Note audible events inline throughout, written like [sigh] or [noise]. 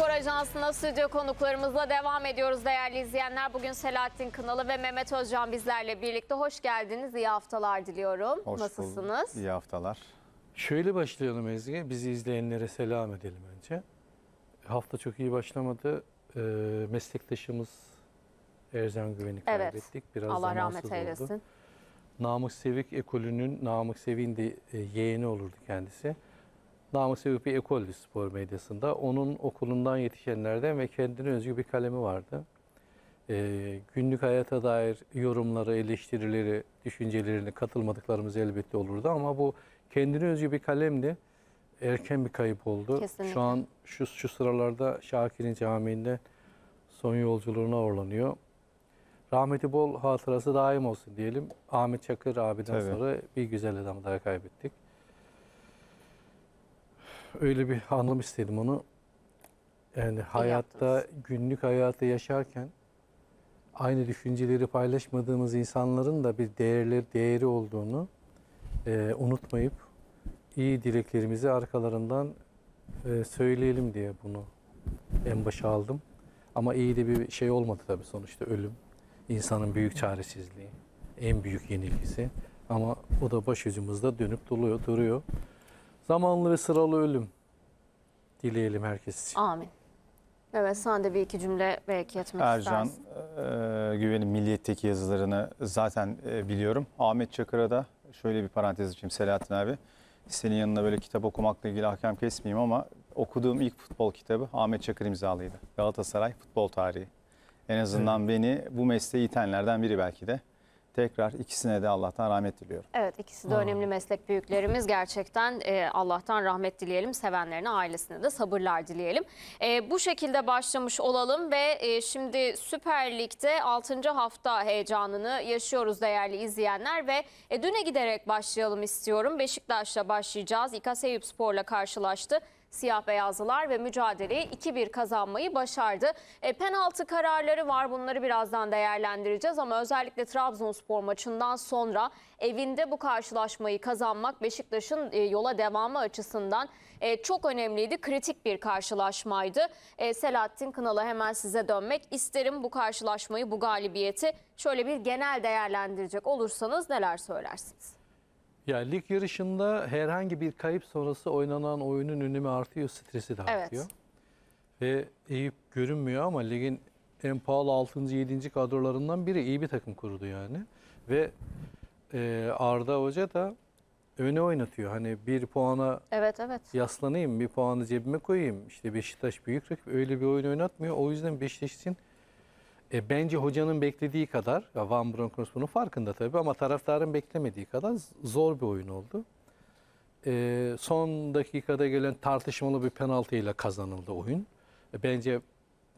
Spor Ajansı'nda stüdyo konuklarımızla devam ediyoruz değerli izleyenler. Bugün Selahattin Kınalı ve Mehmet Özcan bizlerle birlikte. Hoş geldiniz, iyi haftalar diliyorum. Hoş Nasılsınız? Bulduk. İyi haftalar. Şöyle başlayalım Ezgi, bizi izleyenlere selam edelim önce. Hafta çok iyi başlamadı. Ee, meslektaşımız Erzen Güven'i kaybettik. Evet. Biraz Allah rahmet eylesin. Oldu. Namık Sevik ekolünün, Namık Sevik'in de e, yeğeni olurdu kendisi. Namık Sebebi Ekol spor medyasında. Onun okulundan yetişenlerden ve kendine özgü bir kalemi vardı. Ee, günlük hayata dair yorumları, eleştirileri, düşüncelerini katılmadıklarımız elbette olurdu ama bu kendine özgü bir kalemdi. Erken bir kayıp oldu. Kesinlikle. Şu an şu, şu sıralarda Şakir'in camiinde son yolculuğuna uğurlanıyor. Rahmeti bol hatırası daim olsun diyelim. Ahmet Çakır abiden Tabii. sonra bir güzel adamı daha kaybettik öyle bir anlam istedim onu. Yani hayatta, günlük hayatta yaşarken aynı düşünceleri paylaşmadığımız insanların da bir değerleri, değeri olduğunu e, unutmayıp iyi dileklerimizi arkalarından e, söyleyelim diye bunu en başa aldım. Ama iyi de bir şey olmadı tabii sonuçta ölüm. insanın büyük çaresizliği, en büyük yenilgisi. Ama o da başucumuzda dönüp duruyor. duruyor zamanlı ve sıralı ölüm dileyelim herkes için. Amin. Evet sen de bir iki cümle belki etmek Ercan istersin. Ercan e, Güven'in Milliyet'teki yazılarını zaten e, biliyorum. Ahmet Çakır'a da şöyle bir parantez açayım Selahattin abi. Senin yanına böyle kitap okumakla ilgili hakem kesmeyeyim ama okuduğum ilk futbol kitabı Ahmet Çakır imzalıydı. Galatasaray Futbol Tarihi. En azından evet. beni bu mesleği itenlerden biri belki de. Tekrar ikisine de Allah'tan rahmet diliyorum. Evet ikisi de Aa. önemli meslek büyüklerimiz. Gerçekten e, Allah'tan rahmet dileyelim. Sevenlerine, ailesine de sabırlar dileyelim. E, bu şekilde başlamış olalım ve e, şimdi Süper Lig'de 6. hafta heyecanını yaşıyoruz değerli izleyenler. Ve e, düne giderek başlayalım istiyorum. Beşiktaş'la başlayacağız. İKA Eyüp Spor'la karşılaştı. Siyah beyazlılar ve mücadeleyi 2-1 kazanmayı başardı. E, penaltı kararları var bunları birazdan değerlendireceğiz ama özellikle Trabzonspor maçından sonra evinde bu karşılaşmayı kazanmak Beşiktaş'ın e, yola devamı açısından e, çok önemliydi. Kritik bir karşılaşmaydı. E, Selahattin Kınal'a hemen size dönmek isterim. Bu karşılaşmayı, bu galibiyeti şöyle bir genel değerlendirecek olursanız neler söylersiniz? Ya lig yarışında herhangi bir kayıp sonrası oynanan oyunun önemi artıyor, stresi de Evet. artıyor. Ve Eyüp görünmüyor ama ligin en pahalı 6. 7. kadrolarından biri iyi bir takım kurdu yani. Ve e, Arda Hoca da öne oynatıyor. Hani bir puana Evet evet. yaslanayım, bir puanı cebime koyayım. İşte Beşiktaş büyük rakip öyle bir oyun oynatmıyor. O yüzden Beşiktaş için e, bence hocanın beklediği kadar, ya Van Bronckhorst bunun farkında tabii ama taraftarın beklemediği kadar zor bir oyun oldu. E, son dakikada gelen tartışmalı bir penaltıyla kazanıldı oyun. E, bence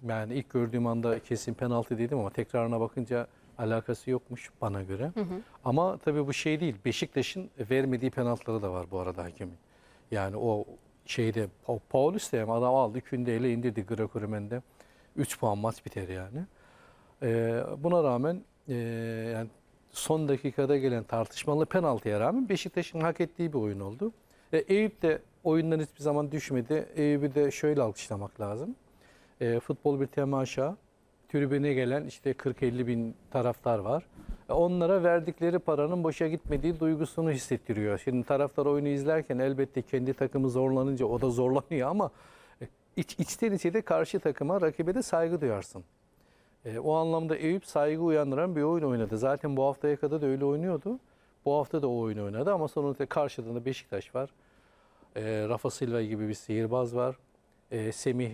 yani ilk gördüğüm anda kesin penaltı dedim ama tekrarına bakınca alakası yokmuş bana göre. Hı hı. Ama tabii bu şey değil. Beşiktaş'ın vermediği penaltıları da var bu arada hakemin. Yani o şeyde Paulus de adam aldı, Künde'yle indirdi Greco 3 puan maç biter yani. Ee, buna rağmen e, yani son dakikada gelen tartışmalı penaltıya rağmen Beşiktaş'ın hak ettiği bir oyun oldu. E, Eyüp de oyundan hiçbir zaman düşmedi. Eyüp'ü de şöyle alkışlamak lazım. E, futbol bir temaşa. Tribüne gelen işte 40-50 bin taraftar var. E, onlara verdikleri paranın boşa gitmediği duygusunu hissettiriyor. Şimdi taraftar oyunu izlerken elbette kendi takımı zorlanınca o da zorlanıyor ama e, iç, içten içe de karşı takıma, rakibe de saygı duyarsın. E, o anlamda Eyüp saygı uyandıran bir oyun oynadı. Zaten bu haftaya kadar da öyle oynuyordu. Bu hafta da o oyun oynadı ama sonunda karşılığında Beşiktaş var. E, Rafa Silva gibi bir sihirbaz var. E, Semih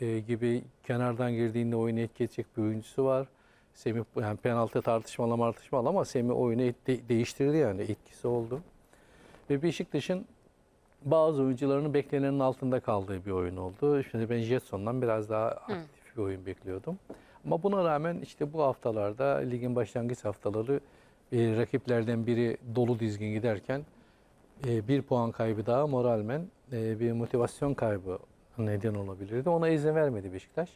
e, gibi kenardan girdiğinde oyunu etki bir oyuncusu var. Semih yani penaltı tartışmalı martışmalı ama Semih oyunu et, de, değiştirdi yani etkisi oldu. Ve Beşiktaş'ın bazı oyuncularının beklenenin altında kaldığı bir oyun oldu. Şimdi ben Jetson'dan biraz daha aktif Hı. bir oyun bekliyordum. Ama buna rağmen işte bu haftalarda ligin başlangıç haftaları e, rakiplerden biri dolu dizgin giderken e, bir puan kaybı daha moralmen e, bir motivasyon kaybı neden olabilirdi. Ona izin vermedi Beşiktaş.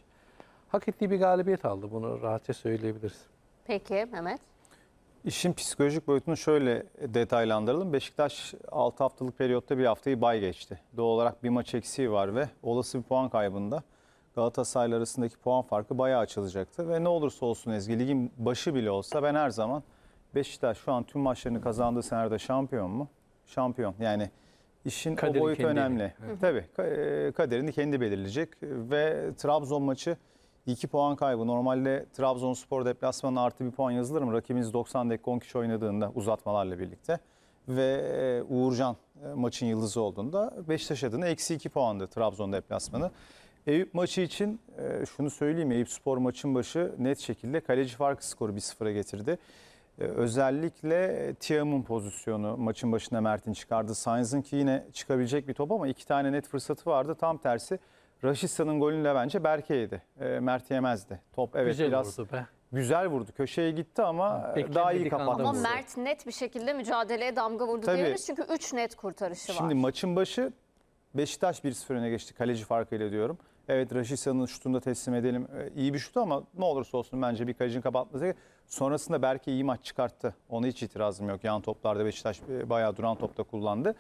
Hak ettiği bir galibiyet aldı. Bunu rahatça söyleyebiliriz. Peki Mehmet? İşin psikolojik boyutunu şöyle detaylandıralım. Beşiktaş 6 haftalık periyotta bir haftayı bay geçti. Doğal olarak bir maç eksiği var ve olası bir puan kaybında Galatasaray arasındaki puan farkı bayağı açılacaktı. Ve ne olursa olsun Ezgi ligin başı bile olsa ben her zaman Beşiktaş şu an tüm maçlarını kazandığı senaryoda şampiyon mu? Şampiyon. Yani işin Kaderin o boyutu önemli. Evet. Tabii e, kaderini kendi belirleyecek ve Trabzon maçı 2 puan kaybı. Normalde Trabzonspor deplasmanına artı bir puan yazılır mı? Rakibiniz 90 dakika 10 kişi oynadığında uzatmalarla birlikte ve e, Uğurcan e, maçın yıldızı olduğunda Beşiktaş adına eksi 2 puandı Trabzon deplasmanı. Eyüp maçı için e, şunu söyleyeyim. Eyüp Spor maçın başı net şekilde kaleci farkı skoru 1-0'a getirdi. E, özellikle Tiam'ın pozisyonu maçın başında Mert'in çıkardı. Sainz'ın ki yine çıkabilecek bir top ama iki tane net fırsatı vardı. Tam tersi Raşitsa'nın golünü de bence Berke yedi. E, Mert yemezdi. Top evet Güzel biraz vurdu be. Güzel vurdu. Köşeye gitti ama Beklenmedik daha iyi kapattı. Ama Mert net bir şekilde mücadeleye damga vurdu Tabii, diyoruz. Çünkü 3 net kurtarışı Şimdi var. Şimdi maçın başı Beşiktaş 1-0 öne geçti kaleci farkıyla diyorum. Evet Raşisa'nın şutunu da teslim edelim. Ee, iyi bir şut ama ne olursa olsun bence bir kalecinin kapatması Sonrasında belki iyi maç çıkarttı. Ona hiç itirazım yok. Yan toplarda Beşiktaş e, bayağı duran topta kullandı.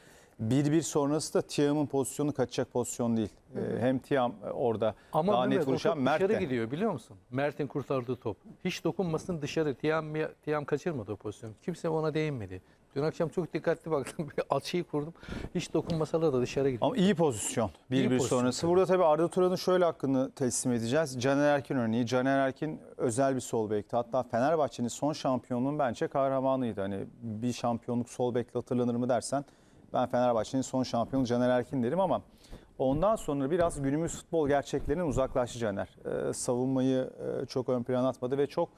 1-1 sonrası da Tiam'ın pozisyonu kaçacak pozisyon değil. Hı hı. Ee, hem Tiam e, orada Ama daha net vuruşan Mert dışarı de. gidiyor biliyor musun? Mert'in kurtardığı top. Hiç dokunmasın dışarı. Tiam, Tiam kaçırmadı o pozisyonu. Kimse ona değinmedi. Dün akşam çok dikkatli baktım. [laughs] bir Alçıyı kurdum. Hiç dokunmasalar da dışarı gidiyor. Ama iyi pozisyon. 1-1 sonrası. Tabii. Burada tabii Arda Turan'ın şöyle hakkını teslim edeceğiz. Caner Erkin örneği. Caner Erkin özel bir sol bekti. Hatta Fenerbahçe'nin son şampiyonluğun bence kahramanıydı. Hani bir şampiyonluk sol bekle hatırlanır mı dersen ben Fenerbahçe'nin son şampiyonu Caner Erkin derim ama ondan sonra biraz günümüz futbol gerçeklerinin uzaklaştı Caner. Ee, savunmayı e, çok ön plana atmadı ve çok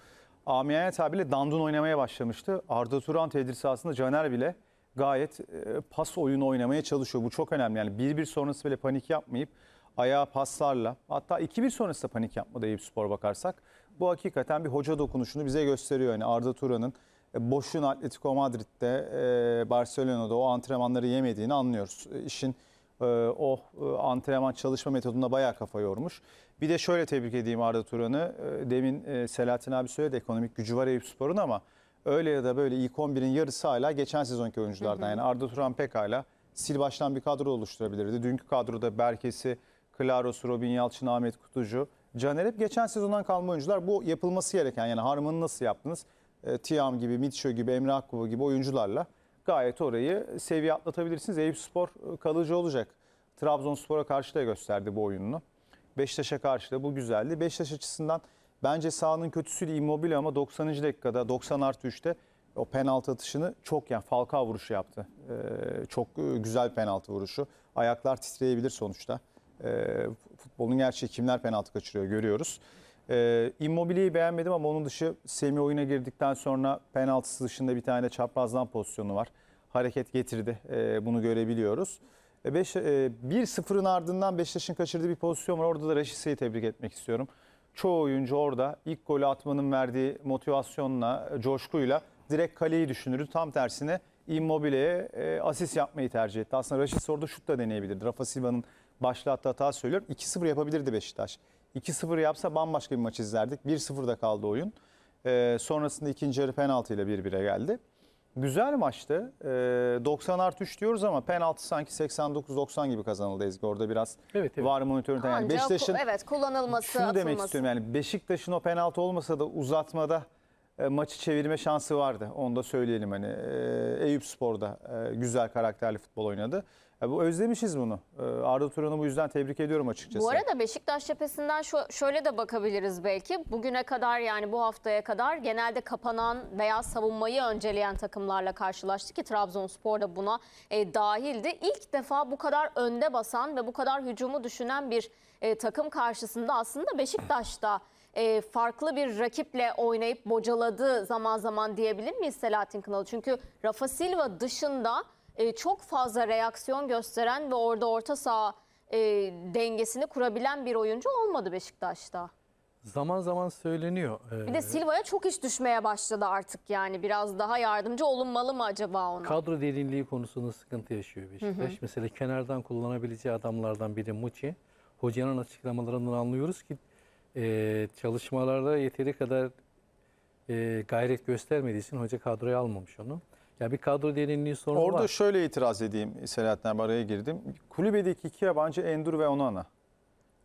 amiyane tabirle dandun oynamaya başlamıştı. Arda Turan tedris sahasında Caner bile gayet e, pas oyunu oynamaya çalışıyor. Bu çok önemli. Yani 1-1 sonrası bile panik yapmayıp ayağa paslarla hatta 2-1 sonrası da panik yapmadı Eyüp Spor bakarsak. Bu hakikaten bir hoca dokunuşunu bize gösteriyor. Yani Arda Turan'ın e, boşun Atletico Madrid'de, e, Barcelona'da o antrenmanları yemediğini anlıyoruz. E, işin o antrenman çalışma metodunda bayağı kafa yormuş. Bir de şöyle tebrik edeyim Arda Turan'ı. Demin Selahattin abi söyledi ekonomik gücü var Eyüp Spor'un ama öyle ya da böyle ilk 11'in yarısı hala geçen sezonki oyunculardan. Hı hı. Yani Arda Turan pekala sil baştan bir kadro oluşturabilirdi. Dünkü kadroda Berkesi, Klaros, Robin Yalçın, Ahmet Kutucu, Caner hep geçen sezondan kalma oyuncular. Bu yapılması gereken yani harmanı nasıl yaptınız? E, Tiam gibi, Mitcho gibi, Emre Akkuba gibi oyuncularla gayet orayı seviye atlatabilirsiniz. Eyüp Spor e, kalıcı olacak. Trabzonspor'a karşı da gösterdi bu oyununu. Beşiktaş'a karşı da bu güzeldi. Beşiktaş açısından bence sahanın kötüsü de Immobile ama 90. dakikada 90 artı 3'te o penaltı atışını çok yani Falcao vuruşu yaptı. Ee, çok e, güzel penaltı vuruşu. Ayaklar titreyebilir sonuçta. Ee, futbolun gerçeği kimler penaltı kaçırıyor görüyoruz. E, Immobile'yi beğenmedim ama onun dışı Semi oyuna girdikten sonra penaltısı dışında bir tane çaprazdan pozisyonu var. Hareket getirdi. E, bunu görebiliyoruz. Ee, e, e, 1-0'ın ardından Beşiktaş'ın kaçırdığı bir pozisyon var. Orada da Reşise'yi tebrik etmek istiyorum. Çoğu oyuncu orada ilk golü atmanın verdiği motivasyonla, coşkuyla direkt kaleyi düşünürdü. Tam tersine Immobile'ye e, asist yapmayı tercih etti. Aslında Raşit orada şut da deneyebilirdi. Rafa Silva'nın başlattığı hata söylüyorum. 2-0 yapabilirdi Beşiktaş. 2-0 yapsa bambaşka bir maç izlerdik. 1-0'da kaldı oyun. E, sonrasında ikinci yarı penaltıyla 1-1'e geldi. Güzel maçtı. E, ee, 90 artı 3 diyoruz ama penaltı sanki 89-90 gibi kazanıldı Ezgi. Orada biraz evet, evet. var monitöründe. Yani Beşiktaş'ın evet, kullanılması, şunu demek istiyorum yani Beşiktaş'ın o penaltı olmasa da uzatmada e, maçı çevirme şansı vardı. Onu da söyleyelim hani. E, ee, Eyüp Spor'da e, güzel karakterli futbol oynadı bu özlemişiz bunu. Ee, Arda Turan'ı bu yüzden tebrik ediyorum açıkçası. Bu arada Beşiktaş cephesinden şu, şöyle de bakabiliriz belki. Bugüne kadar yani bu haftaya kadar genelde kapanan veya savunmayı önceleyen takımlarla karşılaştık ki Trabzonspor da buna e, dahildi. İlk defa bu kadar önde basan ve bu kadar hücumu düşünen bir e, takım karşısında aslında Beşiktaş'ta e, farklı bir rakiple oynayıp bocaladı zaman zaman diyebilir miyiz Selahattin Kınalı? Çünkü Rafa Silva dışında e, çok fazla reaksiyon gösteren ve orada orta saha e, dengesini kurabilen bir oyuncu olmadı Beşiktaş'ta. Zaman zaman söyleniyor. Ee, bir de Silva'ya çok iş düşmeye başladı artık yani. Biraz daha yardımcı olunmalı mı acaba ona? Kadro derinliği konusunda sıkıntı yaşıyor Beşiktaş. Hı hı. Mesela kenardan kullanabileceği adamlardan biri Muçi. Hocanın açıklamalarından anlıyoruz ki e, çalışmalarda yeteri kadar e, gayret göstermediği için hoca kadroya almamış onu. Yani bir kadro derinliği sorunu Orada var. Orada şöyle itiraz edeyim Selahattin abi araya girdim. Kulübedeki iki yabancı Endur ve Onana.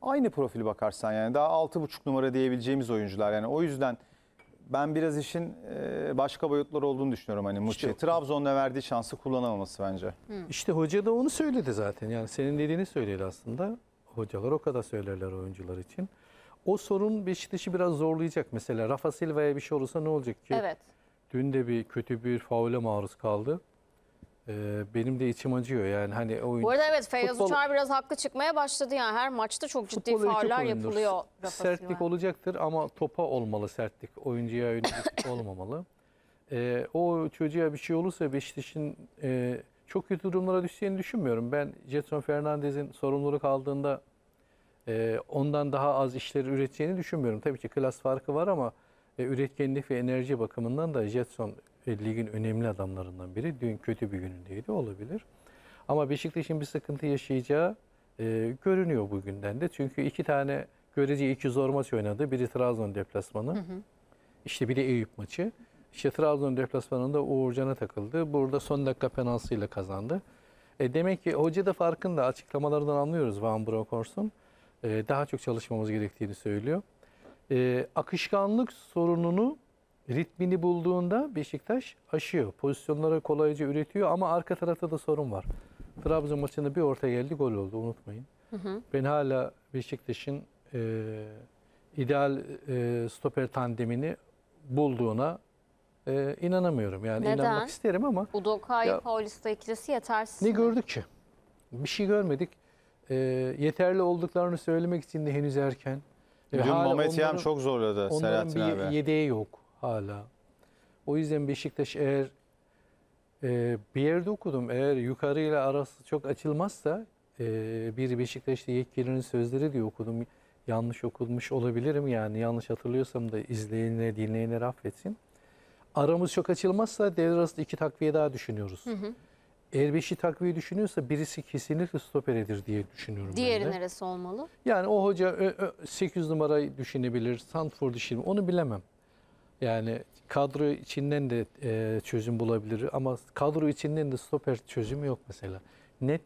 Aynı profil bakarsan yani daha 6,5 numara diyebileceğimiz oyuncular. Yani o yüzden ben biraz işin e, başka boyutlar olduğunu düşünüyorum hani Muçi. İşte, Trabzon'da verdiği şansı kullanamaması bence. İşte hoca da onu söyledi zaten. Yani senin dediğini söyledi aslında. Hocalar o kadar söylerler oyuncular için. O sorun Beşiktaş'ı biraz zorlayacak. Mesela Rafa Silva'ya bir şey olursa ne olacak ki? Evet. Dün de bir kötü bir faule maruz kaldı. Ee, benim de içim acıyor yani hani oyun. Bu arada evet Feyyaz futbol, Uçar biraz haklı çıkmaya başladı yani her maçta çok ciddi fauller yapılıyor. Sertlik yani. olacaktır ama topa olmalı sertlik. Oyuncuya yönelik olmamalı. Ee, o çocuğa bir şey olursa Beşiktaş'ın e, çok kötü durumlara düşeceğini düşünmüyorum. Ben Jetson Fernandez'in sorumluluk aldığında e, ondan daha az işleri üreteceğini düşünmüyorum. Tabii ki klas farkı var ama e, üretkenlik ve enerji bakımından da Jetson e, ligin önemli adamlarından biri. Dün kötü bir günündeydi olabilir. Ama Beşiktaş'ın bir sıkıntı yaşayacağı e, görünüyor bugünden de. Çünkü iki tane görece iki zor maç oynadı. Biri Trabzon deplasmanı. Hı hı. İşte biri Eyüp maçı. İşte Trabzon deplasmanında Uğurcan'a takıldı. Burada son dakika penaltısıyla kazandı. E demek ki hoca da farkında. Açıklamalardan anlıyoruz Van Bronckhorst'un. E, daha çok çalışmamız gerektiğini söylüyor e, akışkanlık sorununu ritmini bulduğunda Beşiktaş aşıyor. Pozisyonları kolayca üretiyor ama arka tarafta da sorun var. Trabzon maçında bir orta geldi gol oldu unutmayın. Hı hı. Ben hala Beşiktaş'ın e, ideal e, stoper tandemini bulduğuna e, inanamıyorum. Yani Neden? inanmak isterim ama. Udokai Paulista ikilisi yetersiz. Ne gördük Bir şey görmedik. E, yeterli olduklarını söylemek için de henüz erken. Dün hala Mehmet Yem çok zorladı Onların Selahattin bir yedeği yok hala. O yüzden Beşiktaş eğer e, bir yerde okudum eğer yukarıyla arası çok açılmazsa e, bir Beşiktaşlı yetkilinin sözleri diye okudum. Yanlış okunmuş olabilirim yani yanlış hatırlıyorsam da izleyenler dinleyenler affetsin. Aramız çok açılmazsa devre arasında iki takviye daha düşünüyoruz eğer beşi takviye düşünüyorsa birisi kesinlikle stoperedir diye düşünüyorum. Diğeri ben de. neresi olmalı? Yani o hoca 800 numarayı düşünebilir, Sandford düşünebilir onu bilemem. Yani kadro içinden de e, çözüm bulabilir ama kadro içinden de stoper çözümü yok mesela. Net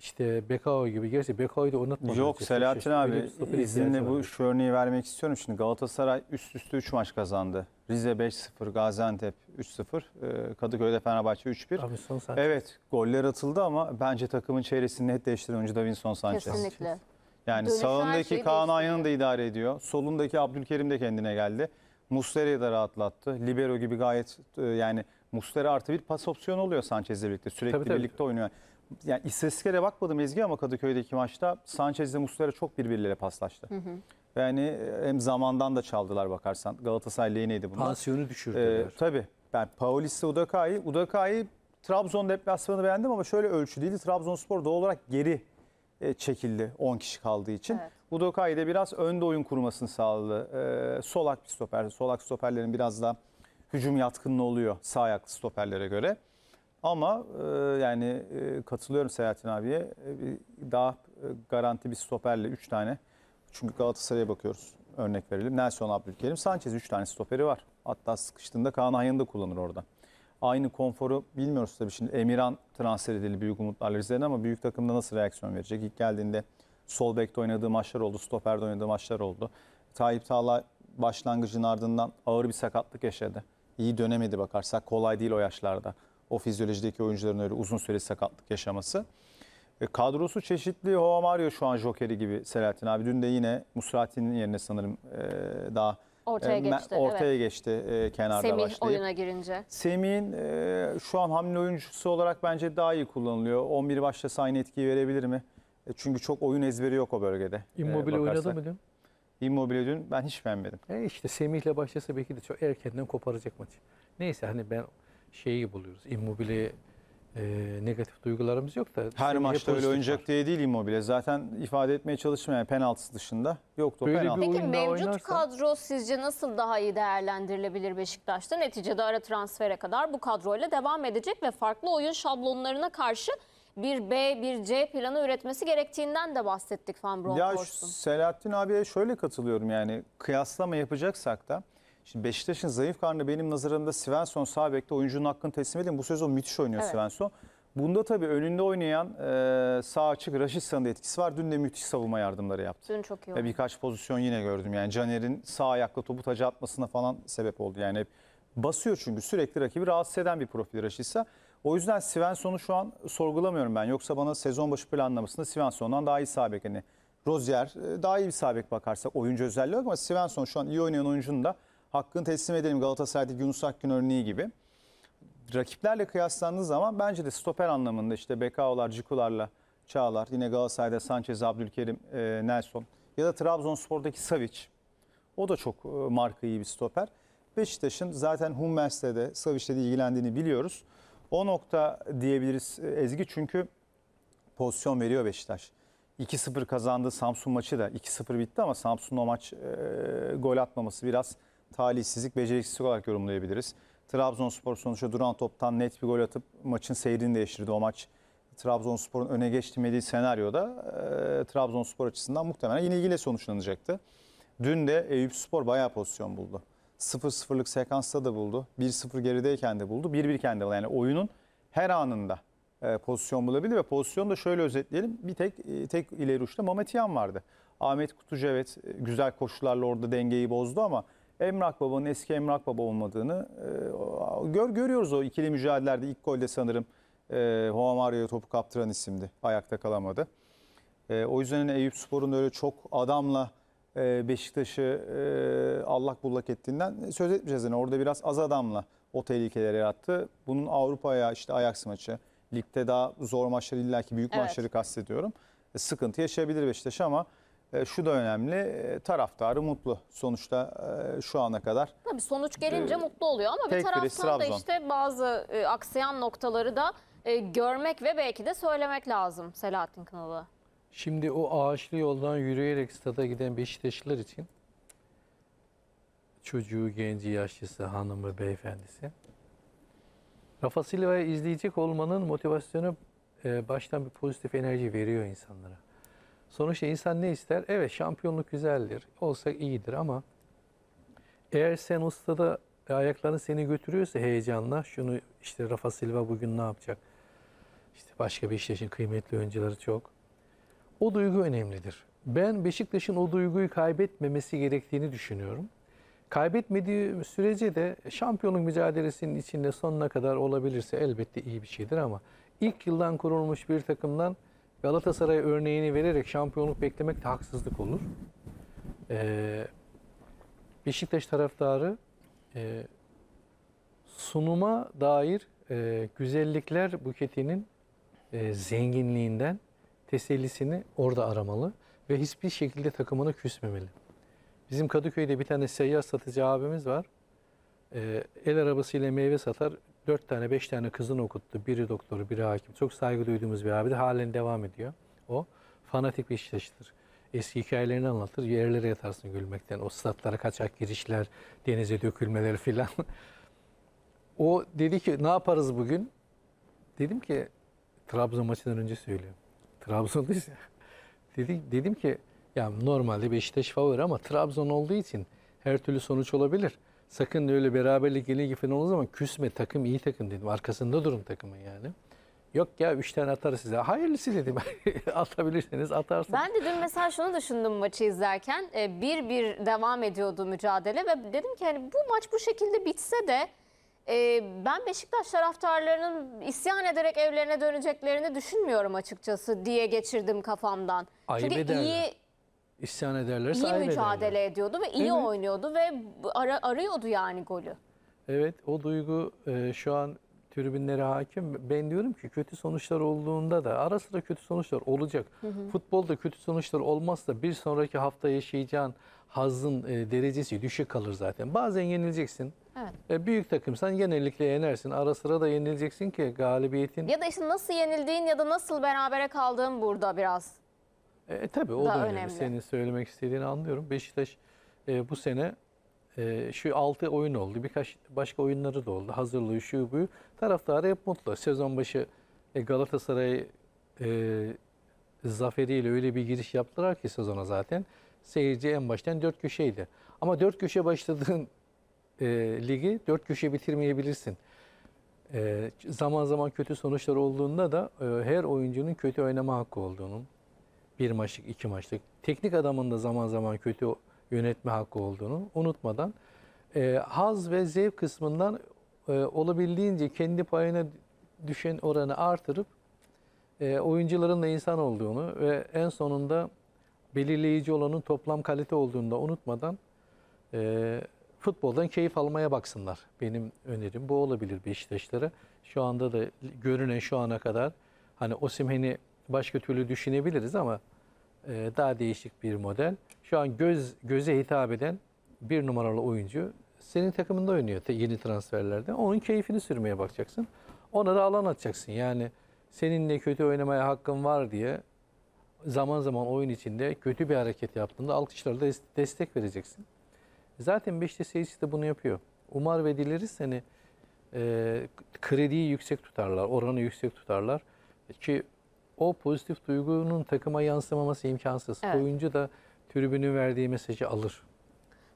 işte Bekao gibi. Gerçi Bekao'yu da unutmamak Yok Selahattin abi izinle bu şu örneği vermek istiyorum. Şimdi Galatasaray üst üste 3 maç kazandı. Rize 5-0, Gaziantep 3-0, e, Kadıköy'de Fenerbahçe 3-1. Evet goller atıldı ama bence takımın çeyresini net değiştiren oyuncu Davinson Sanchez. Kesinlikle. Yani Dönüşen sağındaki şey Kaan Ayhan'ı da idare ediyor. Solundaki Abdülkerim de kendine geldi. Muslera'yı da rahatlattı. Libero gibi gayet e, yani Muslera artı bir pas opsiyonu oluyor Sanchez'le birlikte. Sürekli tabii, tabii. birlikte oynuyor yani istatistiklere bakmadım Ezgi ama Kadıköy'deki maçta Sanchez ile Muslera çok birbirleriyle paslaştı. Hı hı. Yani e, hem zamandan da çaldılar bakarsan. Galatasaray lehineydi bunlar. Pansiyonu düşürdüler. Ee, tabii. Ben yani Paulista Udakay'ı, Udakay'ı Trabzon deplasmanı beğendim ama şöyle ölçü değildi. Trabzonspor doğal olarak geri e, çekildi 10 kişi kaldığı için. Evet. Udokay da biraz önde oyun kurmasını sağladı. Ee, solak bir stoper. Solak stoperlerin biraz daha hücum yatkınlığı oluyor sağ ayaklı stoperlere göre. Ama e, yani e, katılıyorum Selahattin abiye. E, daha e, garanti bir stoperle 3 tane. Çünkü Galatasaray'a bakıyoruz. Örnek verelim. Nelson Abdülkerim, Sanchez 3 tane stoperi var. Hatta sıkıştığında Kaan Ayhan'ı da kullanır orada. Aynı konforu bilmiyoruz tabii şimdi. Emirhan transfer edildi büyük umutlarla üzerine ama büyük takımda nasıl reaksiyon verecek? İlk geldiğinde sol bekte oynadığı maçlar oldu, stoperde oynadığı maçlar oldu. Tayyip Tağla başlangıcın ardından ağır bir sakatlık yaşadı. İyi dönemedi bakarsak. Kolay değil o yaşlarda. O fizyolojideki oyuncuların öyle uzun süre sakatlık yaşaması. E, kadrosu çeşitli. Joao Mario şu an jokeri gibi Selahattin abi. Dün de yine Musrati'nin yerine sanırım e, daha e, Ortaya e, geçti. Ortaya evet. geçti e, kenarda Semih başlayıp. Semih oyuna girince. Semih'in e, şu an hamle oyuncusu olarak bence daha iyi kullanılıyor. 11 başlasa aynı etkiyi verebilir mi? E, çünkü çok oyun ezberi yok o bölgede. E, Immobile e, oynadı mı dün? Immobile dün ben hiç beğenmedim. E işte Semih'le başlasa belki de çok erkenden koparacak maçı. Neyse hani ben şeyi buluyoruz. Immobile e, negatif duygularımız yok da. Her maçta öyle oynayacak diye değil Immobile. Zaten ifade etmeye çalışmayan penaltısı dışında yoktu. Böyle penaltı. Peki mevcut oynarsa... kadro sizce nasıl daha iyi değerlendirilebilir Beşiktaş'ta? Neticede ara transfere kadar bu kadroyla devam edecek ve farklı oyun şablonlarına karşı bir B, bir C planı üretmesi gerektiğinden de bahsettik Van Bronckhorst'un. Ya Selahattin abiye şöyle katılıyorum yani kıyaslama yapacaksak da Şimdi Beşiktaş'ın zayıf karnı benim nazarımda Svensson sağ oyuncunun hakkını teslim edin. Bu sezon müthiş oynuyor evet. Svensson. Bunda tabii önünde oynayan e, sağ açık Raşitsa'nın da etkisi var. Dün de müthiş savunma yardımları yaptı. Dün çok iyi oldu. Birkaç pozisyon yine gördüm. Yani Caner'in sağ ayakla topu taca atmasına falan sebep oldu. Yani hep basıyor çünkü sürekli rakibi rahatsız eden bir profil Raşitsa. O yüzden Svensson'u şu an sorgulamıyorum ben. Yoksa bana sezon başı planlamasında Svensson'dan daha iyi sağ Hani Rozier e, daha iyi bir sağ bek bakarsak oyuncu özelliği yok ama Svensson şu an iyi oynayan oyuncunun da hakkını teslim edelim Galatasaray'da Yunus Akgün örneği gibi. Rakiplerle kıyaslandığı zaman bence de stoper anlamında işte Bekao'lar, Cikular'la Çağlar, yine Galatasaray'da Sanchez, Abdülkerim, e, Nelson ya da Trabzonspor'daki Savic. O da çok e, marka iyi bir stoper. Beşiktaş'ın zaten Hummels'te de Savic'te de ilgilendiğini biliyoruz. O nokta diyebiliriz e, Ezgi çünkü pozisyon veriyor Beşiktaş. 2-0 kazandı Samsun maçı da 2-0 bitti ama Samsun o maç e, gol atmaması biraz talihsizlik, beceriksizlik olarak yorumlayabiliriz. Trabzonspor sonuçta duran toptan net bir gol atıp maçın seyrini değiştirdi. O maç Trabzonspor'un öne geçmediği senaryoda e, Trabzonspor açısından muhtemelen ilgili sonuçlanacaktı. Dün de Eyüp Spor bayağı pozisyon buldu. 0-0'lık sekansta da buldu. 1-0 gerideyken de buldu. 1-1'ken de buldu. Yani oyunun her anında e, pozisyon bulabildi ve pozisyonu da şöyle özetleyelim. Bir tek e, tek ileri uçta Mamet vardı. Ahmet Kutucu evet güzel koşularla orada dengeyi bozdu ama Emrak Baba'nın eski Emrak Baba olmadığını e, gör görüyoruz o ikili mücadelelerde ilk golde sanırım e, Juan Mario'ya topu kaptıran isimdi. Ayakta kalamadı. E, o yüzden hani Eyüp Spor'un öyle çok adamla e, Beşiktaş'ı allak bullak ettiğinden söz etmeyeceğiz. Yani orada biraz az adamla o tehlikeleri yarattı. Bunun Avrupa'ya işte Ajax maçı, ligde daha zor maçları illaki büyük evet. maçları kastediyorum. sıkıntı yaşayabilir Beşiktaş ama e, şu da önemli, e, taraftarı mutlu. Sonuçta e, şu ana kadar Tabii sonuç gelince Ee, mutlu oluyor ama bir tek birisi taraftan da işte bazı e, aksayan noktaları da e, görmek ve belki de söylemek lazım Selahattin Kınalı. Şimdi o ağaçlı yoldan yürüyerek stada giden Beşiktaşlılar için çocuğu, genci, yaşlısı, hanımı, beyefendisi Rafa Silva'yı izleyecek olmanın motivasyonu baştan bir pozitif enerji veriyor insanlara. Sonuçta insan ne ister? Evet şampiyonluk güzeldir. Olsa iyidir ama eğer sen ustada ayakların seni götürüyorsa heyecanla şunu işte Rafa Silva bugün ne yapacak? İşte başka bir Beşiktaş'ın kıymetli oyuncuları çok. O duygu önemlidir. Ben Beşiktaş'ın o duyguyu kaybetmemesi gerektiğini düşünüyorum. Kaybetmediği sürece de şampiyonluk mücadelesinin içinde sonuna kadar olabilirse elbette iyi bir şeydir ama ilk yıldan kurulmuş bir takımdan Galatasaray örneğini vererek şampiyonluk beklemek de haksızlık olur. Ee, Beşiktaş taraftarı e, sunuma dair e, güzellikler buketinin e, zenginliğinden tesellisini orada aramalı ve hiçbir şekilde takımını küsmemeli. Bizim Kadıköy'de bir tane seyyar satıcı abimiz var. E, el arabasıyla meyve satar dört tane, beş tane kızını okuttu. Biri doktoru, biri hakim. Çok saygı duyduğumuz bir abidir. Halen devam ediyor. O fanatik bir işleştir. Eski hikayelerini anlatır. Yerlere yatarsın gülmekten. O statlara kaçak girişler, denize dökülmeler filan. [laughs] o dedi ki ne yaparız bugün? Dedim ki Trabzon maçından önce söyleyeyim. [laughs] Trabzon'dayız ya. [laughs] Dedi, dedim ki ya normalde Beşiktaş favori ama Trabzon olduğu için her türlü sonuç olabilir. Sakın öyle beraberlik gibi falan olduğu ama küsme takım iyi takım dedim. Arkasında durun takımın yani. Yok ya üç tane atar size. Hayırlısı dedim. [laughs] Atabilirseniz atarsınız. Ben de dün mesela şunu düşündüm maçı izlerken. E, bir bir devam ediyordu mücadele ve dedim ki hani bu maç bu şekilde bitse de e, ben Beşiktaş taraftarlarının isyan ederek evlerine döneceklerini düşünmüyorum açıkçası diye geçirdim kafamdan. Ayıp Çünkü ederler. iyi isyan ederlerse İyi mücadele ederler. ediyordu ve iyi evet. oynuyordu ve ara, arıyordu yani golü. Evet o duygu e, şu an tribünlere hakim. Ben diyorum ki kötü sonuçlar olduğunda da ara sıra kötü sonuçlar olacak. Hı hı. Futbolda kötü sonuçlar olmazsa bir sonraki hafta yaşayacağın hazın e, derecesi düşük kalır zaten. Bazen yenileceksin. Evet. E, büyük takımsan genellikle yenersin. Ara sıra da yenileceksin ki galibiyetin. Ya da işte nasıl yenildiğin ya da nasıl berabere kaldığın burada biraz e, tabii o da, da önemli. önemli. Senin söylemek istediğini anlıyorum. Beşiktaş e, bu sene e, şu altı oyun oldu. Birkaç başka oyunları da oldu. Hazırlığı şu bu. Taraftarı hep mutlu. Sezon başı e, Galatasaray e, zaferiyle öyle bir giriş yaptılar ki sezona zaten. Seyirci en baştan dört köşeydi. Ama dört köşe başladığın e, ligi dört köşe bitirmeyebilirsin. E, zaman zaman kötü sonuçlar olduğunda da e, her oyuncunun kötü oynama hakkı olduğunun bir maçlık, iki maçlık. Teknik adamın da zaman zaman kötü yönetme hakkı olduğunu unutmadan e, haz ve zevk kısmından e, olabildiğince kendi payına düşen oranı artırıp e, oyuncuların da insan olduğunu ve en sonunda belirleyici olanın toplam kalite olduğunu da unutmadan e, futboldan keyif almaya baksınlar. Benim önerim bu olabilir Beşiktaşlara. Şu anda da görünen şu ana kadar hani Osimhen'i başka türlü düşünebiliriz ama ee, daha değişik bir model. Şu an göz göze hitap eden bir numaralı oyuncu senin takımında oynuyor yeni transferlerde. Onun keyfini sürmeye bakacaksın. Ona da alan atacaksın. Yani seninle kötü oynamaya hakkın var diye zaman zaman oyun içinde kötü bir hareket yaptığında alkışlarla destek vereceksin. Zaten Beşiktaş seyircisi de bunu yapıyor. Umar ve dileriz seni e, krediyi yüksek tutarlar, oranı yüksek tutarlar ki o pozitif duygunun takıma yansımaması imkansız. Evet. Oyuncu da tribünün verdiği mesajı alır.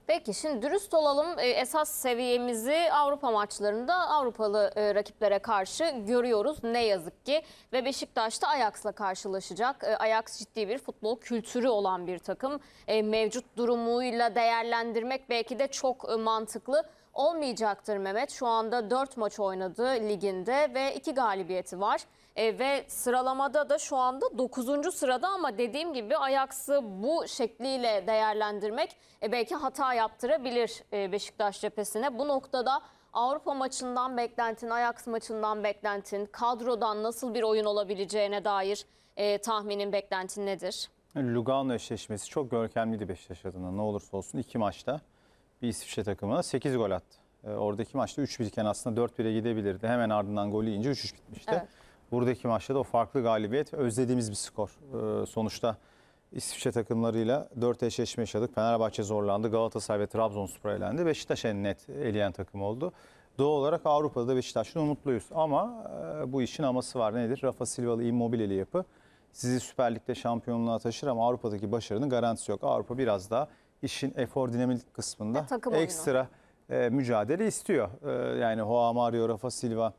Peki şimdi dürüst olalım e, esas seviyemizi Avrupa maçlarında Avrupalı e, rakiplere karşı görüyoruz ne yazık ki. Ve Beşiktaş'ta Ajax'la karşılaşacak. E, Ajax ciddi bir futbol kültürü olan bir takım. E, mevcut durumuyla değerlendirmek belki de çok mantıklı olmayacaktır Mehmet. Şu anda 4 maç oynadı liginde ve 2 galibiyeti var. E, ve sıralamada da şu anda 9. sırada ama dediğim gibi Ajax'ı bu şekliyle değerlendirmek e, belki hata yaptırabilir e, Beşiktaş cephesine. Bu noktada Avrupa maçından beklentin, Ajax maçından beklentin, kadrodan nasıl bir oyun olabileceğine dair e, tahminin beklentin nedir? Lugano eşleşmesi çok görkemliydi Beşiktaş adına. Ne olursa olsun iki maçta bir İsviçre takımına 8 gol attı. E, oradaki maçta 3-1 iken aslında 4-1'e gidebilirdi. Hemen ardından golü yiyince 3-3 bitmişti. Evet buradaki maçta da o farklı galibiyet özlediğimiz bir skor. Ee, sonuçta İsviçre takımlarıyla 4 eşleşme yaşadık. Fenerbahçe zorlandı. Galatasaray ve Trabzonspor elendi. Beşiktaş en net eleyen takım oldu. Doğal olarak Avrupa'da da Beşiktaş'ın umutluyuz. Ama e, bu işin aması var. Nedir? Rafa Silva'lı immobileli yapı sizi Süper Lig'de şampiyonluğa taşır ama Avrupa'daki başarının garantisi yok. Avrupa biraz daha işin efor dinamik kısmında e, ekstra e, mücadele istiyor. E, yani Hoa Mario, Rafa Silva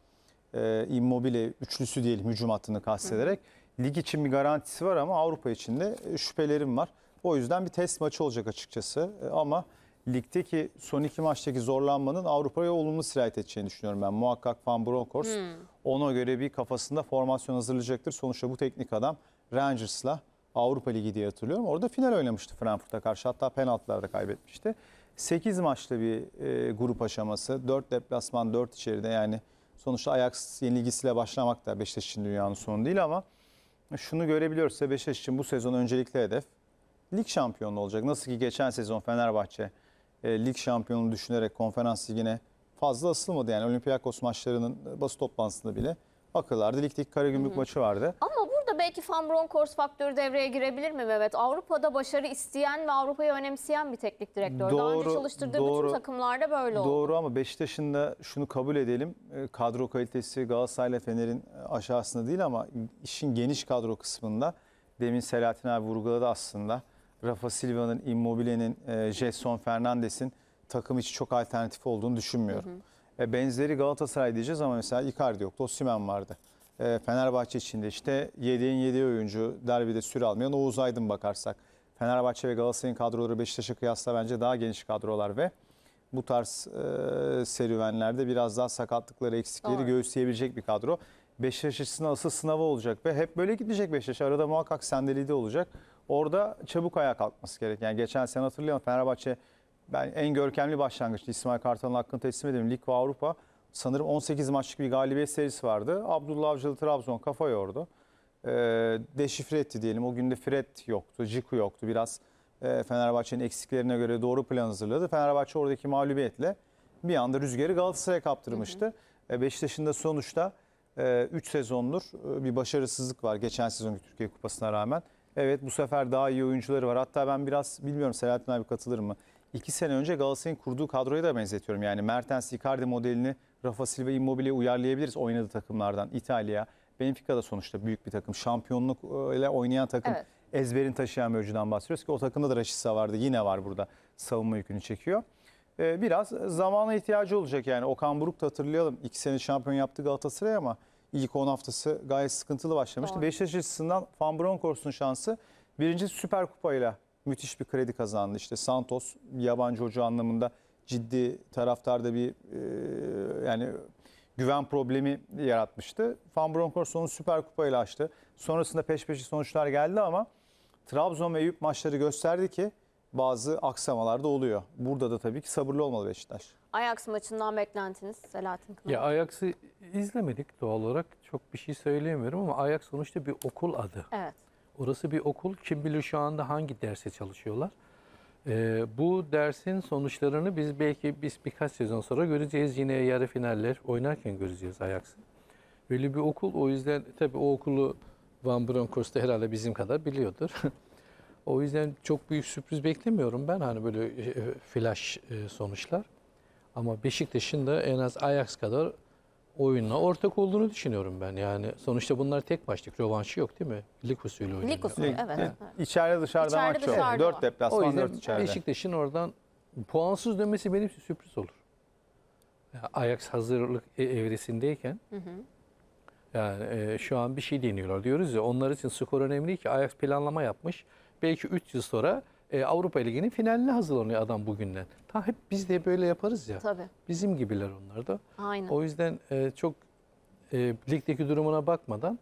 e, immobile üçlüsü diyelim hücum hattını kastederek. Lig için bir garantisi var ama Avrupa için de e, şüphelerim var. O yüzden bir test maçı olacak açıkçası. E, ama ligdeki son iki maçtaki zorlanmanın Avrupa'ya olumlu sirayet edeceğini düşünüyorum ben. Muhakkak Van Bronckhorst hmm. ona göre bir kafasında formasyon hazırlayacaktır. Sonuçta bu teknik adam Rangers'la Avrupa Ligi diye hatırlıyorum. Orada final oynamıştı Frankfurt'a karşı. Hatta penaltılarda kaybetmişti. 8 maçlı bir e, grup aşaması. 4 deplasman, 4 içeride yani Sonuçta Ajax yenilgisiyle başlamak da Beşiktaş için dünyanın sonu değil ama şunu görebiliyoruz. Beşiktaş için bu sezon öncelikli hedef lig şampiyonu olacak. Nasıl ki geçen sezon Fenerbahçe e, lig şampiyonunu düşünerek konferans ligine fazla asılmadı. Yani Olympiakos maçlarının basın toplantısında bile bakıyorlardı. Ligdeki Karagümrük maçı vardı. Ama belki Van Bronckhorst faktörü devreye girebilir mi Mehmet? Avrupa'da başarı isteyen ve Avrupa'yı önemseyen bir teknik direktör. Doğru, Daha önce çalıştırdığı doğru, bütün takımlarda böyle oldu. Doğru ama Beşiktaş'ın da şunu kabul edelim. E, kadro kalitesi Galatasaray'la Fener'in e, aşağısında değil ama işin geniş kadro kısmında. Demin Selahattin abi vurguladı aslında. Rafa Silva'nın, Immobile'nin, e, Jason Fernandes'in takım içi çok alternatif olduğunu düşünmüyorum. Hı hı. Benzeri Galatasaray diyeceğiz ama mesela Icardi yoktu, Osimhen vardı e, Fenerbahçe içinde işte 7'in 7 oyuncu derbide süre almayan Oğuz Aydın bakarsak. Fenerbahçe ve Galatasaray'ın kadroları Beşiktaş'a kıyasla bence daha geniş kadrolar ve bu tarz e, serüvenlerde biraz daha sakatlıkları, eksikleri Doğru. göğüsleyebilecek bir kadro. Beşiktaş açısından asıl sınavı olacak ve hep böyle gidecek Beşiktaş. Arada muhakkak sendelide olacak. Orada çabuk ayağa kalkması gerek. Yani geçen sene hatırlayalım Fenerbahçe ben en görkemli başlangıçtı. İsmail Kartal'ın hakkını teslim edelim. Lig ve Avrupa sanırım 18 maçlık bir galibiyet serisi vardı. Abdullah Avcılı Trabzon kafa yordu. E, deşifre etti diyelim. O gün de Fred yoktu, Ciku yoktu. Biraz e, Fenerbahçe'nin eksiklerine göre doğru plan hazırladı. Fenerbahçe oradaki mağlubiyetle bir anda rüzgarı Galatasaray'a kaptırmıştı. E, Beşiktaş'ın da sonuçta 3 e, sezondur e, bir başarısızlık var geçen sezonki Türkiye Kupası'na rağmen. Evet bu sefer daha iyi oyuncuları var. Hatta ben biraz bilmiyorum Selahattin abi katılır mı? 2 sene önce Galatasaray'ın kurduğu kadroya da benzetiyorum. Yani Mertens, Icardi modelini Rafa Silva Immobile'yi uyarlayabiliriz oynadığı takımlardan. İtalya, Benfica da sonuçta büyük bir takım. Şampiyonluk e, ile oynayan takım. Evet. Ezberin taşıyan bir oyuncudan bahsediyoruz ki o takımda da Raşitsa vardı. Yine var burada savunma yükünü çekiyor. Ee, biraz zamana ihtiyacı olacak yani. Okan Buruk da hatırlayalım. iki sene şampiyon yaptı Galatasaray ama ilk 10 haftası gayet sıkıntılı başlamıştı. Doğru. Beşiktaş açısından Van Bronckhorst'un şansı birinci Süper Kupa'yla müthiş bir kredi kazandı. İşte Santos yabancı hoca anlamında ciddi taraftarda bir e, yani güven problemi yaratmıştı. Van Bronckhorst Süper Kupa ile açtı. Sonrasında peş peşe sonuçlar geldi ama Trabzon ve Eyüp maçları gösterdi ki bazı aksamalar da oluyor. Burada da tabii ki sabırlı olmalı Beşiktaş. Ajax maçından beklentiniz Selahattin Kınalı. Ya Ajax'ı izlemedik doğal olarak. Çok bir şey söyleyemiyorum ama Ajax sonuçta bir okul adı. Evet. Orası bir okul. Kim bilir şu anda hangi derse çalışıyorlar. Ee, bu dersin sonuçlarını biz belki biz birkaç sezon sonra göreceğiz. Yine yarı finaller oynarken göreceğiz Ajax'ı. Öyle bir okul. O yüzden tabii o okulu Van Bronckhorst herhalde bizim kadar biliyordur. [laughs] o yüzden çok büyük sürpriz beklemiyorum ben hani böyle e, e, flash e, sonuçlar. Ama Beşiktaş'ın da en az Ajax kadar oyunla ortak olduğunu düşünüyorum ben. Yani sonuçta bunlar tek başlık. Rövanşı yok değil mi? Lig usulü oynuyor. Lig usulü evet. evet. İçeride dışarıda İçeride maç yok. dışarıda var. 4 O yüzden Beşiktaş'ın oradan puansız dönmesi benim için sürpriz olur. Ya Ajax hazırlık e- evresindeyken yani e, şu an bir şey deniyorlar diyoruz ya onlar için skor önemli ki Ajax planlama yapmış. Belki 3 yıl sonra e, Avrupa Ligi'nin finaline hazırlanıyor adam bugünden. Ta hep biz de böyle yaparız ya. Tabii. Bizim gibiler onlar da. Aynen. O yüzden e, çok e, ligdeki durumuna bakmadan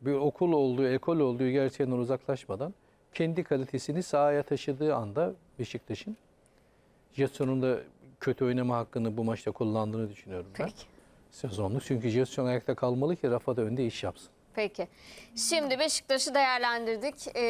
bir okul olduğu, ekol olduğu gerçeğinden uzaklaşmadan kendi kalitesini sahaya taşıdığı anda Beşiktaş'ın Jetson'un da kötü oynama hakkını bu maçta kullandığını düşünüyorum ben. Peki. Sezonluk. Çünkü Jetson ayakta kalmalı ki Rafa da önde iş yapsın. Peki. Şimdi Beşiktaş'ı değerlendirdik. E,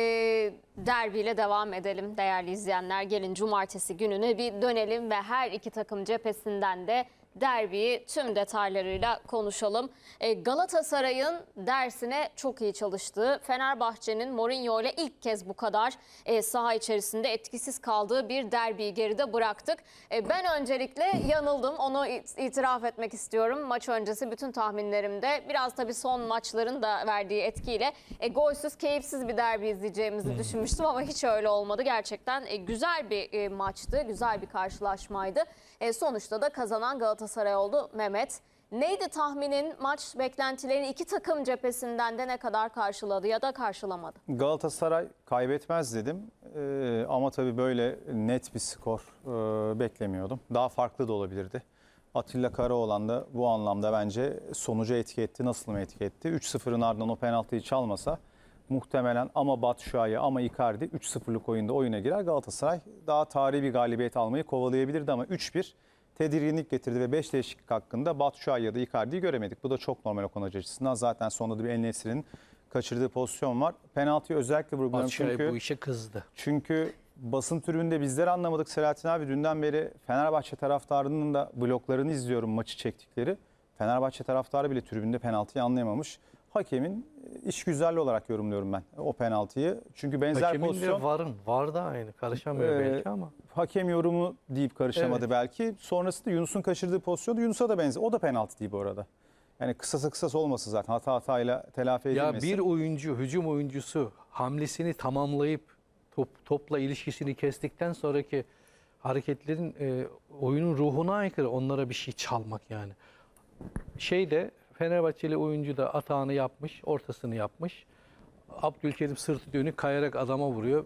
derbiyle devam edelim değerli izleyenler. Gelin cumartesi gününe bir dönelim ve her iki takım cephesinden de derbiyi tüm detaylarıyla konuşalım. E, Galatasaray'ın dersine çok iyi çalıştığı, Fenerbahçe'nin Mourinho ile ilk kez bu kadar e, saha içerisinde etkisiz kaldığı bir derbiyi geride bıraktık. E, ben öncelikle yanıldım, onu itiraf etmek istiyorum. Maç öncesi bütün tahminlerimde biraz tabii son maçların da verdiği etkiyle golsüz, keyifsiz bir derbi izleyeceğimizi düşünmüştüm ama hiç öyle olmadı. Gerçekten güzel bir maçtı, güzel bir karşılaşmaydı. sonuçta da kazanan Galatasaray Galatasaray oldu. Mehmet neydi tahminin maç beklentilerini iki takım cephesinden de ne kadar karşıladı ya da karşılamadı? Galatasaray kaybetmez dedim ee, ama tabii böyle net bir skor e, beklemiyordum. Daha farklı da olabilirdi. Atilla Karaoğlan da bu anlamda bence sonuca etki etti. Nasıl mı etki etti? 3-0'ın ardından o penaltıyı çalmasa muhtemelen ama Batşuay'a ama Icardi 3-0'lık oyunda oyuna girer. Galatasaray daha tarihi bir galibiyet almayı kovalayabilirdi ama 3-1 tedirginlik getirdi ve 5 değişiklik hakkında Batu ya da Icardi'yi göremedik. Bu da çok normal Okan açısından. Zaten sonunda da bir El Nesir'in kaçırdığı pozisyon var. Penaltıyı özellikle vurguluyorum çünkü. bu işe kızdı. Çünkü basın tribünde bizler anlamadık Selahattin abi. Dünden beri Fenerbahçe taraftarının da bloklarını izliyorum maçı çektikleri. Fenerbahçe taraftarı bile tribünde penaltıyı anlayamamış hakemin e, iş işgüzarlı olarak yorumluyorum ben o penaltıyı. Çünkü benzer Hakemin pozisyon... Hakemin varın. Var da aynı. Karışamıyor e, belki ama. Hakem yorumu deyip karışamadı evet. belki. Sonrasında Yunus'un kaçırdığı pozisyonda Yunus'a da benzer. O da penaltı değil bu arada. Yani kısası kısas olması zaten hata hatayla telafi edilmesi. Ya bir oyuncu, hücum oyuncusu hamlesini tamamlayıp top, topla ilişkisini kestikten sonraki hareketlerin e, oyunun ruhuna aykırı onlara bir şey çalmak yani. Şey de Fenerbahçeli oyuncu da atağını yapmış, ortasını yapmış. Abdülkerim sırtı dönük kayarak adama vuruyor.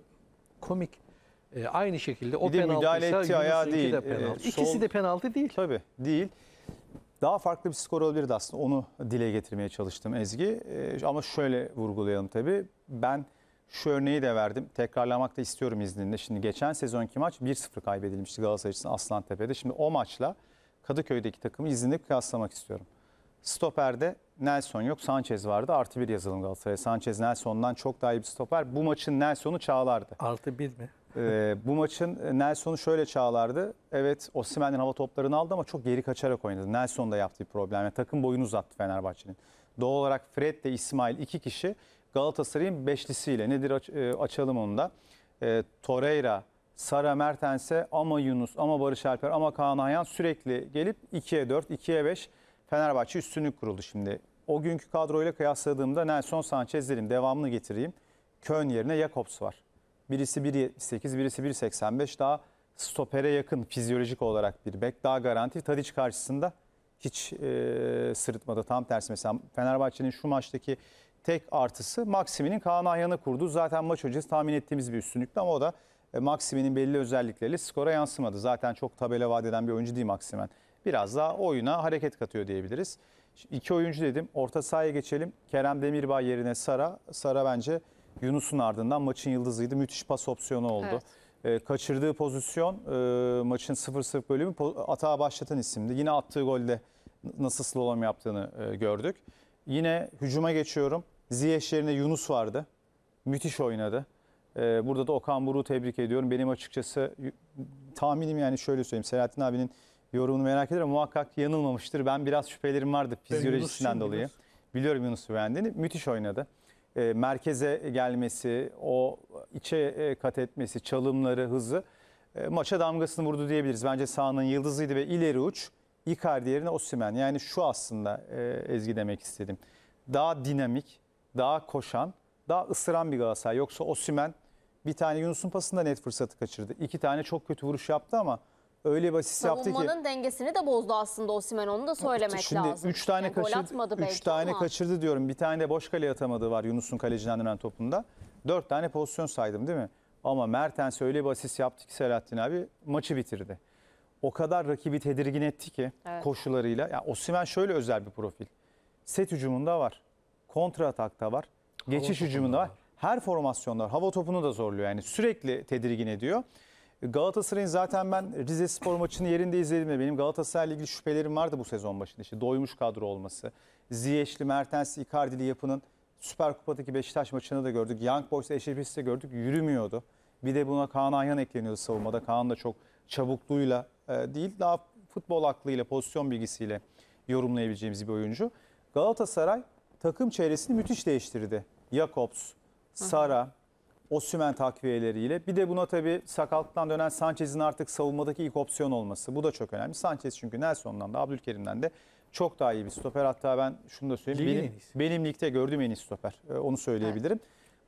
Komik. E, aynı şekilde o bir de ayağı değil. De penaltı. Ee, İkisi de penaltı değil. Tabii değil. Daha farklı bir skor olabilirdi aslında. Onu dile getirmeye çalıştım Ezgi. E, ama şöyle vurgulayalım tabii. Ben şu örneği de verdim. Tekrarlamak da istiyorum izninle. Şimdi geçen sezonki maç 1-0 kaybedilmişti Galatasaray için Aslantepe'de. Şimdi o maçla Kadıköy'deki takımı izninle kıyaslamak istiyorum. Stoper'de Nelson yok, Sanchez vardı. Artı bir yazılım Galatasaray. Sanchez Nelson'dan çok daha iyi bir stoper. Bu maçın Nelson'u çağlardı. Artı bir mi? ee, bu maçın e, Nelson'u şöyle çağlardı. Evet Osimhen'den hava toplarını aldı ama çok geri kaçarak oynadı. Nelson da yaptığı problem. Yani takım boyunu uzattı Fenerbahçe'nin. Doğal olarak Fred ve İsmail iki kişi Galatasaray'ın beşlisiyle. Nedir aç, e, açalım onu da. E, Torreira, Sara Mertens'e ama Yunus, ama Barış Alper, ama Kaan Ayhan sürekli gelip 2'ye 4, 2'ye 5 Fenerbahçe üstünlük kuruldu şimdi. O günkü kadroyla kıyasladığımda Nelson Sanchez derim devamını getireyim. Kön yerine Jakobs var. Birisi 18 birisi 1.85 daha stopere yakın fizyolojik olarak bir bek daha garanti. Tadiç karşısında hiç e, sırıtmadı tam tersi. Mesela Fenerbahçe'nin şu maçtaki tek artısı Maksimin'in Kaan Ayhan'ı kurdu. Zaten maç öncesi tahmin ettiğimiz bir üstünlüktü ama o da e, Maksimin'in belli özellikleriyle skora yansımadı. Zaten çok tabela vadeden bir oyuncu değil Maksimen biraz daha oyuna hareket katıyor diyebiliriz. Şimdi iki oyuncu dedim. Orta sahaya geçelim. Kerem Demirbay yerine Sara. Sara bence Yunus'un ardından maçın yıldızıydı. Müthiş pas opsiyonu oldu. Evet. E, kaçırdığı pozisyon e, maçın 0-0 bölümü atağa başlatan isimdi. Yine attığı golde nasıl slalom yaptığını e, gördük. Yine hücuma geçiyorum. Ziyech yerine Yunus vardı. Müthiş oynadı. E, burada da Okan Buruk'u tebrik ediyorum. Benim açıkçası tahminim yani şöyle söyleyeyim. Selahattin abinin yorumunu merak ederim. Muhakkak yanılmamıştır. Ben biraz şüphelerim vardı fizyolojisinden dolayı. Biliyorum Yunus'u beğendiğini. Müthiş oynadı. E, merkeze gelmesi, o içe e, kat etmesi, çalımları, hızı e, maça damgasını vurdu diyebiliriz. Bence sahanın yıldızıydı ve ileri uç Icardi yerine Osimen. Yani şu aslında e, Ezgi demek istedim. Daha dinamik, daha koşan, daha ısıran bir Galatasaray. Yoksa Osimen bir tane Yunus'un pasında net fırsatı kaçırdı. İki tane çok kötü vuruş yaptı ama öyle bir asist yaptı ki. Savunmanın dengesini de bozdu aslında Osimhen onu da söylemek Şimdi lazım. Şimdi 3 tane, yani kaçırdı, üç tane e, ama. kaçırdı diyorum. Bir tane de boş kaleye atamadığı var Yunus'un kaleciden dönen topunda. 4 tane pozisyon saydım değil mi? Ama Mertens öyle bir asist yaptı ki Selahattin abi maçı bitirdi. O kadar rakibi tedirgin etti ki evet. koşularıyla. Yani Osimhen şöyle özel bir profil. Set hücumunda var. Kontra atakta var. Geçiş hava hücumunda var. var. Her formasyonlar hava topunu da zorluyor. Yani sürekli tedirgin ediyor. Galatasaray'ın zaten ben Rize Spor maçını yerinde izledim de benim Galatasaray'la ilgili şüphelerim vardı bu sezon başında. İşte doymuş kadro olması, Ziyeşli, Mertens, Icardi'li yapının Süper Kupa'daki Beşiktaş maçını da gördük. Young Boys'ta Eşrefis'i de gördük. Yürümüyordu. Bir de buna Kaan Ayhan ekleniyordu savunmada. Kaan da çok çabukluğuyla e, değil daha futbol aklıyla, pozisyon bilgisiyle yorumlayabileceğimiz bir oyuncu. Galatasaray takım çeyresini müthiş değiştirdi. Jakobs, Sara, o sümen takviyeleriyle. Bir de buna tabii sakatlıktan dönen Sanchez'in artık savunmadaki ilk opsiyon olması. Bu da çok önemli. Sanchez çünkü Nelson'dan da Abdülkerim'den de çok daha iyi bir stoper. Hatta ben şunu da söyleyeyim. Ligin en benim, benim ligde gördüğüm en iyi stoper. Ee, onu söyleyebilirim.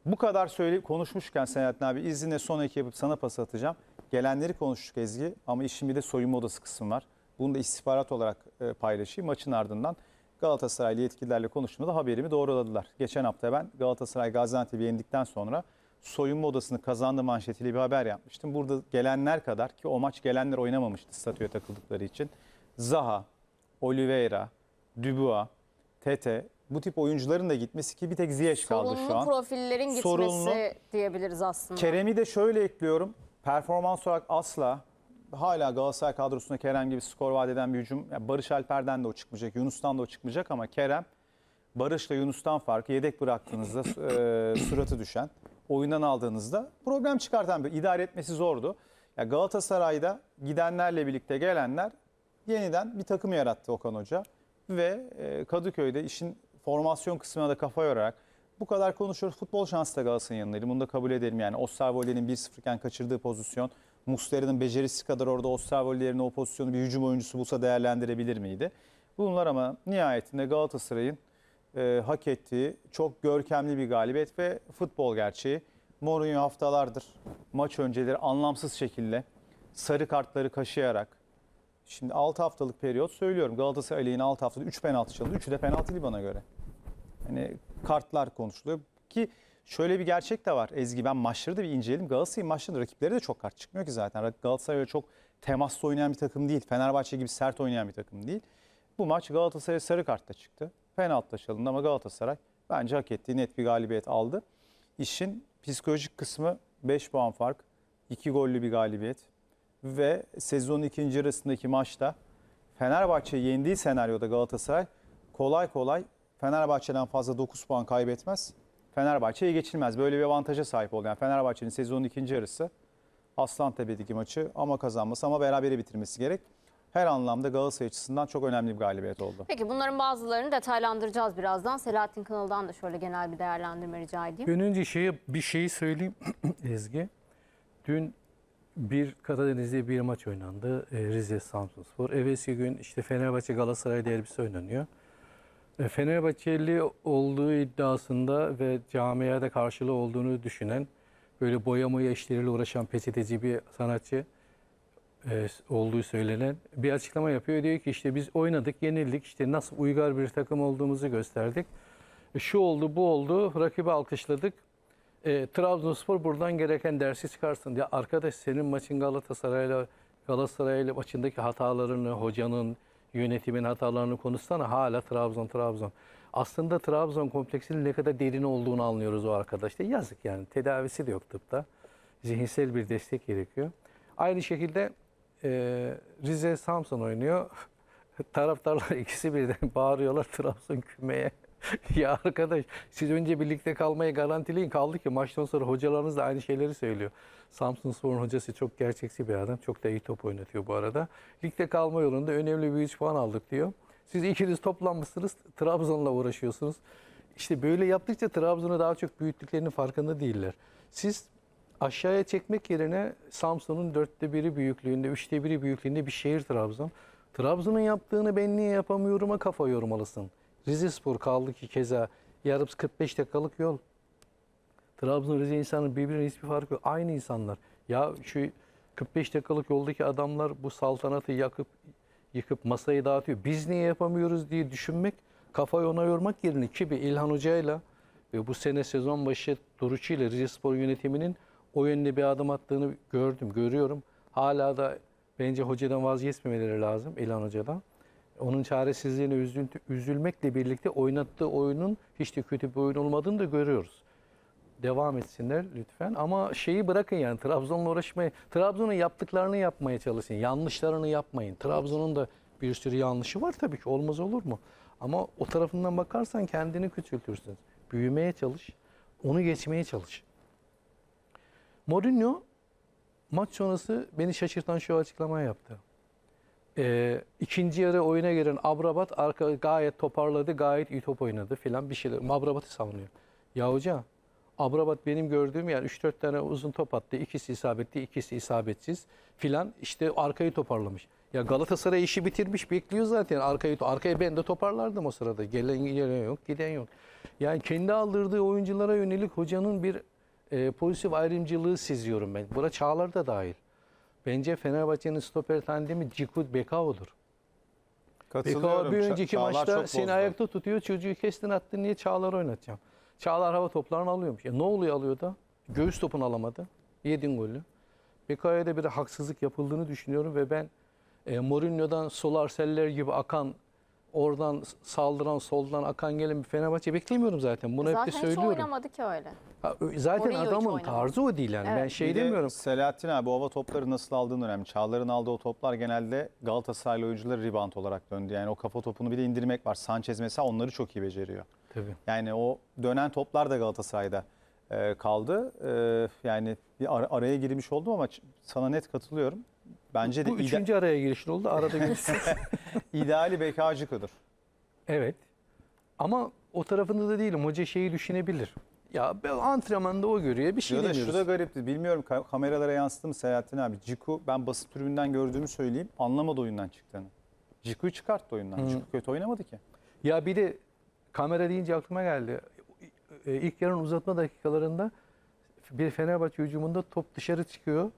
Bu kadar söyleyip konuşmuşken Selahattin abi izninle son ekip yapıp sana pas atacağım. Gelenleri konuştuk Ezgi ama işin bir de soyunma odası kısmı var. Bunu da istihbarat olarak e, paylaşayım. Maçın ardından Galatasaraylı yetkililerle konuştuğumda haberimi doğruladılar. Geçen hafta ben Galatasaray Gaziantep'i yendikten sonra soyunma odasını kazandı manşetiyle bir haber yapmıştım. Burada gelenler kadar ki o maç gelenler oynamamıştı statüye takıldıkları için. Zaha, Oliveira, Dubois, Tete bu tip oyuncuların da gitmesi ki bir tek Ziyech kaldı şu an. profillerin gitmesi Sorunlu. diyebiliriz aslında. Kerem'i de şöyle ekliyorum. Performans olarak asla hala Galatasaray kadrosunda Kerem gibi skor vaat eden bir hücum. Yani Barış Alper'den de o çıkmayacak, Yunus'tan da o çıkmayacak ama Kerem Barış'la Yunus'tan farkı yedek bıraktığınızda e, [clears throat] suratı düşen oyundan aldığınızda problem çıkartan bir idare etmesi zordu. Ya Galatasaray'da gidenlerle birlikte gelenler yeniden bir takım yarattı Okan Hoca ve e, Kadıköy'de işin formasyon kısmına da kafa yorarak bu kadar konuşuyoruz. Futbol şansı da Galatasaray'ın yanındaydı. Bunu da kabul edelim yani. Osterwolde'nin 1-0 iken kaçırdığı pozisyon. Muslera'nın becerisi kadar orada Osterwolde yerine o pozisyonu bir hücum oyuncusu bulsa değerlendirebilir miydi? Bunlar ama nihayetinde Galatasaray'ın e, hak ettiği çok görkemli bir galibiyet ve futbol gerçeği. Mourinho haftalardır maç önceleri anlamsız şekilde sarı kartları kaşıyarak şimdi 6 haftalık periyot söylüyorum Galatasaray aleyhine 6 haftada 3 penaltı çaldı. 3'ü de penaltı değil bana göre. Hani kartlar konuşuluyor ki şöyle bir gerçek de var Ezgi ben maçları da bir inceleyelim Galatasaray maçlarında rakipleri de çok kart çıkmıyor ki zaten. Galatasaray öyle çok temaslı oynayan bir takım değil. Fenerbahçe gibi sert oynayan bir takım değil. Bu maç Galatasaray sarı kartta çıktı penaltıda çalındı ama Galatasaray bence hak ettiği net bir galibiyet aldı. İşin psikolojik kısmı 5 puan fark, 2 gollü bir galibiyet ve sezonun ikinci arasındaki maçta Fenerbahçe yendiği senaryoda Galatasaray kolay kolay Fenerbahçe'den fazla 9 puan kaybetmez. Fenerbahçe'ye geçilmez. Böyle bir avantaja sahip oldu. Yani Fenerbahçe'nin sezonun ikinci yarısı Aslan Tepe'deki maçı ama kazanması ama berabere bitirmesi gerek her anlamda Galatasaray açısından çok önemli bir galibiyet oldu. Peki bunların bazılarını detaylandıracağız birazdan. Selahattin Kınalı'dan da şöyle genel bir değerlendirme rica edeyim. Ben önce şeyi, bir şeyi söyleyeyim [clears throat] Ezgi. Dün bir Karadeniz'de bir maç oynandı. Ee, Rize Samsunspor. Evvelsi gün işte Fenerbahçe Galatasaray derbisi oynanıyor. E, Fenerbahçeli olduğu iddiasında ve camiada karşılığı olduğunu düşünen böyle boyamaya işleriyle uğraşan peçeteci bir sanatçı e, olduğu söylenen bir açıklama yapıyor. Diyor ki işte biz oynadık, yenildik, işte nasıl uygar bir takım olduğumuzu gösterdik. E, şu oldu, bu oldu, rakibi alkışladık. E, Trabzonspor buradan gereken dersi çıkarsın. Ya arkadaş senin maçın Galatasaray'la Galatasaray'la maçındaki hatalarını, hocanın, yönetimin hatalarını konuşsana hala Trabzon Trabzon. Aslında Trabzon kompleksinin ne kadar derin olduğunu anlıyoruz o arkadaşta. Yazık yani tedavisi de yok tıpta. Zihinsel bir destek gerekiyor. Aynı şekilde e, Rize Samsun oynuyor. [laughs] Taraftarlar ikisi birden [laughs] bağırıyorlar Trabzon kümeye. [laughs] ya arkadaş siz önce birlikte kalmayı garantileyin. Kaldı ki maçtan sonra hocalarınız da aynı şeyleri söylüyor. Samsun Spor'un hocası çok gerçekçi bir adam. Çok da iyi top oynatıyor bu arada. Ligde kalma yolunda önemli bir 3 puan aldık diyor. Siz ikiniz toplanmışsınız. Trabzon'la uğraşıyorsunuz. İşte böyle yaptıkça Trabzon'u daha çok büyüttüklerinin farkında değiller. Siz aşağıya çekmek yerine Samsun'un dörtte biri büyüklüğünde, üçte biri büyüklüğünde bir şehir Trabzon. Trabzon'un yaptığını ben niye yapamıyorum'a kafa yormalısın. Rizespor kaldı ki keza yarım 45 dakikalık yol. Trabzon Rize insanı birbirine hiçbir farkı yok. Aynı insanlar. Ya şu 45 dakikalık yoldaki adamlar bu saltanatı yakıp yıkıp masayı dağıtıyor. Biz niye yapamıyoruz diye düşünmek, kafayı ona yormak yerine ki bir İlhan Hoca'yla ve bu sene sezon başı Duruçu ile Rize Spor yönetiminin o yönde bir adım attığını gördüm, görüyorum. Hala da bence hocadan vazgeçmemeleri lazım, İlhan Hoca'dan. Onun çaresizliğine üzüntü, üzülmekle birlikte oynattığı oyunun hiç de kötü bir oyun olmadığını da görüyoruz. Devam etsinler lütfen ama şeyi bırakın yani Trabzon'la uğraşmayı, Trabzon'un yaptıklarını yapmaya çalışın, yanlışlarını yapmayın. Trabzon'un da bir sürü yanlışı var tabii ki olmaz olur mu? Ama o tarafından bakarsan kendini küçültürsün. Büyümeye çalış, onu geçmeye çalış. Mourinho maç sonrası beni şaşırtan şu açıklamayı yaptı. Ee, ikinci yarı oyuna giren Abrabat arka, gayet toparladı, gayet iyi top oynadı filan bir şeyler. Abrabat'ı savunuyor. Ya hoca Abrabat benim gördüğüm yani 3-4 tane uzun top attı. ikisi isabetli, ikisi isabetsiz filan. İşte arkayı toparlamış. Ya Galatasaray işi bitirmiş bekliyor zaten. Arkayı, Arkayı ben de toparlardım o sırada. Gelen, gelen yok, giden yok. Yani kendi aldırdığı oyunculara yönelik hocanın bir e, pozitif ayrımcılığı seziyorum ben. Buna Çağlar da dahil. Bence Fenerbahçe'nin stoper tandemi Cikut Bekao'dur. Bekao bir önceki Çağlar maçta seni ayakta tutuyor, çocuğu kestin attın niye Çağlar'ı oynatacağım? Çağlar hava toplarını alıyormuş. Ya ne oluyor alıyor da? Göğüs topunu alamadı. Yedin golü. Bekao'ya da bir haksızlık yapıldığını düşünüyorum ve ben e, Mourinho'dan Solarseller gibi akan oradan saldıran soldan akan gelen bir Fenerbahçe beklemiyorum zaten. Bunu zaten hep de söylüyorum. Zaten hiç oynamadı ki öyle. Ha, zaten Oraya adamın tarzı o değil yani. Evet. Ben şey bir demiyorum. De Selahattin abi hava topları nasıl aldığın önemli. Çağlar'ın aldığı o toplar genelde Galatasaraylı oyuncuları rebound olarak döndü. Yani o kafa topunu bir de indirmek var. Sanchez mesela onları çok iyi beceriyor. Tabii. Yani o dönen toplar da Galatasaray'da e, kaldı. E, yani bir araya girmiş oldum ama sana net katılıyorum. Bence de Bu üçüncü araya girişin oldu. Arada bir [laughs] İdeali bekacı Kıdır. Evet. Ama o tarafında da değilim. Hoca şeyi düşünebilir. Ya ben antrenmanda o görüyor. Bir şey Ya da demiyoruz. şu da garipti. Bilmiyorum ka- kameralara yansıdı mı Selahattin abi. Ciku ben basın tribünden gördüğümü söyleyeyim. Anlamadı oyundan çıktığını. Ciku'yu çıkarttı oyundan. Ciku kötü oynamadı ki. Ya bir de kamera deyince aklıma geldi. E, ilk yarın uzatma dakikalarında bir Fenerbahçe hücumunda top dışarı çıkıyor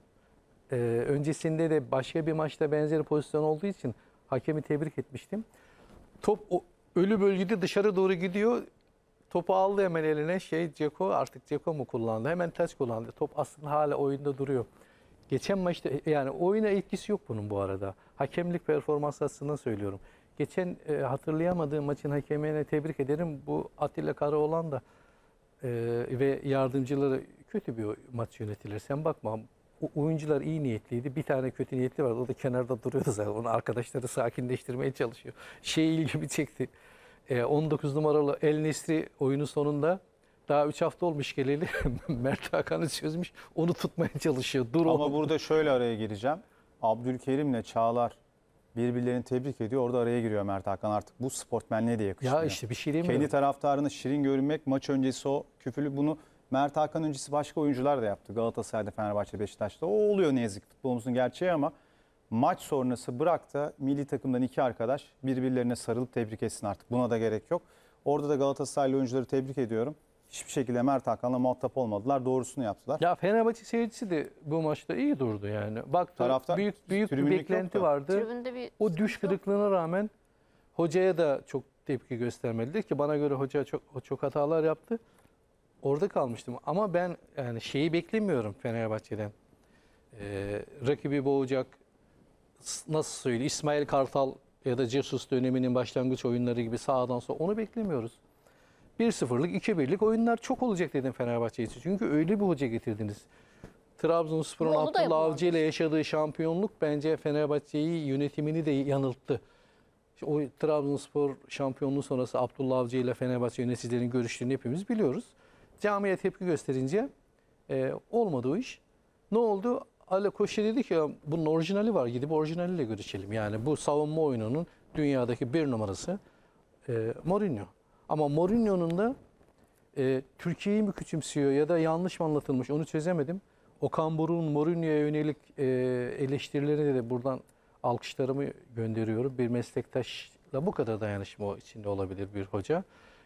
e, öncesinde de başka bir maçta benzeri pozisyon olduğu için hakemi tebrik etmiştim. Top o, ölü bölgede dışarı doğru gidiyor. Topu aldı hemen eline şey Ceko artık Ceko mu kullandı? Hemen ters kullandı. Top aslında hala oyunda duruyor. Geçen maçta yani oyuna etkisi yok bunun bu arada. Hakemlik performans açısından söylüyorum. Geçen e, hatırlayamadığım maçın hakemine tebrik ederim. Bu Atilla Karaoğlan da e, ve yardımcıları kötü bir maç yönetilir. Sen bakma oyuncular iyi niyetliydi. Bir tane kötü niyetli vardı. O da kenarda duruyordu zaten. Onu arkadaşları sakinleştirmeye çalışıyor. Şey ilgimi çekti. E, 19 numaralı El Nesri oyunu sonunda daha 3 hafta olmuş geleli [laughs] Mert Hakan'ı çözmüş. Onu tutmaya çalışıyor. Dur Ama oğlum. burada şöyle araya gireceğim. Abdülkerim'le Çağlar birbirlerini tebrik ediyor. Orada araya giriyor Mert Hakan artık. Bu sportmenliğe de yakışmıyor. Ya işte bir şey diyeyim Kendi taraftarını şirin görünmek maç öncesi o küfürlü bunu Mert Hakan öncesi başka oyuncular da yaptı. Galatasaray'da, Fenerbahçe, Beşiktaş'ta. O oluyor ne yazık futbolumuzun gerçeği ama maç sonrası bırak da milli takımdan iki arkadaş birbirlerine sarılıp tebrik etsin artık. Buna da gerek yok. Orada da Galatasaraylı oyuncuları tebrik ediyorum. Hiçbir şekilde Mert Hakan'la muhatap olmadılar. Doğrusunu yaptılar. Ya Fenerbahçe seyircisi de bu maçta iyi durdu yani. Baktı Taraftar, büyük büyük bir beklenti yoktu. vardı. Bir o düş kırıklığına rağmen hocaya da çok tepki göstermelidir ki bana göre hoca çok çok hatalar yaptı. Orada kalmıştım ama ben yani şeyi beklemiyorum Fenerbahçe'den. Ee, rakibi boğacak, nasıl söyleyeyim İsmail Kartal ya da Jesus döneminin başlangıç oyunları gibi sağdan sola onu beklemiyoruz. 1-0'lık, 2-1'lik oyunlar çok olacak dedim Fenerbahçe için. Çünkü öyle bir hoca getirdiniz. Trabzonspor'un Abdullah Avcı ile yaşadığı şampiyonluk bence Fenerbahçe'yi yönetimini de yanılttı. o Trabzonspor şampiyonluğu sonrası Abdullah Avcı ile Fenerbahçe yöneticilerinin görüştüğünü hepimiz biliyoruz. Camiye tepki gösterince e, olmadı o iş. Ne oldu? Ali Koşe dedi ki bunun orijinali var gidip orijinaliyle görüşelim. Yani bu savunma oyununun dünyadaki bir numarası e, Mourinho. Ama Mourinho'nun da e, Türkiye'yi mi küçümsüyor ya da yanlış mı anlatılmış onu çözemedim. Okan Burun Mourinho'ya yönelik e, eleştirilerine de buradan alkışlarımı gönderiyorum. Bir meslektaşla bu kadar dayanışma içinde olabilir bir hoca.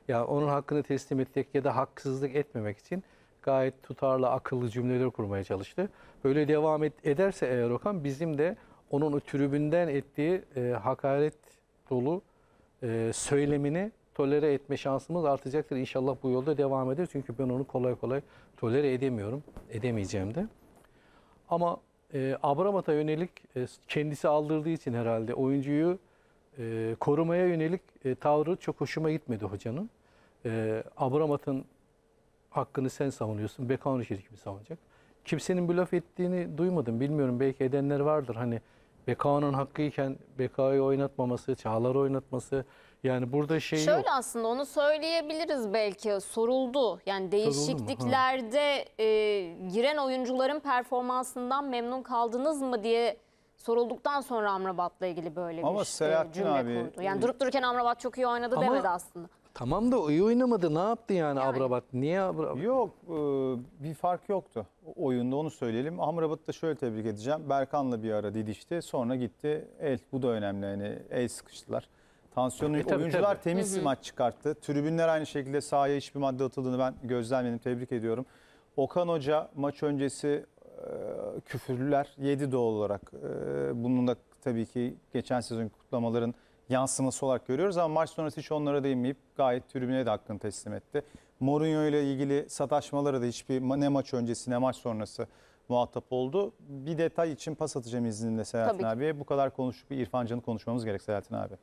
Ya onun hakkını teslim etmek ya da haksızlık etmemek için gayet tutarlı, akıllı cümleler kurmaya çalıştı. Böyle devam et, ederse eğer Okan bizim de onun o tribünden ettiği e, hakaret dolu e, söylemini tolere etme şansımız artacaktır. İnşallah bu yolda devam eder. Çünkü ben onu kolay kolay tolere edemiyorum. Edemeyeceğim de. Ama e, Abramat'a yönelik e, kendisi aldırdığı için herhalde oyuncuyu e, korumaya yönelik e, tavrı çok hoşuma gitmedi hocanın e, ee, Abramat'ın hakkını sen savunuyorsun. Bekanlı şirki mi savunacak? Kimsenin bu laf ettiğini duymadım. Bilmiyorum belki edenler vardır. Hani Bekao'nun hakkıyken Bekao'yu oynatmaması, Çağlar'ı oynatması yani burada şey Şöyle yok. aslında onu söyleyebiliriz belki soruldu. Yani değişikliklerde e, giren oyuncuların performansından memnun kaldınız mı diye sorulduktan sonra Amrabat'la ilgili böyle Ama bir e, Selahattin cümle abi, kurdu. Yani e, durup dururken Amrabat çok iyi oynadı Ama, demedi aslında. Tamam da iyi oynamadı. Ne yaptı yani, yani. Amrabat? Niye Amrabat? Yok e, bir fark yoktu oyunda onu söyleyelim. Amrabat'ı da şöyle tebrik edeceğim. Berkan'la bir ara didişti. Sonra gitti. El bu da önemli. Yani el sıkıştılar. Tansiyonu e, oyuncular tabii. temiz Hı -hı. maç çıkarttı. Tribünler aynı şekilde sahaya hiçbir madde atıldığını ben gözlemledim. Tebrik ediyorum. Okan Hoca maç öncesi e, küfürlüler yedi doğal olarak. E, bunun da tabii ki geçen sezon kutlamaların yansıması olarak görüyoruz ama maç sonrası hiç onlara değinmeyip gayet tribüne de hakkını teslim etti. Mourinho ile ilgili sataşmaları da hiçbir ne maç öncesi ne maç sonrası muhatap oldu. Bir detay için pas atacağım izninle Selahattin Tabii abiye. Bu kadar konuşup bir İrfan Can'ı konuşmamız gerek Selahattin abi.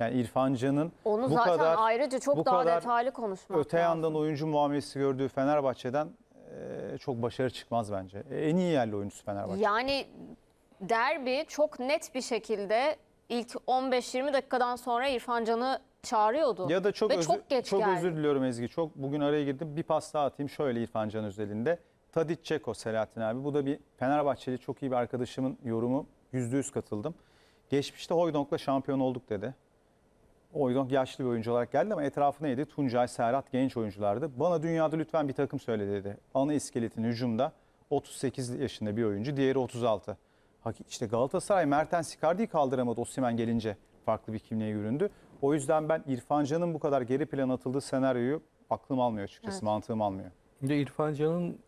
Yani İrfan Can'ın Onu bu zaten kadar, ayrıca çok bu daha kadar detaylı konuşmak öte lazım. yandan oyuncu muamelesi gördüğü Fenerbahçe'den e, çok başarı çıkmaz bence. E, en iyi yerli oyuncusu Fenerbahçe. Yani derbi çok net bir şekilde ilk 15-20 dakikadan sonra İrfan Can'ı çağırıyordu. Ya da çok, Ve özür, çok geç çok geldi. özür diliyorum Ezgi. Çok bugün araya girdim. Bir pas daha atayım şöyle İrfan Can özelinde. Tadic Ceko Selahattin abi. Bu da bir Fenerbahçeli çok iyi bir arkadaşımın yorumu. Yüzde yüz katıldım. Geçmişte Hoydonk'la şampiyon olduk dedi. Hoydonk yaşlı bir oyuncu olarak geldi ama etrafı neydi? Tuncay, Serhat genç oyunculardı. Bana dünyada lütfen bir takım söyle dedi. Ana iskeletin hücumda 38 yaşında bir oyuncu, diğeri 36 işte Galatasaray Mertens Icardi'yi kaldıramadı Osimhen gelince farklı bir kimliğe yüründü. O yüzden ben İrfan Can'ın bu kadar geri plan atıldığı senaryoyu aklım almıyor açıkçası, evet. mantığım almıyor. Bir de İrfan Can'ın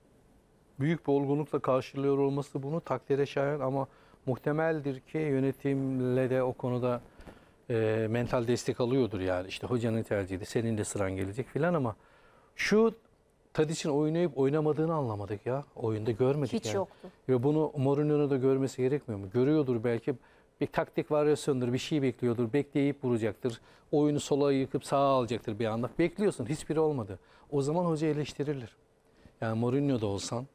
büyük bir olgunlukla karşılıyor olması bunu takdire şayan ama muhtemeldir ki yönetimle de o konuda e, mental destek alıyordur yani. İşte hocanın tercihiydi, senin de sıran gelecek filan ama şu Tadic'in oynayıp oynamadığını anlamadık ya. Oyunda görmedik Hiç yani. yoktu. Ve bunu Mourinho'nun da görmesi gerekmiyor mu? Görüyordur belki bir taktik varyasyondur, bir şey bekliyordur. Bekleyip vuracaktır. Oyunu sola yıkıp sağa alacaktır bir anda. Bekliyorsun, hiçbiri olmadı. O zaman hoca eleştirilir. Yani Mourinho'da olsan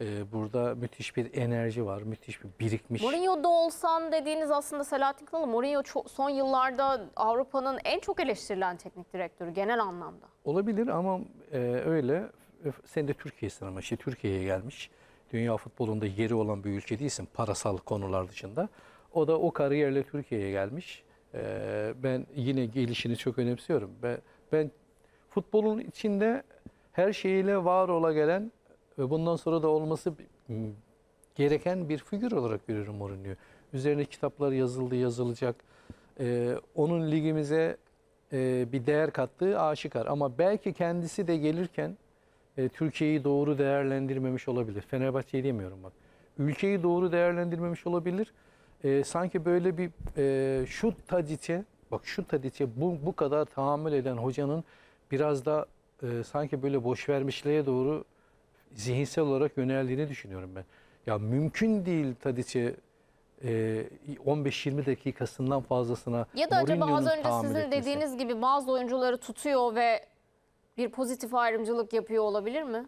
e, burada müthiş bir enerji var, müthiş bir birikmiş. Mourinho'da olsan dediğiniz aslında Selahattin Kınalı. Mourinho çok, son yıllarda Avrupa'nın en çok eleştirilen teknik direktörü genel anlamda. Olabilir ama e, öyle sen de Türkiye'sin ama işte Türkiye'ye gelmiş. Dünya futbolunda yeri olan bir ülke değilsin parasal konular dışında. O da o kariyerle Türkiye'ye gelmiş. Ee, ben yine gelişini çok önemsiyorum. Ben, ben futbolun içinde her şeyiyle var ola gelen ve bundan sonra da olması gereken bir figür olarak görüyorum Mourinho Üzerine kitaplar yazıldı, yazılacak. Ee, onun ligimize e, bir değer kattığı aşikar. Ama belki kendisi de gelirken e, Türkiye'yi doğru değerlendirmemiş olabilir. Fenerbahçe'yi demiyorum bak. Ülkeyi doğru değerlendirmemiş olabilir. E, sanki böyle bir e, şu Tadic'e bak şu Tadic'e bu, bu kadar tahammül eden hocanın biraz da e, sanki böyle boş vermişliğe doğru zihinsel olarak yöneldiğini düşünüyorum ben. Ya mümkün değil Tadic'e 15-20 dakikasından fazlasına. Ya da acaba az önce sizin dediğiniz gibi bazı oyuncuları tutuyor ve bir pozitif ayrımcılık yapıyor olabilir mi?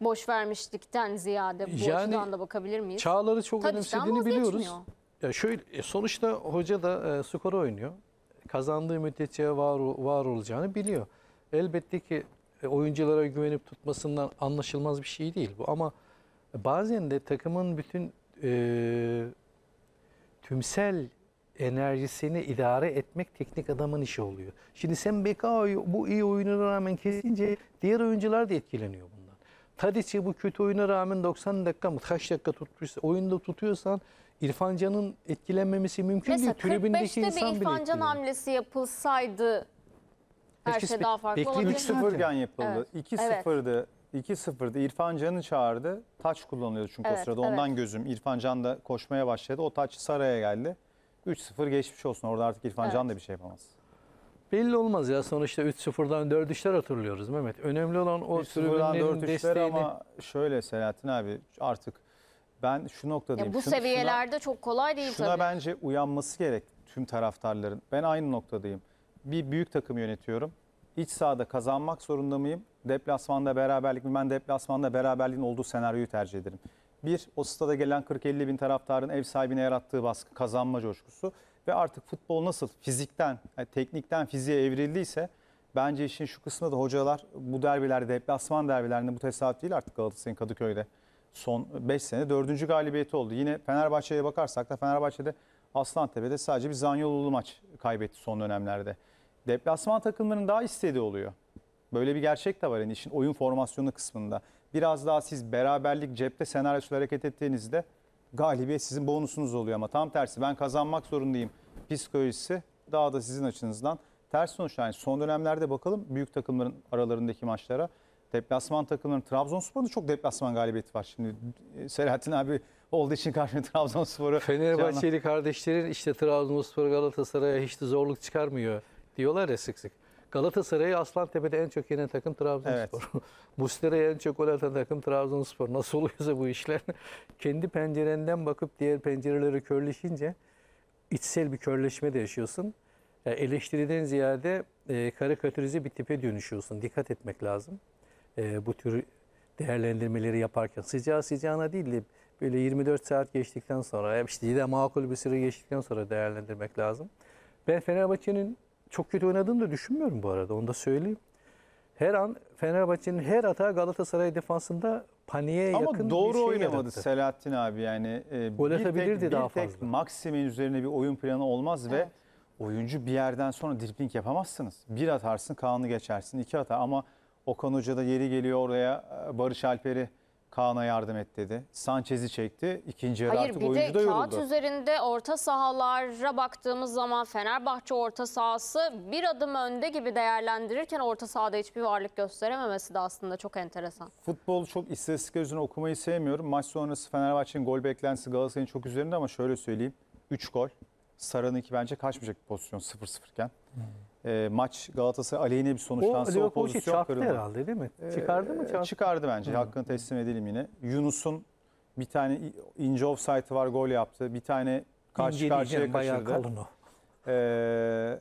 Boş vermişlikten ziyade bu yani, açıdan da bakabilir miyiz? Çağları çok Tabii önemsediğini biliyoruz. Ya şöyle e, sonuçta hoca da e, skoru oynuyor. Kazandığı müddetçe var var olacağını biliyor. Elbette ki e, oyunculara güvenip tutmasından anlaşılmaz bir şey değil bu ama bazen de takımın bütün e, tümsel enerjisini idare etmek teknik adamın işi oluyor. Şimdi sen Bekao'yu bu iyi oyununa rağmen kesince diğer oyuncular da etkileniyor bundan. Tadic'i bu kötü oyuna rağmen 90 dakika mı kaç dakika tuttuysa oyunda tutuyorsan İrfan Can'ın etkilenmemesi mümkün Mesela değil. Tribündeki insan bir bile İrfan Can hamlesi yapılsaydı her Herkes şey daha farklı olabilir. 3-0'dan yapıldı. Evet. 2-0'dı. 2-0'dı. İrfan Can'ı çağırdı. Taç kullanılıyordu çünkü evet, o sırada. Ondan evet. gözüm. İrfan Can da koşmaya başladı. O taç Saray'a geldi. 3-0 geçmiş olsun. Orada artık İrfan evet. Can da bir şey yapamaz. Belli olmaz ya. Sonuçta 3-0'dan 4-3'ler hatırlıyoruz Mehmet. Önemli olan o tribünlerin desteğini. ama şöyle Selahattin abi artık ben şu noktadayım. Ya bu şuna, seviyelerde şuna, çok kolay değil şuna tabii. Şuna bence uyanması gerek tüm taraftarların. Ben aynı noktadayım. Bir büyük takım yönetiyorum. İç sahada kazanmak zorunda mıyım? Deplasmanda beraberlik mi? Ben deplasmanda beraberliğin olduğu senaryoyu tercih ederim. Bir, o stada gelen 40-50 bin taraftarın ev sahibine yarattığı baskı, kazanma coşkusu. Ve artık futbol nasıl fizikten, yani e, teknikten fiziğe evrildiyse bence işin şu kısmında da hocalar bu derbilerde, deplasman derbilerinde bu tesadüf değil artık Galatasaray'ın Kadıköy'de son 5 sene dördüncü galibiyeti oldu. Yine Fenerbahçe'ye bakarsak da Fenerbahçe'de Aslantepe'de sadece bir Zanyolulu maç kaybetti son dönemlerde. Deplasman takımlarının daha istediği oluyor. Böyle bir gerçek de var yani işin oyun formasyonu kısmında. Biraz daha siz beraberlik cepte senaryosuyla hareket ettiğinizde galibiyet sizin bonusunuz oluyor ama tam tersi ben kazanmak zorundayım psikolojisi daha da sizin açınızdan ters sonuç Yani son dönemlerde bakalım büyük takımların aralarındaki maçlara. Deplasman takımların Trabzonspor'un çok deplasman galibiyeti var. Şimdi e, Selahattin abi olduğu için karşı Trabzonspor'u. Fenerbahçeli canına... kardeşlerin işte Trabzonspor Galatasaray'a hiç de zorluk çıkarmıyor diyorlar ya sık sık. Aslan Tepede en çok yenen takım Trabzonspor. Evet. Muslera'ya [laughs] en çok gol atan takım Trabzonspor. Nasıl oluyorsa bu işler. [laughs] Kendi pencerenden bakıp diğer pencereleri körleşince içsel bir körleşme de yaşıyorsun. Yani eleştiriden ziyade e, karikatürize bir tipe dönüşüyorsun. Dikkat etmek lazım. E, bu tür değerlendirmeleri yaparken sıcağı sıcağına değil de böyle 24 saat geçtikten sonra işte yine makul bir süre geçtikten sonra değerlendirmek lazım. Ben Fenerbahçe'nin çok kötü oynadığını da düşünmüyorum bu arada. Onu da söyleyeyim. Her an Fenerbahçe'nin her hata Galatasaray defansında paniğe Ama yakın doğru bir şey oynamadı Selahattin abi yani. E, Gol atabilirdi bir tek fazla. Maksim'in üzerine bir oyun planı olmaz evet. ve oyuncu bir yerden sonra dripling yapamazsınız. Bir atarsın Kaan'ı geçersin, iki atar ama Okan Hoca da yeri geliyor oraya e, Barış Alper'i Kaan'a yardım et dedi. Sanchez'i çekti. İkinci yarı Hayır, artık oyuncu da yoruldu. kağıt üzerinde orta sahalara baktığımız zaman Fenerbahçe orta sahası bir adım önde gibi değerlendirirken orta sahada hiçbir varlık gösterememesi de aslında çok enteresan. Futbol çok istatistik gözünü okumayı sevmiyorum. Maç sonrası Fenerbahçe'nin gol beklentisi Galatasaray'ın çok üzerinde ama şöyle söyleyeyim. 3 gol. ki bence kaçmayacak bir pozisyon 0-0 iken. Hmm e, maç Galatasaray aleyhine bir sonuçlansa o, o pozisyon çarptı kırıldı. herhalde değil mi? E, çıkardı mı e, çarptı? Çıkardı bence. Hı. Hakkını teslim edelim yine. Yunus'un bir tane ince offside'ı var gol yaptı. Bir tane karşı İnce karşıya kaçırdı. kalın o. Ee,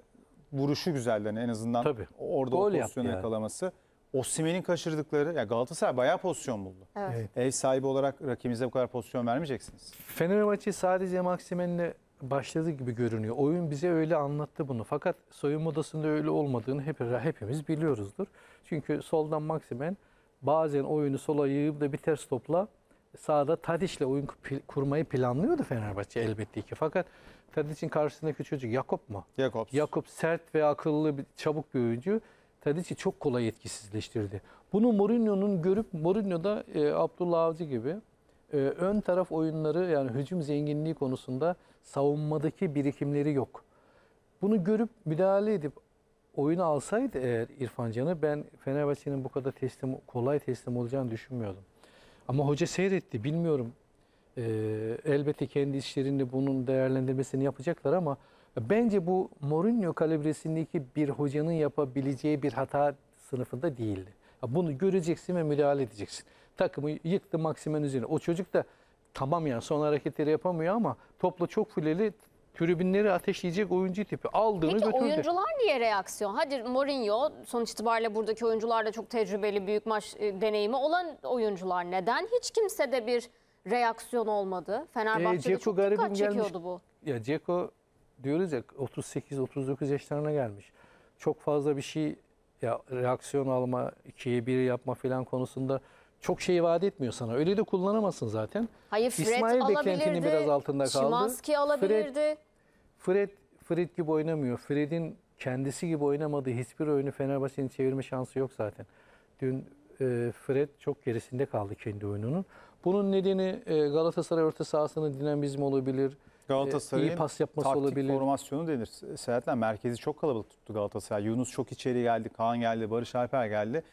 vuruşu güzeldi hani en azından Tabii. orada gol o pozisyonu yani. yakalaması. Osimen'in kaçırdıkları, ya Galatasaray bayağı pozisyon buldu. Evet. Ev sahibi olarak rakibinize bu kadar pozisyon vermeyeceksiniz. Fener maçı sadece Maksimen'le başladı gibi görünüyor. Oyun bize öyle anlattı bunu. Fakat soyunma odasında öyle olmadığını hep, hepimiz biliyoruzdur. Çünkü soldan maksimen bazen oyunu sola yığıp da bir ters topla sağda Tadiş'le oyun kurmayı planlıyordu Fenerbahçe elbette ki. Fakat Tadiş'in karşısındaki çocuk Yakup mu? Yakup. Yakup sert ve akıllı, bir, çabuk bir oyuncu. Tadiş'i çok kolay etkisizleştirdi. Bunu Mourinho'nun görüp Mourinho da e, Abdullah Avcı gibi e, ön taraf oyunları yani hücum zenginliği konusunda savunmadaki birikimleri yok. Bunu görüp müdahale edip oyunu alsaydı eğer İrfan Can'ı ben Fenerbahçe'nin bu kadar teslim kolay teslim olacağını düşünmüyordum. Ama hoca seyretti bilmiyorum. E, elbette kendi işlerinde bunun değerlendirmesini yapacaklar ama bence bu Mourinho kalibresindeki bir hocanın yapabileceği bir hata sınıfında değildi. Bunu göreceksin ve müdahale edeceksin takımı yıktı Maksimen üzerine. O çocuk da tamam yani son hareketleri yapamıyor ama topla çok fileli tribünleri ateşleyecek oyuncu tipi aldığını Peki, götürdü. Peki oyuncular niye reaksiyon? Hadi Mourinho sonuç itibariyle buradaki oyuncular da çok tecrübeli büyük maç e, deneyimi olan oyuncular. Neden hiç kimse de bir reaksiyon olmadı? Fenerbahçe'de e, çok dikkat çekiyordu gelmiş. bu. Ya Ceko diyoruz ya 38-39 yaşlarına gelmiş. Çok fazla bir şey ya reaksiyon alma, ikiye bir yapma falan konusunda çok şey vaat etmiyor sana. Öyle de kullanamazsın zaten. Hayır Fred İsmail beklentinin biraz altında kaldı. Şimanski alabilirdi. Fred, Fred, Fred gibi oynamıyor. Fred'in kendisi gibi oynamadığı hiçbir oyunu Fenerbahçe'nin çevirme şansı yok zaten. Dün e, Fred çok gerisinde kaldı kendi oyununun. Bunun nedeni e, Galatasaray orta sahasının dinamizmi olabilir. E, Galatasaray'ın iyi pas yapması taktik olabilir. formasyonu denir. Serhat'la merkezi çok kalabalık tuttu Galatasaray. Yunus çok içeri geldi, Kaan geldi, Barış Alper geldi.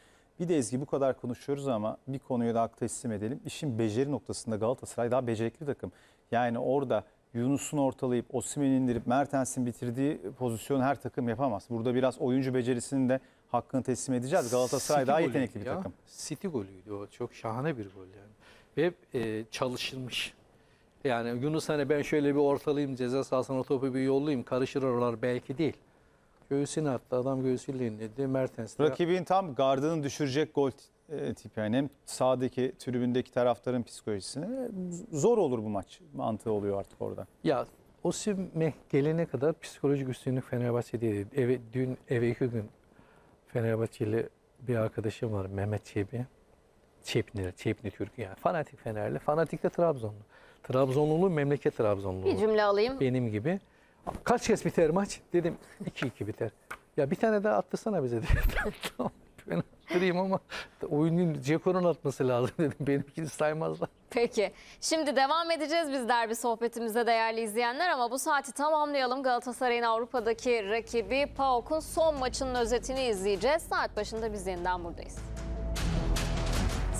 Bir de Ezgi bu kadar konuşuyoruz ama bir konuyu da hak teslim edelim. İşin beceri noktasında Galatasaray daha becerikli takım. Yani orada Yunus'un ortalayıp Osimhen'i indirip Mertens'in bitirdiği pozisyonu her takım yapamaz. Burada biraz oyuncu becerisinin de hakkını teslim edeceğiz. Galatasaray City daha yetenekli bir ya. takım. City golüydü o. Çok şahane bir gol yani. Ve e, çalışılmış. Yani Yunus hani ben şöyle bir ortalayayım ceza sahasına topu bir yollayayım karışır oralar belki değil. Göğsüne attı. Adam göğsüyle inledi. Mertens de... Rakibin tam gardını düşürecek gol e, tipi. Yani hem sağdaki tribündeki taraftarın psikolojisine zor olur bu maç. Mantığı oluyor artık orada. Ya Osimeh gelene kadar psikolojik üstünlük Fenerbahçe'deydi. Eve, dün eve iki gün Fenerbahçeli bir arkadaşım var Mehmet Çebi. Çepni, Çepni Türk'ü Yani. Fanatik Fenerli. Fanatik de Trabzonlu. Trabzonlu memleket Trabzonlu. Bir cümle alayım. Benim gibi. Kaç kez biter maç? Dedim 2-2 biter. Ya bir tane daha attırsana bize dedim. [laughs] tamam ben attırayım ama oyunun Ceko'nun atması lazım dedim. Benimkini saymazlar. Peki. Şimdi devam edeceğiz biz derbi sohbetimize değerli izleyenler ama bu saati tamamlayalım. Galatasaray'ın Avrupa'daki rakibi PAOK'un son maçının özetini izleyeceğiz. Saat başında biz yeniden buradayız.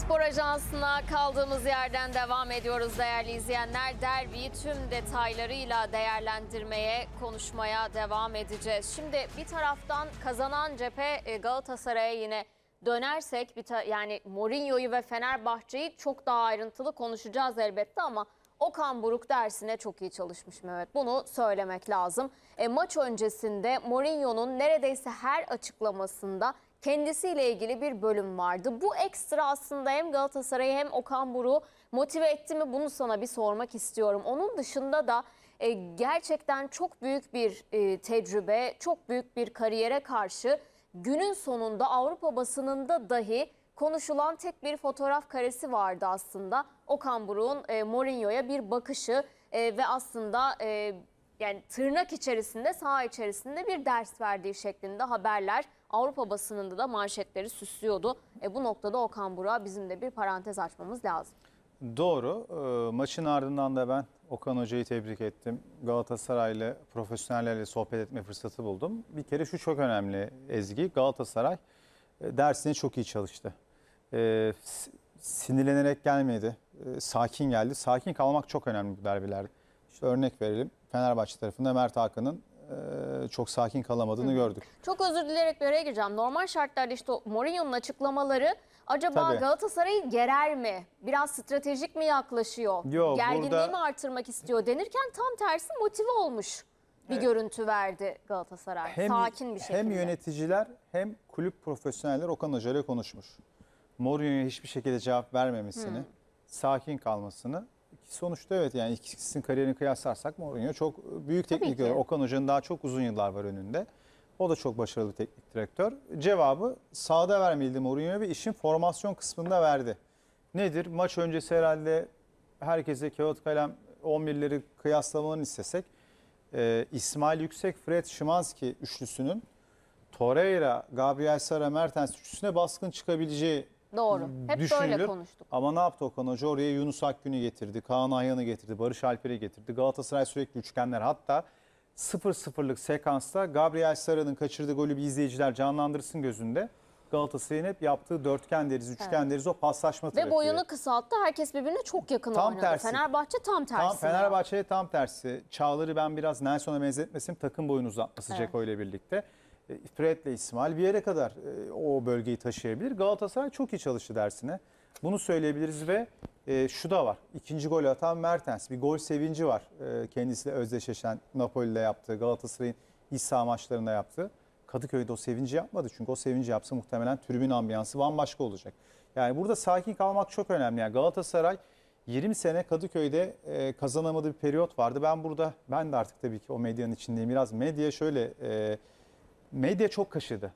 Spor Ajansı'na kaldığımız yerden devam ediyoruz değerli izleyenler. Derbiyi tüm detaylarıyla değerlendirmeye, konuşmaya devam edeceğiz. Şimdi bir taraftan kazanan cephe e, Galatasaray'a yine dönersek bir yani Mourinho'yu ve Fenerbahçe'yi çok daha ayrıntılı konuşacağız elbette ama Okan Buruk dersine çok iyi çalışmış Mehmet. Bunu söylemek lazım. E, maç öncesinde Mourinho'nun neredeyse her açıklamasında kendisiyle ilgili bir bölüm vardı. Bu ekstra aslında hem Galatasaray'ı hem Okan Buruk'u motive etti mi bunu sana bir sormak istiyorum. Onun dışında da e, gerçekten çok büyük bir e, tecrübe, çok büyük bir kariyere karşı günün sonunda Avrupa basınında dahi konuşulan tek bir fotoğraf karesi vardı aslında. Okan Buruk'un e, Mourinho'ya bir bakışı e, ve aslında e, yani tırnak içerisinde, saha içerisinde bir ders verdiği şeklinde haberler Avrupa basınında da manşetleri süslüyordu. E, bu noktada Okan Burak'a bizim de bir parantez açmamız lazım. Doğru. E, maçın ardından da ben Okan Hoca'yı tebrik ettim. Galatasaray'la, profesyonellerle sohbet etme fırsatı buldum. Bir kere şu çok önemli Ezgi. Galatasaray e, dersine çok iyi çalıştı. E, sinirlenerek gelmedi. E, sakin geldi. Sakin kalmak çok önemli bu derbilerde. İşte örnek verelim. Fenerbahçe tarafında Mert Hakan'ın çok sakin kalamadığını gördük. Çok özür dileyerek bir araya gireceğim. Normal şartlarda işte Mourinho'nun açıklamaları acaba Tabii. Galatasaray'ı gerer mi? Biraz stratejik mi yaklaşıyor? Yok, Gerginliği burada- mi artırmak istiyor denirken tam tersi motive olmuş bir görüntü verdi Galatasaray. Sakin bir şekilde. Hem yöneticiler hem kulüp profesyoneller Okan Hoca ile konuşmuş. Mourinho'ya hiçbir şekilde cevap vermemesini, sakin kalmasını Sonuçta evet yani ikisinin kariyerini kıyaslarsak Mourinho çok büyük teknik direktör. Okan Hoca'nın daha çok uzun yıllar var önünde. O da çok başarılı teknik direktör. Cevabı sağda vermeliydi Mourinho bir işin formasyon kısmında verdi. Nedir? Maç öncesi herhalde herkese kağıt kalem 11'leri kıyaslamanı istesek e, İsmail Yüksek, Fred Şimanski üçlüsünün Torreira, Gabriel Sara, Mertens üçlüsüne baskın çıkabileceği Doğru. Hmm, hep düşünülür. böyle konuştuk. Ama ne yaptı Okan Hoca? Oraya Yunus Akgün'ü getirdi, Kaan Ayhan'ı getirdi, Barış Alper'i getirdi. Galatasaray sürekli üçgenler. Hatta 0-0'lık sekansta Gabriel Sara'nın kaçırdığı golü bir izleyiciler canlandırsın gözünde. Galatasaray'ın hep yaptığı dörtgen deriz, üçgen deriz o paslaşma trafiği. Ve boyunu kısalttı. Herkes birbirine çok yakın tam oynadı. Tersi. Fenerbahçe tam tersi. Tam, Fenerbahçe tam tersi. Çağlar'ı ben biraz Nelson'a benzetmesim takım boyunu uzatması evet. Ceko'yla birlikte. E, Fred'le İsmail bir yere kadar e, o bölgeyi taşıyabilir. Galatasaray çok iyi çalıştı dersine. Bunu söyleyebiliriz ve e, şu da var. İkinci golü atan Mertens. Bir gol sevinci var. kendisiyle özdeşleşen Napoli'de yaptığı, Galatasaray'ın iç saha maçlarında yaptığı. Kadıköy'de o sevinci yapmadı. Çünkü o sevinci yapsa muhtemelen tribün ambiyansı bambaşka olacak. Yani burada sakin kalmak çok önemli. Yani Galatasaray 20 sene Kadıköy'de e, kazanamadığı bir periyot vardı. Ben burada, ben de artık tabii ki o medyanın içindeyim biraz. Medya şöyle... E, medya çok kaşıdı.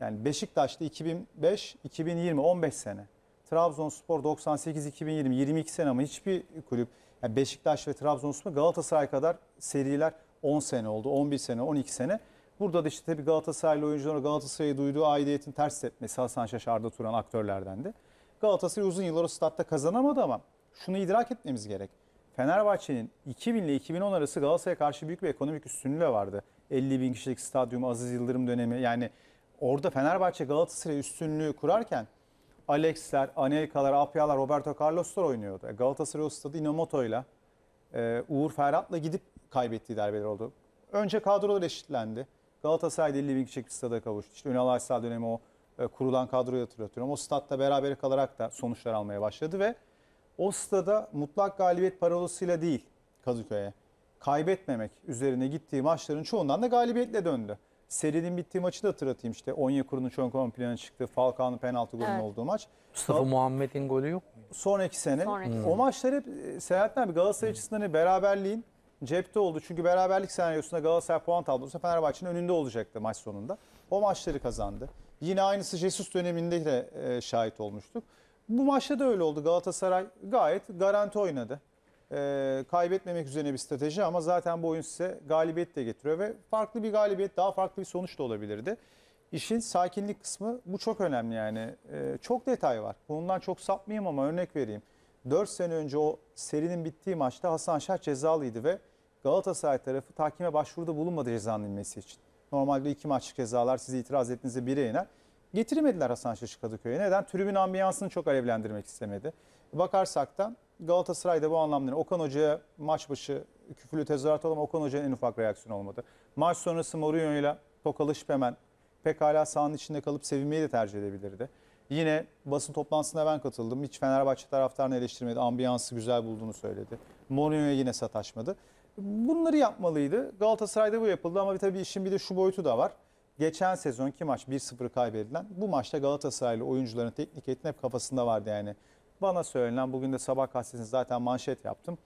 Yani Beşiktaş'ta 2005, 2020, 15 sene. Trabzonspor 98, 2020, 22 sene ama hiçbir kulüp. Yani Beşiktaş ve Trabzonspor Galatasaray kadar seriler 10 sene oldu, 11 sene, 12 sene. Burada da işte tabii Galatasaraylı oyuncuların Galatasaray'ı duyduğu aidiyetin ters etmesi Hasan Şaş, Arda Turan aktörlerden de. Galatasaray uzun yıllar o statta kazanamadı ama şunu idrak etmemiz gerek. Fenerbahçe'nin 2000 ile 2010 arası Galatasaray'a karşı büyük bir ekonomik üstünlüğü vardı. 50 bin kişilik stadyum Aziz Yıldırım dönemi yani orada Fenerbahçe Galatasaray üstünlüğü kurarken Alex'ler, Anelka'lar, Apya'lar, Roberto Carlos'lar oynuyordu. E, Galatasaray o stadı Inamoto'yla, e, Uğur Ferhat'la gidip kaybettiği derbeler oldu. Önce kadrolar eşitlendi. Galatasaray'da 50 bin kişilik bir stada kavuştu. İşte Ünal Aysal dönemi o e, kurulan kadroyu hatırlatıyorum. O statta beraber kalarak da sonuçlar almaya başladı ve o stada mutlak galibiyet parolasıyla değil Kadıköy'e kaybetmemek üzerine gittiği maçların çoğundan da galibiyetle döndü. Serinin bittiği maçı da hatırlatayım işte. Onyekuru'nun çok ön plana çıktı. Falcao'nun penaltı golünün evet. olduğu maç. Mustafa Muhammed'in golü yok mu? Sonraki sene. Sonraki. Hmm. O maçlar hep e, Selahattin bir Galatasaray açısından hani beraberliğin cepte oldu. Çünkü beraberlik senaryosunda Galatasaray puan tablosu Fenerbahçe'nin önünde olacaktı maç sonunda. O maçları kazandı. Yine aynısı Jesus döneminde de e, şahit olmuştuk. Bu maçta da öyle oldu. Galatasaray gayet garanti oynadı e, kaybetmemek üzerine bir strateji ama zaten bu oyun size galibiyet de getiriyor ve farklı bir galibiyet daha farklı bir sonuç da olabilirdi. İşin sakinlik kısmı bu çok önemli yani. E, çok detay var. Bundan çok sapmayayım ama örnek vereyim. 4 sene önce o serinin bittiği maçta Hasan Şah cezalıydı ve Galatasaray tarafı tahkime başvuruda bulunmadı cezanın inmesi için. Normalde iki maçlık cezalar sizi itiraz ettiğinizde bire iner. Getiremediler Hasan Şaşı Kadıköy'e. Neden? Tribün ambiyansını çok alevlendirmek istemedi. Bakarsak da Galatasaray'da bu anlamda Okan Hoca'ya maç başı küfürlü tezahürat ama Okan Hoca'nın en ufak reaksiyonu olmadı. Maç sonrası Mourinho ile tokalışıp hemen pekala sahanın içinde kalıp sevinmeyi de tercih edebilirdi. Yine basın toplantısına ben katıldım. Hiç Fenerbahçe taraftarını eleştirmedi. Ambiyansı güzel bulduğunu söyledi. Mourinho'ya yine sataşmadı. Bunları yapmalıydı. Galatasaray'da bu yapıldı ama tabii işin bir de şu boyutu da var. Geçen sezonki maç 1-0 kaybedilen bu maçta Galatasaraylı oyuncuların teknik etin hep kafasında vardı yani bana söylenen bugün de sabah gazetesinde zaten manşet yaptım.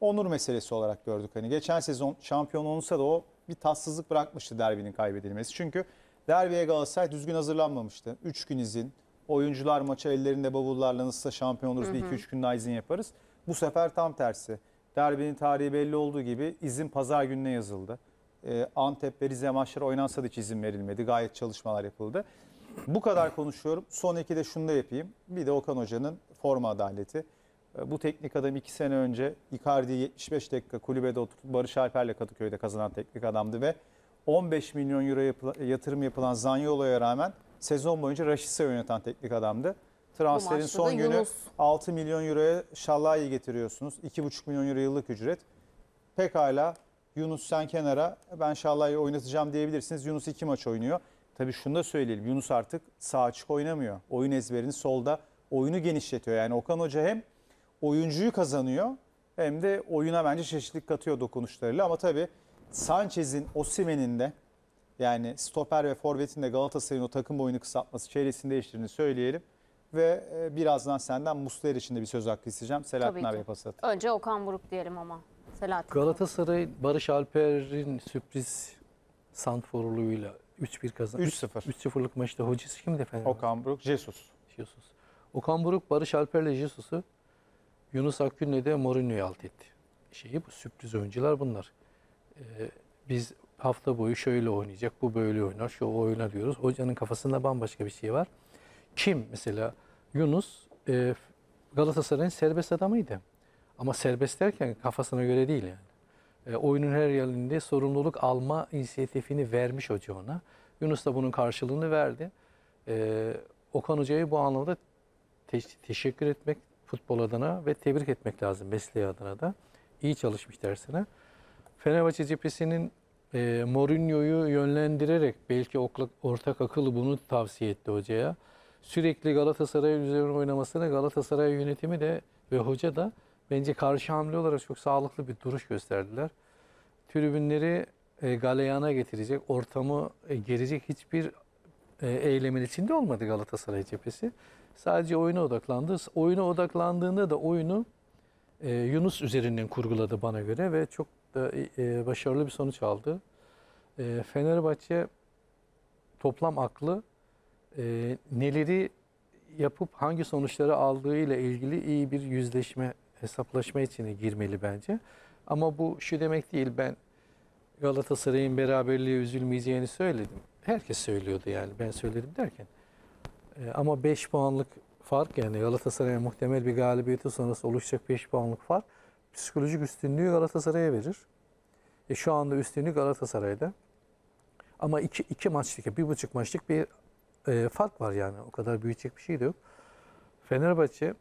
Onur meselesi olarak gördük. Hani geçen sezon şampiyon olunsa da o bir tatsızlık bırakmıştı derbinin kaybedilmesi. Çünkü derbiye Galatasaray düzgün hazırlanmamıştı. 3 gün izin. Oyuncular maça ellerinde bavullarla nasılsa şampiyon oluruz bir 2-3 gün daha izin yaparız. Bu sefer tam tersi. Derbinin tarihi belli olduğu gibi izin pazar gününe yazıldı. Ee, Antep ve Rize maçları oynansa da hiç izin verilmedi. Gayet çalışmalar yapıldı. Bu kadar konuşuyorum. Son iki de şunu da yapayım. Bir de Okan Hoca'nın forma adaleti. E, bu teknik adam iki sene önce Icardi 75 dakika kulübede oturup Barış Alper'le Kadıköy'de kazanan teknik adamdı ve 15 milyon euro yapı, yatırım yapılan Zanyolo'ya rağmen sezon boyunca Raşitse yöneten teknik adamdı. Transferin son günü Yunus. 6 milyon euroya Şallay'ı getiriyorsunuz. 2,5 milyon euro yıllık ücret. Pekala Yunus sen kenara ben Şallay'ı oynatacağım diyebilirsiniz. Yunus iki maç oynuyor. Tabii şunu da söyleyelim. Yunus artık sağ açık oynamıyor. Oyun ezberini solda oyunu genişletiyor. Yani Okan Hoca hem oyuncuyu kazanıyor hem de oyuna bence çeşitlik katıyor dokunuşlarıyla. Ama tabii Sanchez'in, Osimen'in de yani stoper ve forvetin de Galatasaray'ın o takım boyunu kısaltması, çevresini değiştirdiğini söyleyelim. Ve e, birazdan senden Muslera için de bir söz hakkı isteyeceğim. Selahattin abiye pas at. Önce Okan Buruk diyelim ama. Selahattin Galatasaray Barış Alper'in sürpriz santforluğuyla 3-1 kazandı. 3-0. 3-0'lık maçta hocası kimdi efendim? Okan Buruk, Jesus. Jesus. Okan Buruk, Barış Alper'le Jesus'u Yunus Akgün'le de Mourinho'yu alt etti. Şeyi bu sürpriz oyuncular bunlar. Ee, biz hafta boyu şöyle oynayacak, bu böyle oynar, şu oynar diyoruz. Hocanın kafasında bambaşka bir şey var. Kim mesela? Yunus e, Galatasaray'ın serbest adamıydı. Ama serbest derken kafasına göre değil yani. E, oyunun her yerinde sorumluluk alma inisiyatifini vermiş hoca ona. Yunus da bunun karşılığını verdi. E, Okan Hoca'yı bu anlamda te teşekkür etmek futbol adına ve tebrik etmek lazım mesleği adına da. İyi çalışmış dersine. Fenerbahçe cephesinin e, Mourinho'yu yönlendirerek belki ortak akıllı bunu tavsiye etti hocaya. Sürekli Galatasaray üzerine oynamasını Galatasaray yönetimi de ve hoca da bence karşı hamle olarak çok sağlıklı bir duruş gösterdiler. Tribünleri e, galeyana getirecek, ortamı e, gerecek hiçbir e, eylemin içinde olmadı Galatasaray cephesi. Sadece oyuna odaklandı. Oyuna odaklandığında da oyunu e, Yunus üzerinden kurguladı bana göre ve çok da e, e başarılı bir sonuç aldı. E, Fenerbahçe toplam aklı e, neleri yapıp hangi sonuçları aldığı ile ilgili iyi bir yüzleşme, hesaplaşma içine girmeli bence. Ama bu şu demek değil ben Galatasaray'ın beraberliğe üzülmeyeceğini söyledim. Herkes söylüyordu yani ben söyledim derken. E, ama 5 puanlık fark yani Galatasaray'a muhtemel bir galibiyeti sonrası oluşacak 5 puanlık fark psikolojik üstünlüğü Galatasaray'a verir. E, şu anda üstünlüğü Galatasaray'da. Ama iki, iki maçlık, bir buçuk maçlık bir e, fark var yani. O kadar büyütecek bir şey de yok. Fenerbahçe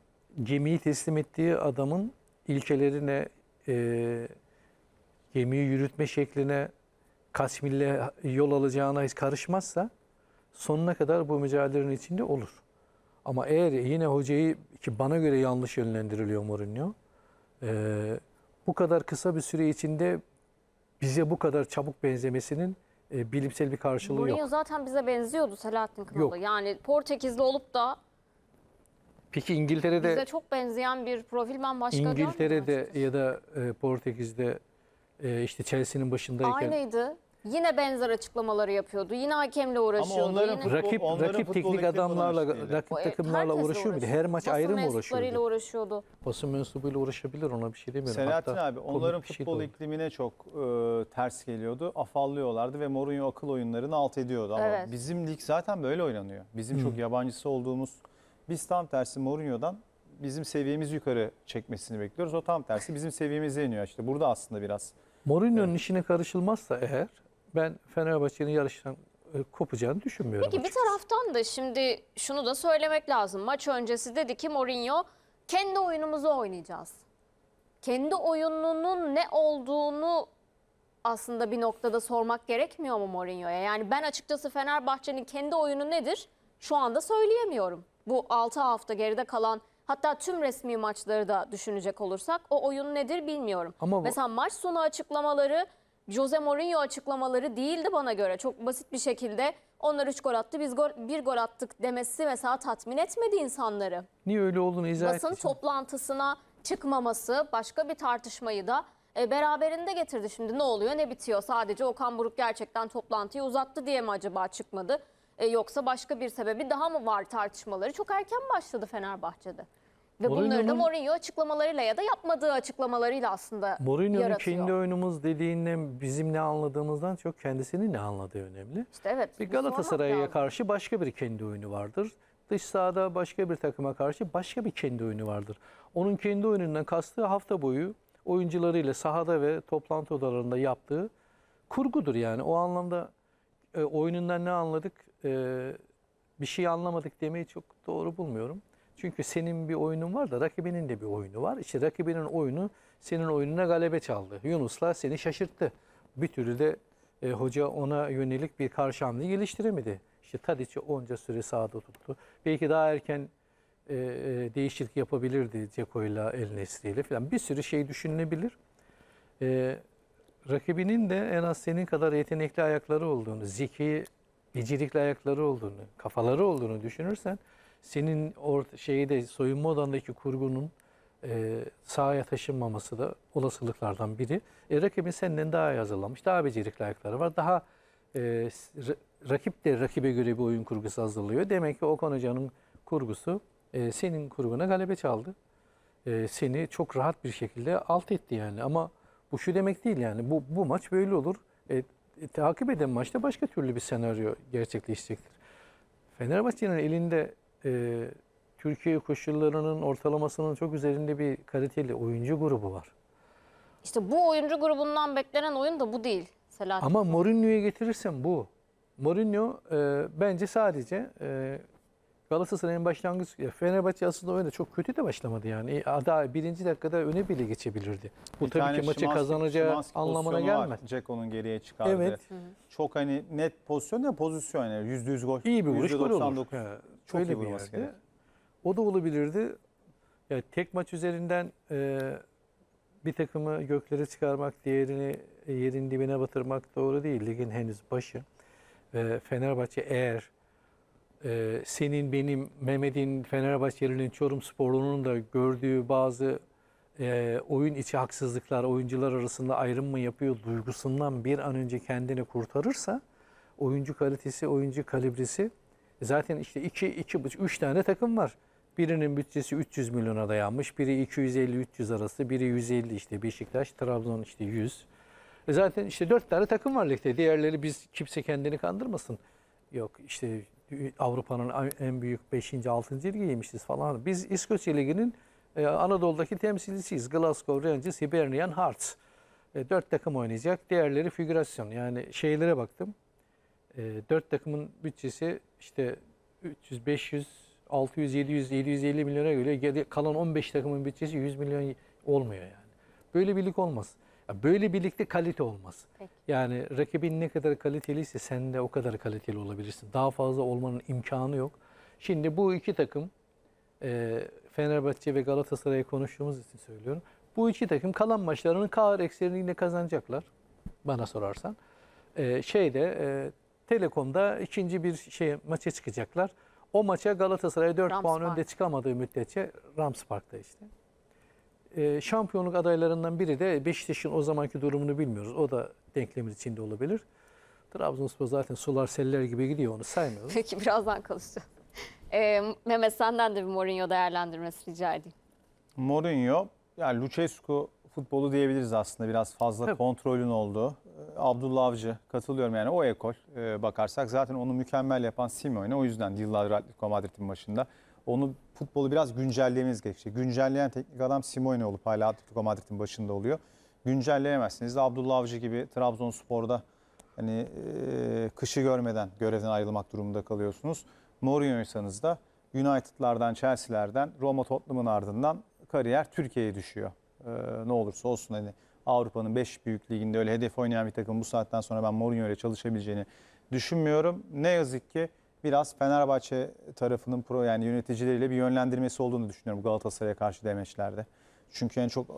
gemiyi teslim ettiği adamın ilkelerine, e, gemiyi yürütme şekline, kaç mille yol alacağına hiç karışmazsa sonuna kadar bu mücadelenin içinde olur. Ama eğer yine hocayı ki bana göre yanlış yönlendiriliyor Mourinho. E, bu kadar kısa bir süre içinde bize bu kadar çabuk benzemesinin e, bilimsel bir karşılığı Mourinho yok. Mourinho zaten bize benziyordu Selahattin Kınalı. Yani Portekizli olup da Peki İngiltere'de bize çok benzeyen bir profil ben başka İngiltere'de ya da e, Portekiz'de e, işte Chelsea'nin başındayken aynıydı. Yine benzer açıklamaları yapıyordu. Yine hakemle uğraşıyordu. Ama onların yine... rakip onların rakip teknik adamlarla, rakip e, takımlarla uğraşıyor muydu? Her maç Basın ayrı mı uğraşıyordu? uğraşıyordu. Basın mensubuyla uğraşabilir ona bir şey demiyorum. Selahattin Hatta abi şey onların futbol şey iklimine çok e, ters geliyordu. Afallıyorlardı ve Mourinho akıl oyunlarını alt ediyordu. Ama evet. bizim lig zaten böyle oynanıyor. Bizim çok yabancısı olduğumuz biz tam tersi Mourinho'dan bizim seviyemiz yukarı çekmesini bekliyoruz. O tam tersi bizim seviyemize iniyor. İşte burada aslında biraz. Mourinho'nun evet. işine karışılmazsa eğer ben Fenerbahçe'nin yarıştan e, kopacağını düşünmüyorum. Peki açıkçası. bir taraftan da şimdi şunu da söylemek lazım. Maç öncesi dedi ki Mourinho kendi oyunumuzu oynayacağız. Kendi oyununun ne olduğunu aslında bir noktada sormak gerekmiyor mu Mourinho'ya? Yani ben açıkçası Fenerbahçe'nin kendi oyunu nedir şu anda söyleyemiyorum. Bu 6 hafta geride kalan hatta tüm resmi maçları da düşünecek olursak o oyun nedir bilmiyorum. Ama bu... Mesela maç sonu açıklamaları Jose Mourinho açıklamaları değildi bana göre. Çok basit bir şekilde onlar 3 gol attı biz gol, bir gol attık demesi mesela tatmin etmedi insanları. Niye öyle olduğunu izah Basın etmişim. toplantısına çıkmaması başka bir tartışmayı da e, beraberinde getirdi. Şimdi ne oluyor ne bitiyor? Sadece Okan Buruk gerçekten toplantıyı uzattı diye mi acaba çıkmadı? E, yoksa başka bir sebebi daha mı var tartışmaları? Çok erken başladı Fenerbahçe'de. Ve bunları da Mourinho açıklamalarıyla ya da yapmadığı açıklamalarıyla aslında Mourinho'nun yaratıyor. kendi oyunumuz dediğinde bizim ne anladığımızdan çok kendisini ne anladığı önemli. İşte evet. Bir Galatasaray'a karşı başka bir kendi oyunu vardır. Dış sahada başka bir takıma karşı başka bir kendi oyunu vardır. Onun kendi oyunundan kastığı hafta boyu oyuncularıyla sahada ve toplantı odalarında yaptığı kurgudur yani. O anlamda e, oyunundan ne anladık, e, bir şey anlamadık demeyi çok doğru bulmuyorum. Çünkü senin bir oyunun var da rakibinin de bir oyunu var. İşte rakibinin oyunu senin oyununa galebe çaldı. Yunus'la seni şaşırttı. Bir türlü de e, hoca ona yönelik bir karşı hamle geliştiremedi. İşte Tadic'i onca süre sağda tuttu. Belki daha erken e, e, değişiklik yapabilirdi Ceko'yla El Nesli'yle falan. Bir sürü şey düşünülebilir. E, rakibinin de en az senin kadar yetenekli ayakları olduğunu, zeki, becerikli ayakları olduğunu, kafaları olduğunu düşünürsen senin or şeyde soyunma odandaki kurgunun e, sahaya taşınmaması da olasılıklardan biri. E, rakibin senden daha iyi hazırlanmış, daha becerikli ayakları var. Daha e, rakip de rakibe göre bir oyun kurgusu hazırlıyor. Demek ki Okan Hoca'nın kurgusu e, senin kurguna galebe çaldı. E, seni çok rahat bir şekilde alt etti yani. Ama bu şu demek değil yani. Bu, bu maç böyle olur. E, e, takip eden maçta başka türlü bir senaryo gerçekleşecektir. Fenerbahçe'nin elinde e, Türkiye koşullarının ortalamasının çok üzerinde bir kaliteli oyuncu grubu var. İşte bu oyuncu grubundan beklenen oyun da bu değil Selahattin. Ama Mourinho'ya getirirsen bu. Mourinho e, bence sadece e, Galatasaray'ın başlangıç Fenerbahçe aslında öyle çok kötü de başlamadı yani. E, daha birinci dakikada öne bile geçebilirdi. Bu bir tabii ki maçı kazanacağı anlamına gelmez. Ceko'nun geriye çıkardı. Evet. Hı hı. Çok hani net pozisyon ya pozisyon yani %100 gol. İyi bir vuruş gol olur. Çok Öyle iyi bir yerde. O da olabilirdi. Yani tek maç üzerinden e, bir takımı göklere çıkarmak, diğerini yerin dibine batırmak doğru değil. Ligin henüz başı. E, Fenerbahçe eğer e, senin, benim, Mehmet'in, Fenerbahçeli'nin, Çorum Sporlu'nun da gördüğü bazı e, oyun içi haksızlıklar, oyuncular arasında ayrım mı yapıyor duygusundan bir an önce kendini kurtarırsa oyuncu kalitesi, oyuncu kalibresi Zaten işte iki 2,5, üç tane takım var. Birinin bütçesi 300 milyona dayanmış. Biri 250-300 arası. Biri 150 işte Beşiktaş, Trabzon işte 100. E zaten işte dört tane takım var ligde. Diğerleri biz kimse kendini kandırmasın. Yok işte Avrupa'nın en büyük 5. 6. ligiymişiz falan. Biz İskoçya Ligi'nin e, Anadolu'daki temsilcisiyiz. Glasgow Rangers, Hibernian Hearts. E, dört takım oynayacak. Diğerleri figürasyon. Yani şeylere baktım. E, dört takımın bütçesi işte 300, 500, 600, 700, 750 milyona göre kalan 15 takımın bütçesi 100 milyon olmuyor yani. Böyle birlik olmaz. Böyle birlikte kalite olmaz. Peki. Yani rakibin ne kadar kaliteliyse sen de o kadar kaliteli olabilirsin. Daha fazla olmanın imkanı yok. Şimdi bu iki takım e, Fenerbahçe ve Galatasaray'ı konuştuğumuz için söylüyorum. Bu iki takım kalan maçlarının KR ekseriyle kazanacaklar. Bana sorarsan. E, şeyde e, Telekom'da ikinci bir şey maça çıkacaklar. O maça Galatasaray 4 Rams puan Park. önde çıkamadığı müddetçe Rams Park'ta işte. Ee, şampiyonluk adaylarından biri de Beşiktaş'ın o zamanki durumunu bilmiyoruz. O da denklemin içinde olabilir. Trabzonspor zaten sular seller gibi gidiyor onu saymıyoruz. Peki birazdan konuşacağız. Ee, Mehmet senden de bir Mourinho değerlendirmesi rica edeyim. Mourinho, yani Lucescu futbolu diyebiliriz aslında. Biraz fazla Tabii. kontrolün olduğu. Abdullah Avcı katılıyorum yani o ekol e, bakarsak zaten onu mükemmel yapan Simeone o yüzden yıllardır Atletico Madrid'in başında. Onu futbolu biraz güncellememiz gerekiyor. Güncelleyen teknik adam Simeone olup hala Atletico Madrid'in başında oluyor. Güncelleyemezsiniz de Abdullah Avcı gibi Trabzonspor'da hani e, kışı görmeden görevden ayrılmak durumunda kalıyorsunuz. Mourinho'ysanız da United'lardan, Chelsea'lerden, Roma Tottenham'ın ardından kariyer Türkiye'ye düşüyor. E, ne olursa olsun hani Avrupa'nın 5 büyük liginde öyle hedef oynayan bir takım bu saatten sonra ben Mourinho ile çalışabileceğini düşünmüyorum. Ne yazık ki biraz Fenerbahçe tarafının pro yani yöneticileriyle bir yönlendirmesi olduğunu düşünüyorum Galatasaray'a karşı demeçlerde. Çünkü yani çok e,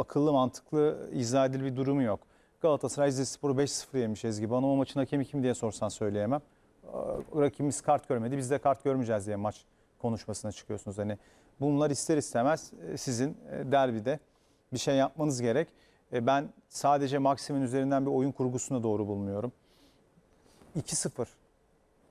akıllı mantıklı izah edil bir durumu yok. Galatasaray Spor'u 5-0 yemiş Ezgi. Bana o maçın hakemi kim diye sorsan söyleyemem. E, rakibimiz kart görmedi. Biz de kart görmeyeceğiz diye maç konuşmasına çıkıyorsunuz. Hani bunlar ister istemez e, sizin e, derbide bir şey yapmanız gerek. E, ben sadece maksimin üzerinden bir oyun kurgusuna doğru bulmuyorum. 2-0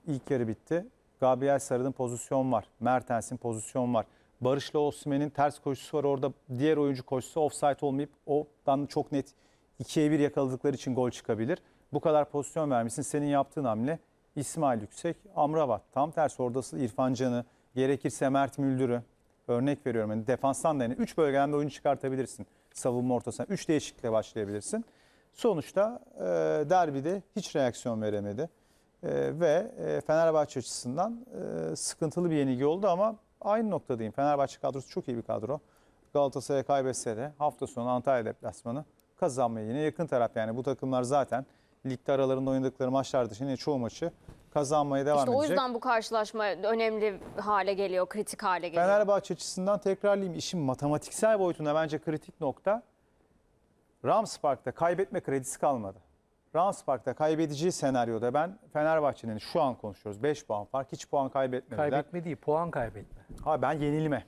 ilk yarı bitti. Gabriel Sarı'nın pozisyon var. Mertens'in pozisyon var. Barış'la Osman'ın ters koşusu var. Orada diğer oyuncu koşusu offside olmayıp odan çok net 2'ye 1 yakaladıkları için gol çıkabilir. Bu kadar pozisyon vermişsin. Senin yaptığın hamle İsmail Yüksek, Amrabat. Tam tersi oradası İrfan Can'ı, gerekirse Mert Müldür'ü örnek veriyorum. Yani defanstan da yani 3 bölgeden de oyunu çıkartabilirsin savunma ortasına üç değişiklikle başlayabilirsin. Sonuçta e, derbide hiç reaksiyon veremedi. E, ve e, Fenerbahçe açısından e, sıkıntılı bir yenilgi oldu ama aynı noktadayım. Fenerbahçe kadrosu çok iyi bir kadro. Galatasaray kaybetse de hafta sonu Antalya deplasmanı kazanmaya yine yakın taraf. Yani bu takımlar zaten ligde aralarında oynadıkları maçlar dışında çoğu maçı kazanmaya devam işte edecek. İşte o yüzden bu karşılaşma önemli hale geliyor, kritik hale geliyor. Fenerbahçe açısından tekrarlayayım. işin matematiksel boyutunda bence kritik nokta Rams Park'ta kaybetme kredisi kalmadı. Rams Park'ta kaybedeceği senaryoda ben Fenerbahçe'nin şu an konuşuyoruz 5 puan fark hiç puan kaybetmedi. Kaybetme değil puan kaybetme. Ha ben yenilme.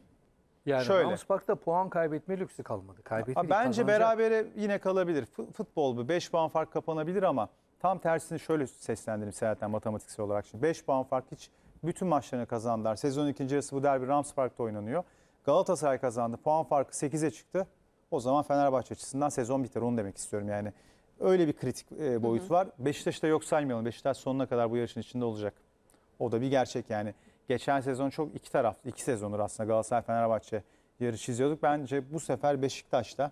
Yani Şöyle. Rams Park'ta puan kaybetme lüksü kalmadı. Kaybetme ha, bence kazanacak. berabere yine kalabilir. Futbol bu 5 puan fark kapanabilir ama Tam tersini şöyle seslendireyim Selahattin matematiksel olarak. Şimdi 5 puan fark hiç bütün maçlarını kazandılar. Sezon ikinci yarısı bu derbi Rams Park'ta oynanıyor. Galatasaray kazandı. Puan farkı 8'e çıktı. O zaman Fenerbahçe açısından sezon biter. Onu demek istiyorum yani. Öyle bir kritik e, boyut hı hı. var. Beşiktaş'ta yok saymayalım. Beşiktaş sonuna kadar bu yarışın içinde olacak. O da bir gerçek yani. Geçen sezon çok iki taraflı, iki sezondur aslında Galatasaray Fenerbahçe yarı çiziyorduk. Bence bu sefer Beşiktaş'ta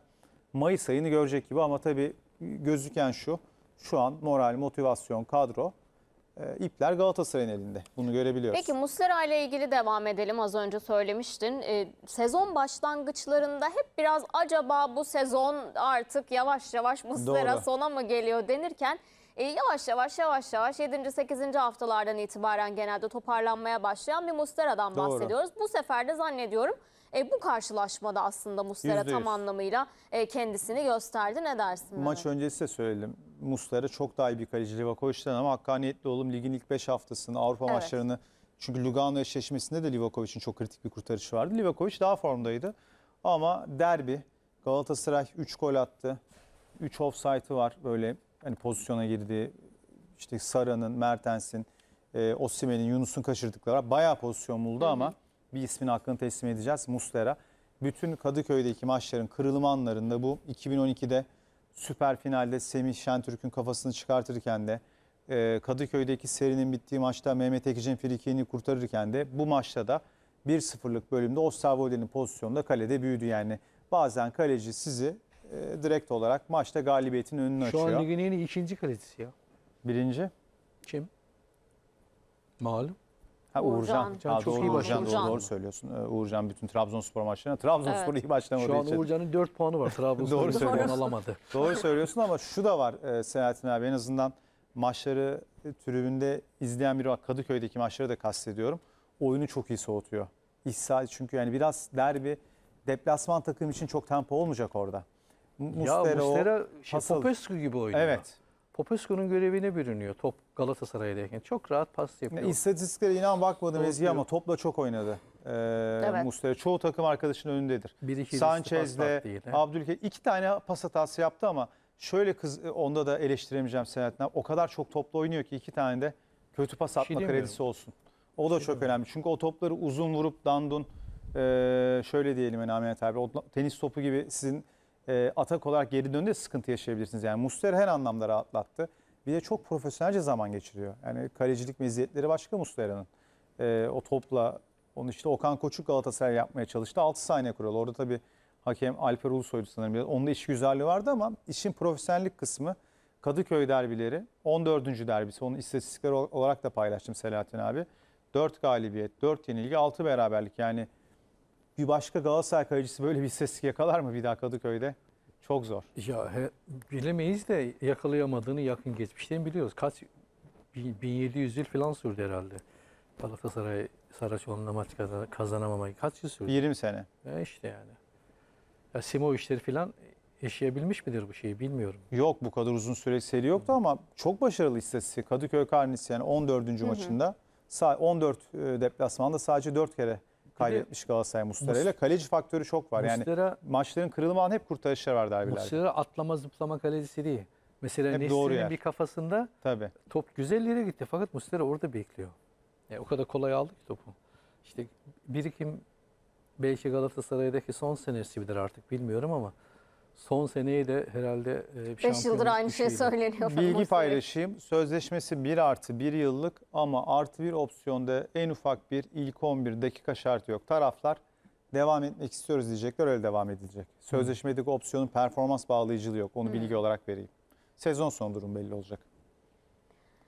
Mayıs ayını görecek gibi ama tabii gözüken şu şu an moral, motivasyon, kadro e, ipler Galatasaray'ın elinde. Bunu görebiliyoruz. Peki Muslera ile ilgili devam edelim. Az önce söylemiştin. E, sezon başlangıçlarında hep biraz acaba bu sezon artık yavaş yavaş Muslera sona mı geliyor denirken e, yavaş yavaş yavaş yavaş 7. 8. haftalardan itibaren genelde toparlanmaya başlayan bir Muslera'dan Doğru. bahsediyoruz. Bu sefer de zannediyorum e, bu karşılaşmada aslında Muslera tam anlamıyla e, kendisini gösterdi. Ne dersin? Maç Mehmet? öncesi de söyledim. Muslera çok daha iyi bir kaleci Livakovic'den ama hakkaniyetli oğlum ligin ilk 5 haftasını Avrupa evet. maçlarını çünkü Lugano eşleşmesinde de Livakovic'in çok kritik bir kurtarışı vardı. Livakovic daha formdaydı ama derbi Galatasaray 3 gol attı. 3 offside'ı var böyle hani pozisyona girdi işte Sara'nın, Mertens'in, e, Osimen'in, Yunus'un kaçırdıkları bayağı pozisyon buldu hı hı. ama bir ismin hakkını teslim edeceğiz Muslera. Bütün Kadıköy'deki maçların kırılma anlarında bu 2012'de süper finalde Semih Şentürk'ün kafasını çıkartırken de e, Kadıköy'deki serinin bittiği maçta Mehmet Ekici'nin frikiğini kurtarırken de bu maçta da 1-0'lık bölümde Osterwolde'nin pozisyonunda kalede büyüdü yani. Bazen kaleci sizi e, direkt olarak maçta galibiyetin önünü Şu açıyor. Şu an ligin en iyi ikinci kalecisi ya. Birinci? Kim? Malum. Ha, Uğurcan. Uğurcan. Ha, çok doğru, iyi Uğurcan. Doğru, doğru söylüyorsun. Ee, Uğurcan bütün Trabzonspor maçlarına. Trabzonspor iyi başlamadığı Şu an için. Uğurcan'ın 4 puanı var. [laughs] Trabzonspor Doğru puan söylüyorsun. alamadı. Doğru [laughs] söylüyorsun ama şu da var e, Selahattin abi. En azından maçları tribünde izleyen biri var. Kadıköy'deki maçları da kastediyorum. Oyunu çok iyi soğutuyor. İç çünkü yani biraz derbi deplasman takım için çok tempo olmayacak orada. M- Ya Mustera, şey, Popescu gibi oynuyor. Evet. Popescu'nun görevine bürünüyor top Galatasaray'dayken. Çok rahat pas yapıyor. Yani inan bakmadım Ezgi ama topla çok oynadı. Ee, evet. Muslera çoğu takım arkadaşının önündedir. Sanchez'le Abdülkerim iki tane pas hatası yaptı ama şöyle kız e, onda da eleştiremeyeceğim Selahattin O kadar çok topla oynuyor ki iki tane de kötü pas şey atma şey kredisi olsun. O da şey çok önemli. Çünkü o topları uzun vurup dandun e, şöyle diyelim yani Ahmet abi o tenis topu gibi sizin e, atak olarak geri döndüğünde sıkıntı yaşayabilirsiniz. Yani Muslera her anlamda rahatlattı. Bir de çok profesyonelce zaman geçiriyor. Yani kalecilik meziyetleri başka Muslera'nın. E, o topla, onun işte Okan Koçuk Galatasaray yapmaya çalıştı. 6 saniye kuralı Orada tabii hakem Alper Ulusoy'du sanırım. Onda iş güzelliği vardı ama işin profesyonellik kısmı Kadıköy derbileri 14. derbisi. Onun istatistikleri olarak da paylaştım Selahattin abi. 4 galibiyet, 4 yenilgi, 6 beraberlik. Yani bir başka Galatasaray kalecisi böyle bir seslik yakalar mı bir daha Kadıköy'de? Çok zor. Ya he, bilemeyiz de yakalayamadığını yakın geçmişten biliyoruz. Kaç 1700 yıl falan sürdü herhalde. Galatasaray Saraçoğlu'nda maç kazanamamak kaç yıl sürdü? 20 sene. E işte yani. Ya Simo işleri falan yaşayabilmiş midir bu şeyi bilmiyorum. Yok bu kadar uzun süre seri yoktu Hı. ama çok başarılı istatistik. Kadıköy Karnisi yani 14. Hı. maçında 14 e, deplasmanda sadece 4 kere kaybetmiş Galatasaray Mustera ile. Kaleci faktörü çok var. Mustera, yani maçların kırılma hep kurtarışlar var derbilerde. Mustera atlama zıplama kalecisi değil. Mesela hep Nesli'nin bir kafasında Tabii. top güzel yere gitti fakat Mustera orada bekliyor. Yani e, o kadar kolay aldı ki topu. İşte birikim belki Galatasaray'daki son senesi midir artık bilmiyorum ama Son seneyi de herhalde e, bir 5 yıldır aynı şey söyleniyor. Bilgi paylaşayım. Sözleşmesi 1 artı 1 yıllık ama artı bir opsiyonda en ufak bir ilk 11 dakika şartı yok. Taraflar devam etmek istiyoruz diyecekler öyle devam edilecek. Sözleşmedeki opsiyonun performans bağlayıcılığı yok. Onu bilgi olarak vereyim. Sezon sonu durum belli olacak.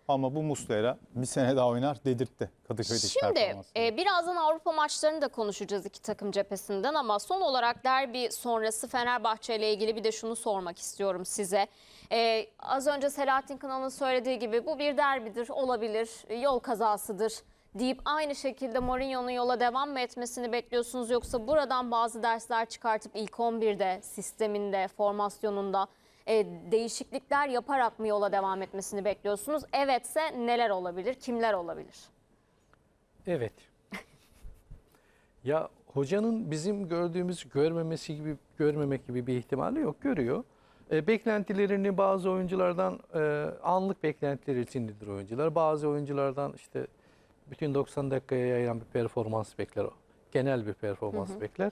Ama bu Muslera bir sene daha oynar dedirtti Kadıköy'deki Şimdi e, birazdan Avrupa maçlarını da konuşacağız iki takım cephesinden ama son olarak derbi sonrası Fenerbahçe ile ilgili bir de şunu sormak istiyorum size. E, az önce Selahattin Kınan'ın söylediği gibi bu bir derbidir, olabilir, yol kazasıdır deyip aynı şekilde Mourinho'nun yola devam mı etmesini bekliyorsunuz yoksa buradan bazı dersler çıkartıp ilk 11'de, sisteminde, formasyonunda e, değişiklikler yaparak mı yola devam etmesini bekliyorsunuz? Evetse neler olabilir, kimler olabilir? Evet. [laughs] ya hocanın bizim gördüğümüz görmemesi gibi görmemek gibi bir ihtimali yok. Görüyor. E, beklentilerini bazı oyunculardan e, anlık beklentileri içindedir oyuncular. Bazı oyunculardan işte bütün 90 dakikaya yayılan bir performans bekler o. Genel bir performans hı hı. bekler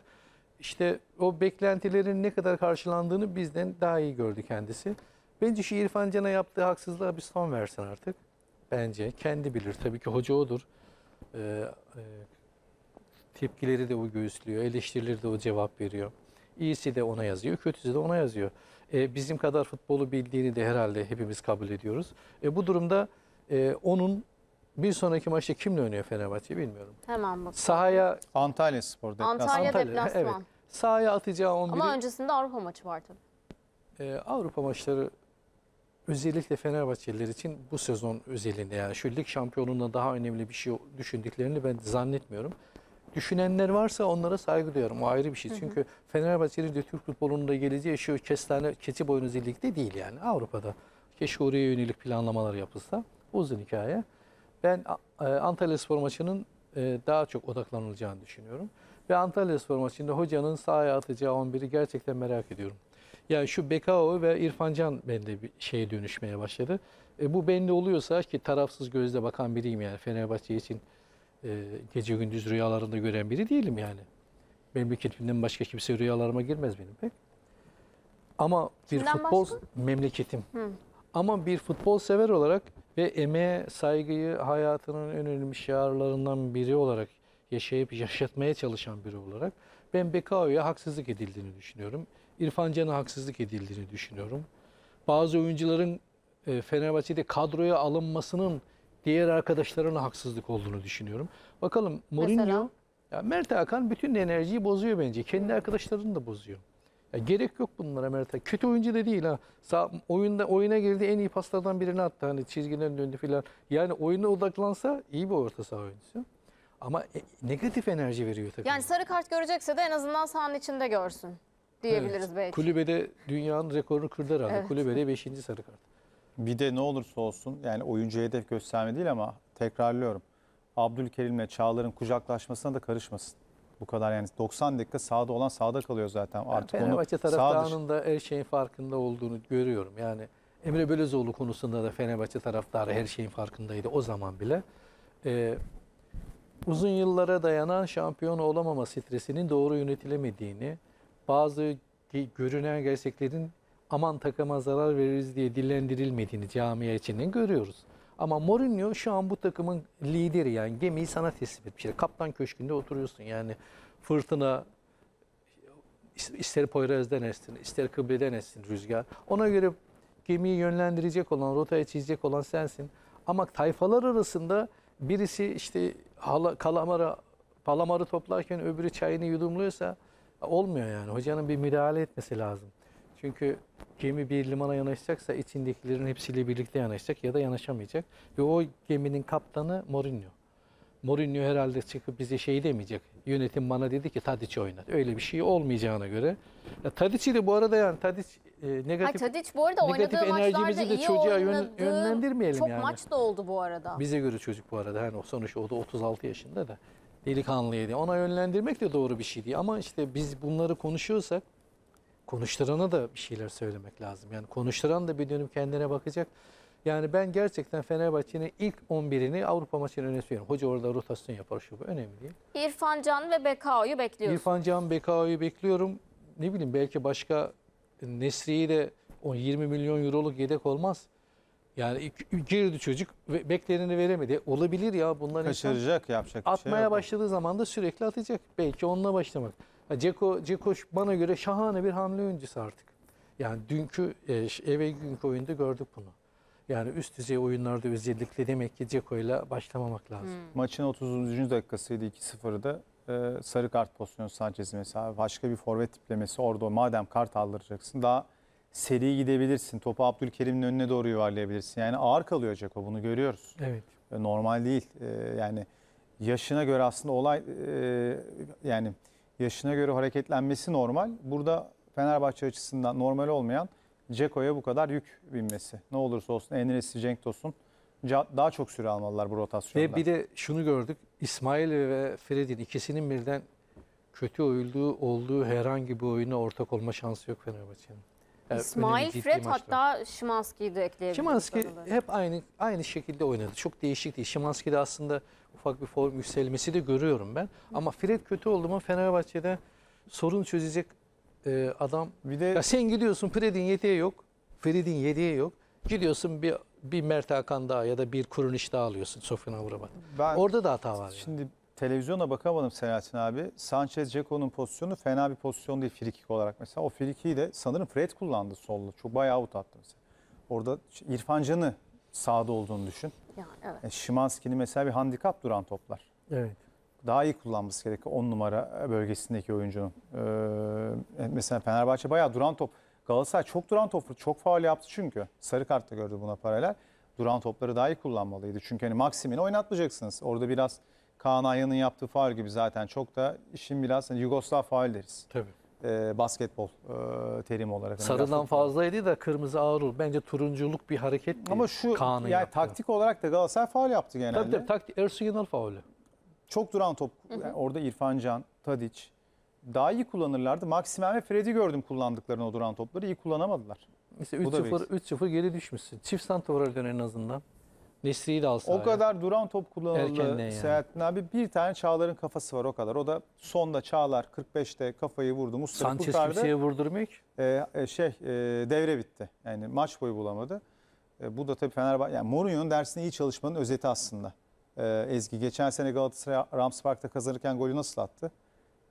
işte o beklentilerin ne kadar karşılandığını bizden daha iyi gördü kendisi. Bence şu İrfan Can'a yaptığı haksızlığa bir son versin artık. Bence kendi bilir. Tabii ki hoca odur. Ee, e, tepkileri de o göğüslüyor. Eleştirileri de o cevap veriyor. İyisi de ona yazıyor. Kötüsü de ona yazıyor. Ee, bizim kadar futbolu bildiğini de herhalde hepimiz kabul ediyoruz. Ee, bu durumda e, onun bir sonraki maçta kimle oynuyor Fenerbahçe bilmiyorum. Hemen bak. Sahaya Antalya Spor deplasmanı. Antalya, deplasman. evet. Sahaya atacağı 11'i Ama öncesinde Avrupa maçı vardı. e, ee, Avrupa maçları özellikle Fenerbahçeliler için bu sezon özelinde yani şu lig şampiyonluğundan daha önemli bir şey düşündüklerini ben zannetmiyorum. Düşünenler varsa onlara saygı duyuyorum. O ayrı bir şey. Çünkü Fenerbahçe'nin de Türk futbolunda geleceği şu kestane keçi boynuzu ligde değil yani. Avrupa'da. Keşke oraya yönelik planlamalar yapılsa. Uzun hikaye. Ben e, Antalya Spor maçının e, daha çok odaklanılacağını düşünüyorum. Ve Antalya Spor maçında hocanın sahaya atacağı 11'i gerçekten merak ediyorum. Yani şu Bekao ve İrfancan bende bir şeye dönüşmeye başladı. E, bu bende oluyorsa ki tarafsız gözle bakan biriyim yani Fenerbahçe için e, gece gündüz rüyalarında gören biri değilim yani. Memleketimden başka kimse rüyalarıma girmez benim pek. Ama bir Kimden futbol başka? memleketim. Hı. Ama bir futbol sever olarak ve emeğe saygıyı hayatının en önemli şiarlarından biri olarak yaşayıp yaşatmaya çalışan biri olarak ben Bekao'ya haksızlık edildiğini düşünüyorum. İrfan Can'a haksızlık edildiğini düşünüyorum. Bazı oyuncuların e, Fenerbahçe'de kadroya alınmasının diğer arkadaşlarına haksızlık olduğunu düşünüyorum. Bakalım Mourinho, Mesela? ya Mert Hakan bütün enerjiyi bozuyor bence. Kendi arkadaşlarını da bozuyor. Ya gerek yok bunlara Mert'e. Kötü oyuncu da değil ha. Sağ, oyunda oyuna girdi en iyi paslardan birini attı hani çizgiden döndü filan. Yani oyuna odaklansa iyi bir orta saha oyuncusu. Ama e, negatif enerji veriyor tabii. Yani sarı kart görecekse de en azından sahanın içinde görsün diyebiliriz evet. belki. Kulübede dünyanın rekorunu kırdı herhalde. Evet. Kulübede 5. sarı kart. Bir de ne olursa olsun yani oyuncu hedef gösterme değil ama tekrarlıyorum. Abdülkerim'le Çağlar'ın kucaklaşmasına da karışmasın. Bu kadar yani 90 dakika sahada olan sahada kalıyor zaten. Yani Artık Fenerbahçe taraftarının da her şeyin farkında olduğunu görüyorum. Yani Emre Belözoğlu konusunda da Fenerbahçe taraftarı her şeyin farkındaydı o zaman bile. Ee, uzun yıllara dayanan şampiyon olamama stresinin doğru yönetilemediğini, bazı görünen gerçeklerin aman takıma zarar veririz diye dillendirilmediğini camiye içinden görüyoruz. Ama Mourinho şu an bu takımın lideri yani gemiyi sana teslim etmiş. Yani Kaptan köşkünde oturuyorsun yani fırtına ister Poyraz'dan essin, ister Kıble'den essin rüzgar. Ona göre gemiyi yönlendirecek olan, rotaya çizecek olan sensin. Ama tayfalar arasında birisi işte hala, kalamara, palamarı toplarken öbürü çayını yudumluyorsa olmuyor yani. Hocanın bir müdahale etmesi lazım. Çünkü gemi bir limana yanaşacaksa içindekilerin hepsiyle birlikte yanaşacak ya da yanaşamayacak. Ve o geminin kaptanı Mourinho. Mourinho herhalde çıkıp bize şey demeyecek. Yönetim bana dedi ki Tadiç'i oynat. Öyle bir şey olmayacağına göre. Ya Tadiç'i de bu arada yani Tadiç e, negatif, Hayır, Tadiç bu arada negatif enerjimizi de çocuğa yön, yönlendirmeyelim çok yani. Çok maç da oldu bu arada. Bize göre çocuk bu arada. Hani sonuç o da 36 yaşında da delikanlıydı. Ona yönlendirmek de doğru bir şey değil. Ama işte biz bunları konuşuyorsak konuşturana da bir şeyler söylemek lazım. Yani konuşturan da bir dönüm kendine bakacak. Yani ben gerçekten Fenerbahçe'nin ilk 11'ini Avrupa maçını önemsiyorum. Hoca orada rotasyon yapar şu bu önemli değil. İrfan Can ve Bekao'yu bekliyorum. İrfan Can, Bekao'yu bekliyorum. Ne bileyim belki başka Nesri'yi de 20 milyon euroluk yedek olmaz. Yani girdi çocuk ve beklerini veremedi. Olabilir ya bunlar Kaçıracak yapacak bir şey Atmaya yok. başladığı zaman da sürekli atacak. Belki onunla başlamak. Ceko, Cekoş bana göre şahane bir hamle oyuncusu artık. Yani dünkü e, eve günkü oyunda gördük bunu. Yani üst düzey oyunlarda özellikle demek ki Ceko ile başlamamak lazım. Hmm. Maçın 30. dakikasıydı 2-0'da e, sarı kart pozisyonu Sanchez mesela. Başka bir forvet tiplemesi orada madem kart aldıracaksın daha seri gidebilirsin. Topu Abdülkerim'in önüne doğru yuvarlayabilirsin. Yani ağır kalıyor Ceko bunu görüyoruz. Evet. E, normal değil. E, yani yaşına göre aslında olay e, yani yaşına göre hareketlenmesi normal. Burada Fenerbahçe açısından normal olmayan Ceko'ya bu kadar yük binmesi. Ne olursa olsun Enresi, Cenk Tosun daha çok süre almalılar bu rotasyonda. Ve bir de şunu gördük. İsmail ve Fred'in ikisinin birden kötü oyulduğu olduğu herhangi bir oyuna ortak olma şansı yok Fenerbahçe'nin. Ee, İsmail Fred hatta Şimanski'yi de ekleyebiliriz. Şimanski hep aynı aynı şekilde oynadı. Çok değişik değil. de aslında ufak bir form yükselmesi de görüyorum ben. Ama Fred kötü oldu mu Fenerbahçe'de sorun çözecek e, adam. Bir de ya sen gidiyorsun Fred'in yediği yok. Fred'in yediği yok. Gidiyorsun bir bir Mert Hakan daha ya da bir Kuruniş daha alıyorsun Sofyan Amrabat. Orada da hata var. Yani televizyona bakamadım Selahattin abi. Sanchez Ceko'nun pozisyonu fena bir pozisyon değil frikik olarak mesela. O frikiyi de sanırım Fred kullandı solda. Çok bayağı out attı mesela. Orada İrfan Can'ı sağda olduğunu düşün. Yani, evet. E, Şimanski'nin mesela bir handikap duran toplar. Evet. Daha iyi kullanması gerekiyor 10 numara bölgesindeki oyuncunun. Ee, mesela Fenerbahçe bayağı duran top. Galatasaray çok duran top, çok faal yaptı çünkü. Sarı kartta gördü buna paralel. Duran topları daha iyi kullanmalıydı. Çünkü hani Maksim'ini oynatmayacaksınız. Orada biraz Kaan Ayhan'ın yaptığı faul gibi zaten çok da işin biraz hani Yugoslav faul deriz. Tabii. E, basketbol e, terimi olarak. Hani Sarıdan fazlaydı da kırmızı ağır olur. Bence turunculuk bir hareket Ama şu yani yaptığı. taktik olarak da Galatasaray faul yaptı genelde. Tabii tabii taktik Ersun Yanal faulü. Çok duran top. yani orada İrfan Can, Tadic daha iyi kullanırlardı. Maksimen ve Fred'i gördüm kullandıklarını o duran topları. iyi kullanamadılar. İşte Bu da 3-0 geri düşmüşsün. Çift santrafor dön en azından. Nesli'yi de alsa. O kadar duran top kullanıldı yani. abi. Bir tane Çağlar'ın kafası var o kadar. O da sonda Çağlar 45'te kafayı vurdu. Mustafa Sanchez kurtardı. Sanchez kimseye vurdurmuyor ki. Ee, e, şey e, devre bitti. Yani maç boyu bulamadı. E, bu da tabii Fenerbahçe. Yani Mourinho'nun dersine iyi çalışmanın özeti aslında. E, Ezgi geçen sene Galatasaray Rams Park'ta kazanırken golü nasıl attı?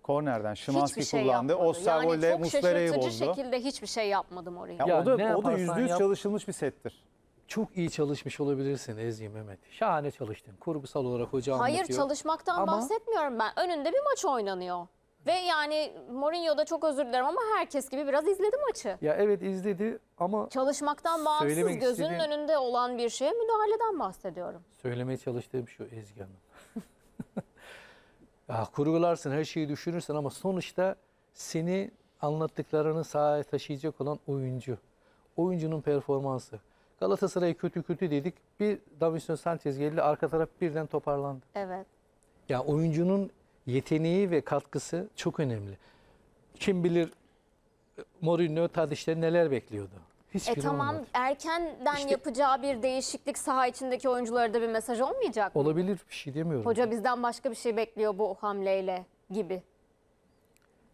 kornerden Şimanski şey kullandı. Osterwold'e yani Muslera'yı bozdu. Çok şaşırtıcı şekilde hiçbir şey yapmadım oraya. Ya, ya o da o da %100 yap... çalışılmış bir settir çok iyi çalışmış olabilirsin Ezgi Mehmet. Şahane çalıştın. Kurgusal olarak hoca Hayır anlatıyor. çalışmaktan Ama- bahsetmiyorum ben. Önünde bir maç oynanıyor. Ve yani Mourinho da çok özür dilerim ama herkes gibi biraz izledi maçı. Ya evet izledi ama Çalışmaktan bağımsız Söylemek gözünün istediğim- önünde olan bir şeye müdahaleden bahsediyorum. Söylemeye çalıştığım şu Ezgi Hanım. [laughs] ya, kurgularsın, her şeyi düşünürsen ama sonuçta seni anlattıklarını sahaya taşıyacak olan oyuncu. Oyuncunun performansı. Galatasaray'ı kötü kötü dedik. Bir Davinson Sanchez geldi arka taraf birden toparlandı. Evet. Ya yani oyuncunun yeteneği ve katkısı çok önemli. Kim bilir Mourinho Tadiş'te neler bekliyordu? Hiçbiri e tamam olmadı. erkenden işte, yapacağı bir değişiklik saha içindeki oyunculara da bir mesaj olmayacak mı? Olabilir bir şey demiyorum. Hoca bizden başka bir şey bekliyor bu hamleyle gibi.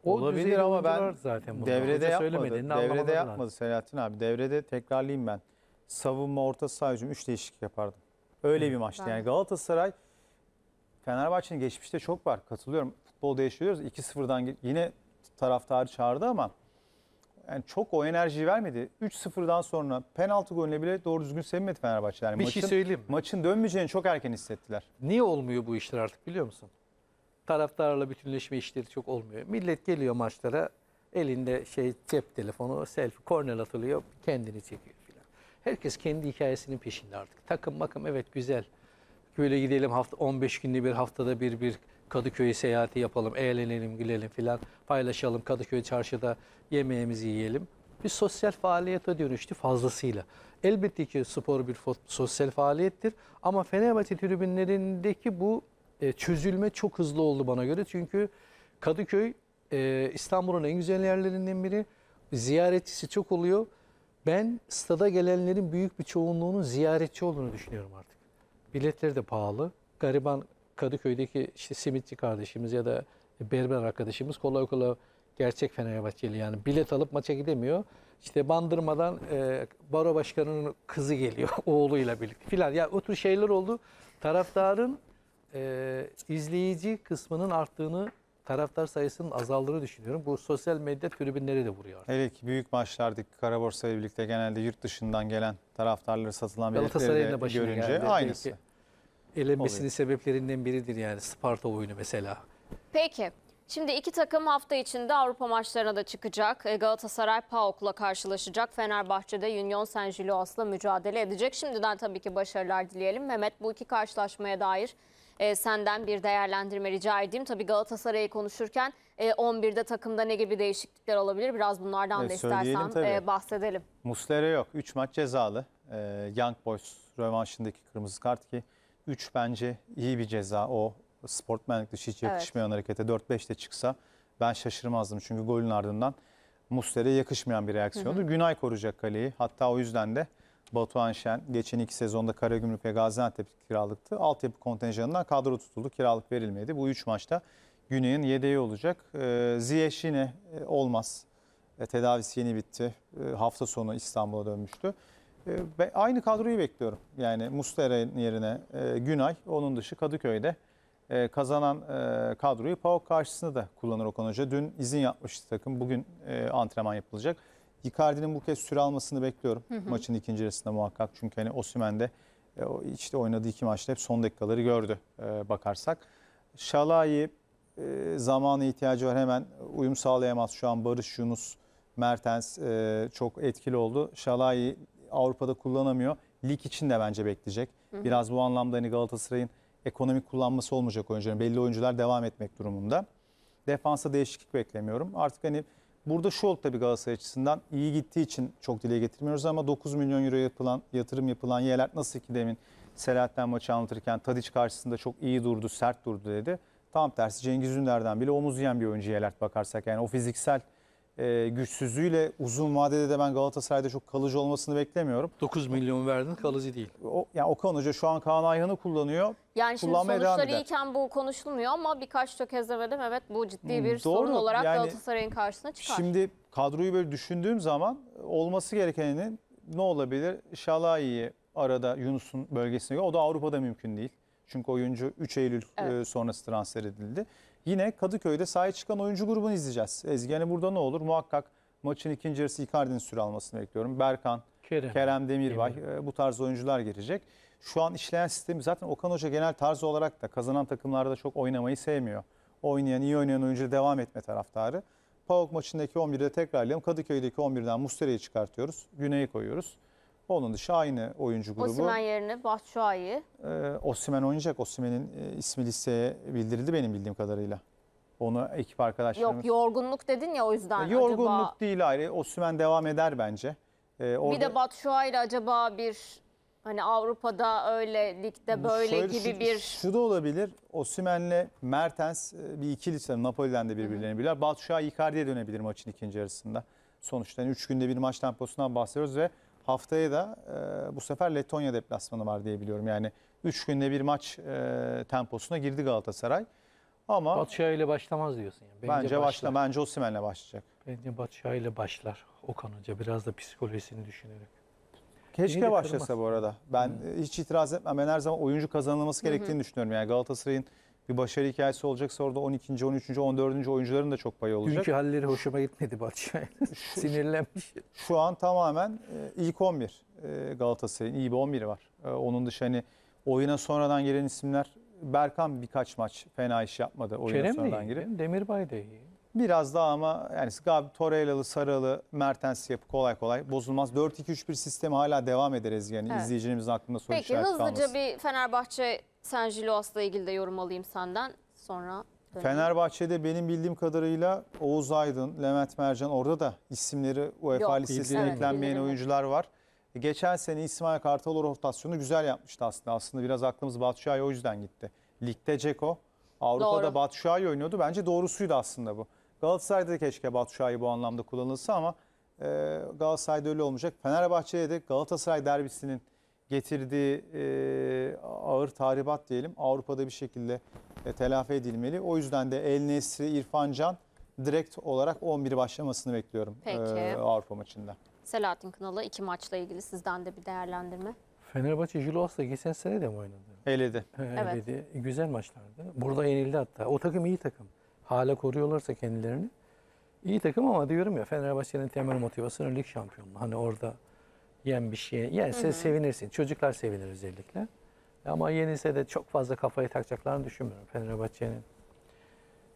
O Olabilir ama ben zaten devrede Hoca yapmadı. Devrede yapmadı Selahattin abi. Devrede tekrarlayayım ben savunma orta saha hücum 3 değişiklik yapardım. Öyle Hı. bir maçtı. Ben... Yani Galatasaray Fenerbahçe'nin geçmişte çok var. Katılıyorum. Futbol değiştiriyoruz. 2-0'dan yine taraftarı çağırdı ama yani çok o enerjiyi vermedi. 3-0'dan sonra penaltı golüne bile doğru düzgün sevmedi Fenerbahçe. Yani bir şey maçın, şey söyleyeyim. Maçın dönmeyeceğini çok erken hissettiler. Niye olmuyor bu işler artık biliyor musun? Taraftarla bütünleşme işleri çok olmuyor. Millet geliyor maçlara elinde şey cep telefonu selfie kornel atılıyor kendini çekiyor. Herkes kendi hikayesinin peşinde artık. Takım makım evet güzel. Böyle gidelim hafta 15 günde bir haftada bir bir Kadıköy seyahati yapalım, eğlenelim, gülelim filan. Paylaşalım Kadıköy çarşıda yemeğimizi yiyelim. Bir sosyal faaliyete dönüştü fazlasıyla. Elbette ki spor bir sosyal faaliyettir ama Fenerbahçe tribünlerindeki bu e, çözülme çok hızlı oldu bana göre. Çünkü Kadıköy e, İstanbul'un en güzel yerlerinden biri. Ziyaretçisi çok oluyor. Ben stada gelenlerin büyük bir çoğunluğunun ziyaretçi olduğunu düşünüyorum artık. Biletleri de pahalı. Gariban Kadıköy'deki işte simitçi kardeşimiz ya da berber arkadaşımız kolay kolay gerçek Fenerbahçeli yani bilet alıp maça gidemiyor. İşte bandırmadan e, baro başkanının kızı geliyor [laughs] oğluyla birlikte filan. Ya o tür şeyler oldu. Taraftarın e, izleyici kısmının arttığını taraftar sayısının azaldığını düşünüyorum. Bu sosyal medya tribünleri de vuruyor. Hele ki büyük maçlardaki karaborsa ile birlikte genelde yurt dışından gelen taraftarları satılan biletleri de görünce geldi. aynısı. elenmesinin oluyor. sebeplerinden biridir yani Sparta oyunu mesela. Peki. Şimdi iki takım hafta içinde Avrupa maçlarına da çıkacak. E, Galatasaray PAOK'la karşılaşacak. Fenerbahçe'de Union Saint Gilloas'la mücadele edecek. Şimdiden tabii ki başarılar dileyelim. Mehmet bu iki karşılaşmaya dair e, senden bir değerlendirme rica edeyim. Tabii Galatasaray'ı konuşurken e, 11'de takımda ne gibi değişiklikler olabilir? Biraz bunlardan evet, da istersen e, bahsedelim. Muslera yok. 3 maç cezalı. E, Young Boys rövanşındaki kırmızı kart ki 3 bence iyi bir ceza. O sportmenlik dışı hiç yakışmayan evet. harekete 4-5 de çıksa ben şaşırmazdım. Çünkü golün ardından Muslera'ya yakışmayan bir reaksiyondu. Hı hı. Günay koruyacak kaleyi. Hatta o yüzden de Batuhan Şen geçen iki sezonda Karagümrük ve Gaziantep kiralıktı. Altyapı kontenjanından kadro tutuldu. Kiralık verilmedi. Bu üç maçta Güney'in yedeği olacak. Ee, e, Ziyech yine olmaz. E, tedavisi yeni bitti. E, hafta sonu İstanbul'a dönmüştü. E, aynı kadroyu bekliyorum. Yani Mustera'nın yerine e, Günay, onun dışı Kadıköy'de kazanan kadroyu PAOK karşısında da kullanır Okan Hoca. Dün izin yapmıştı takım. Bugün e, antrenman yapılacak. Icardi'nin bu kez süre almasını bekliyorum. Hı hı. Maçın ikinci yarısında muhakkak. Çünkü hani Osimhen de e, işte oynadığı iki maçta hep son dakikaları gördü e, bakarsak. Şalayi e, zamanı ihtiyacı var hemen uyum sağlayamaz şu an Barış Yunus Mertens çok etkili oldu. Şalayi Avrupa'da kullanamıyor. Lig için de bence bekleyecek. Hı hı. Biraz bu anlamda hani Galatasaray'ın ekonomik kullanması olmayacak oyuncuların. Belli oyuncular devam etmek durumunda. Defansa değişiklik beklemiyorum. Artık hani Burada şu oldu tabii Galatasaray açısından iyi gittiği için çok dile getirmiyoruz ama 9 milyon euro yapılan yatırım yapılan yerler nasıl ki demin Selahattin maçı anlatırken Tadiç karşısında çok iyi durdu, sert durdu dedi. Tam tersi Cengiz Ünder'den bile omuz yiyen bir oyuncu Yelert bakarsak yani o fiziksel e, güçsüzlüğüyle uzun vadede de ben Galatasaray'da çok kalıcı olmasını beklemiyorum. 9 milyon verdin kalıcı değil. O, yani Okan Hoca şu an Kaan Ayhan'ı kullanıyor. Yani Kullanmaya devam sonuçları iken bu konuşulmuyor ama birkaç tökez evvel evet bu ciddi hmm, bir Doğru, sorun olarak yani Galatasaray'ın karşısına çıkar. Şimdi kadroyu böyle düşündüğüm zaman olması gerekenin ne olabilir? Şalai'yi arada Yunus'un bölgesine göre. O da Avrupa'da mümkün değil. Çünkü oyuncu 3 Eylül Evet. E, sonrası transfer edildi. Yine Kadıköy'de sahaya çıkan oyuncu grubunu izleyeceğiz. Ezgi yani burada ne olur? Muhakkak maçın ikinci yarısı Icardi'nin süre almasını bekliyorum. Berkan, Kerem, Kerem Demirbay Demir. E, bu tarz oyuncular gelecek. Şu an işleyen sistemi zaten Okan Hoca genel tarzı olarak da kazanan takımlarda çok oynamayı sevmiyor. Oynayan, iyi oynayan oyuncu devam etme taraftarı. PAOK maçındaki 11'de tekrarlayalım. Kadıköy'deki 11'den Mustere'yi çıkartıyoruz. Güney'i koyuyoruz. Onun dışında aynı oyuncu grubu. Osimen yerine Bahçuay'ı. Ee, Osimen oynayacak. Osimen'in e, ismi listeye bildirildi benim bildiğim kadarıyla. Onu ekip arkadaşlarımız... Yok yorgunluk dedin ya o yüzden. E, yorgunluk acaba... değil ayrı. E, Osimen devam eder bence. Ee, orada... Bir de Batshuayi ile acaba bir hani Avrupa'da öyle ligde böyle Şöyle, gibi şu, bir... Şu da olabilir. Osimen'le Mertens e, bir ikili sanırım Napoli'den de birbirlerini bilirler. Batshuayi Icardi'ye dönebilir maçın ikinci yarısında. Sonuçta yani üç günde bir maç temposundan bahsediyoruz ve Haftaya da e, bu sefer Letonya deplasmanı var diye biliyorum. Yani 3 günde bir maç e, temposuna girdi Galatasaray. Ama Batşay ile başlamaz diyorsun. Yani. bence, başla. Bence Osimhen'le başlayacak. Bence Batşay ile başlar Okan Hoca biraz da psikolojisini düşünerek. Keşke başlasa kırmaz. bu arada. Ben hmm. hiç itiraz etmem. Ben her zaman oyuncu kazanılması gerektiğini hmm. düşünüyorum. Yani Galatasaray'ın bir başarı hikayesi olacaksa orada 12. 13. 14. oyuncuların da çok payı olacak. Dünkü halleri hoşuma gitmedi Batşay. [laughs] Sinirlenmiş. Şu an tamamen e, ilk 11 e, Galatasaray'ın iyi bir 11'i var. E, onun dışı hani oyuna sonradan gelen isimler Berkan birkaç maç fena iş yapmadı oyuna Kerem sonradan girip. Demirbay da iyi. Biraz daha ama yani Gabi Torreira'lı, Saralı, Mertens yapı kolay kolay bozulmaz. 4-2-3-1 sistemi hala devam ederiz yani evet. izleyicilerimizin aklında soru Peki, işareti kalmasın. Peki hızlıca bir Fenerbahçe Sergilos'la ilgili de yorum alayım senden sonra. Dönelim. Fenerbahçe'de benim bildiğim kadarıyla Oğuz Aydın, Levent Mercan orada da isimleri UEFA listesine bildiğin- eklenen oyuncular var. E, geçen sene İsmail Kartal rotasyonu güzel yapmıştı aslında. Aslında biraz aklımız Batshuayi o yüzden gitti. Ligde Ceko, Avrupa'da Doğru. Batshuayi oynuyordu. Bence doğrusuydu aslında bu. Galatasaray'da keşke Batshuayi bu anlamda kullanılsa ama e, Galatasaray'da öyle olmayacak. Fenerbahçe'de de Galatasaray derbisinin getirdiği e, ağır tahribat diyelim Avrupa'da bir şekilde e, telafi edilmeli. O yüzden de El Nesri, İrfan Can direkt olarak 11 başlamasını bekliyorum Peki. E, Avrupa maçında. Selahattin Kınalı iki maçla ilgili sizden de bir değerlendirme. Fenerbahçe Jilos'la geçen sene de mi oynadı? Eledi. Eledi. Evet. E, güzel maçlardı. Burada yenildi hatta. O takım iyi takım. Hala koruyorlarsa kendilerini. İyi takım ama diyorum ya Fenerbahçe'nin temel motivasyonu lig şampiyonluğu. Hani orada Yen bir şey. Yense Hı-hı. sevinirsin. Çocuklar sevinir özellikle. Ama yenilse de çok fazla kafayı takacaklarını düşünmüyorum. Fenerbahçe'nin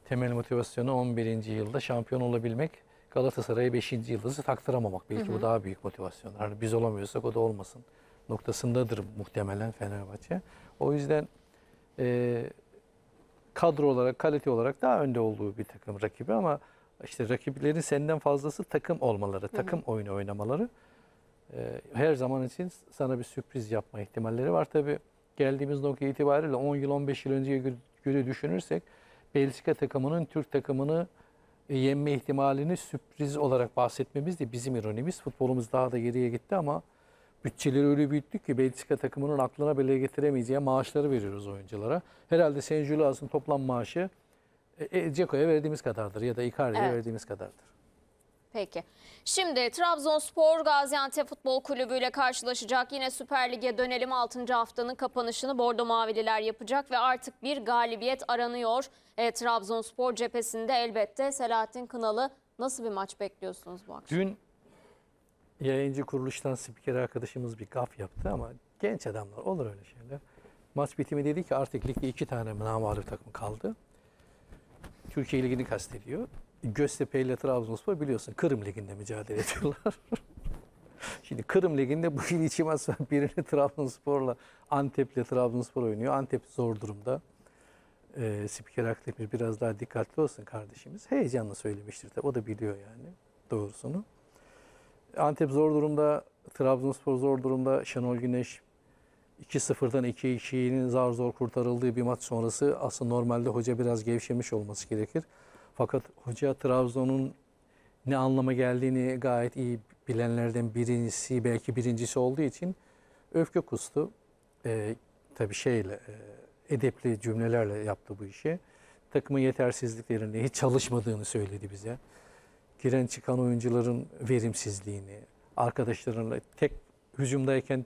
temel motivasyonu 11. yılda şampiyon olabilmek. Galatasaray'ı 5. yıldızı taktıramamak. Belki Hı-hı. bu daha büyük motivasyon. Yani biz olamıyorsak o da olmasın noktasındadır muhtemelen Fenerbahçe. O yüzden e, kadro olarak, kalite olarak daha önde olduğu bir takım rakibi ama işte rakiplerin senden fazlası takım olmaları, takım Hı-hı. oyunu oynamaları ee, her zaman için sana bir sürpriz yapma ihtimalleri var. Tabi geldiğimiz nokta itibariyle 10 yıl 15 yıl önceye göre düşünürsek Belçika takımının Türk takımını e, yenme ihtimalini sürpriz olarak bahsetmemiz de bizim ironimiz. Futbolumuz daha da geriye gitti ama bütçeleri öyle büyüttük ki Belçika takımının aklına bile getiremeyeceği maaşları veriyoruz oyunculara. Herhalde Senjulas'ın toplam maaşı e, Ceko'ya e, verdiğimiz kadardır ya da Icardi'ye evet. verdiğimiz kadardır. Peki. Şimdi Trabzonspor Gaziantep Futbol Kulübü ile karşılaşacak. Yine Süper Lig'e dönelim 6. haftanın kapanışını Bordo Mavililer yapacak ve artık bir galibiyet aranıyor. E, Trabzonspor cephesinde elbette Selahattin Kınalı nasıl bir maç bekliyorsunuz bu akşam? Dün yayıncı kuruluştan spiker arkadaşımız bir gaf yaptı ama genç adamlar olur öyle şeyler. Maç bitimi dedi ki artık ligde iki tane namalif takım kaldı. Türkiye Ligi'ni kastediyor. Göztepe ile Trabzonspor biliyorsun Kırım Ligi'nde mücadele ediyorlar. [laughs] Şimdi Kırım Ligi'nde bu yıl hiç yemezsen birini Trabzonspor'la Antep'le Trabzonspor oynuyor. Antep zor durumda. Ee, Spiker Akdemir biraz daha dikkatli olsun kardeşimiz. Heyecanla söylemiştir tabi O da biliyor yani doğrusunu. Antep zor durumda. Trabzonspor zor durumda. Şenol Güneş 2-0'dan 2-2'nin zar zor kurtarıldığı bir maç sonrası aslında normalde hoca biraz gevşemiş olması gerekir. Fakat hoca Trabzon'un ne anlama geldiğini gayet iyi bilenlerden birincisi, belki birincisi olduğu için öfke kustu. E, tabii şeyle, e, edepli cümlelerle yaptı bu işi. Takımın yetersizliklerini, hiç çalışmadığını söyledi bize. Giren çıkan oyuncuların verimsizliğini, arkadaşlarınla tek hücumdayken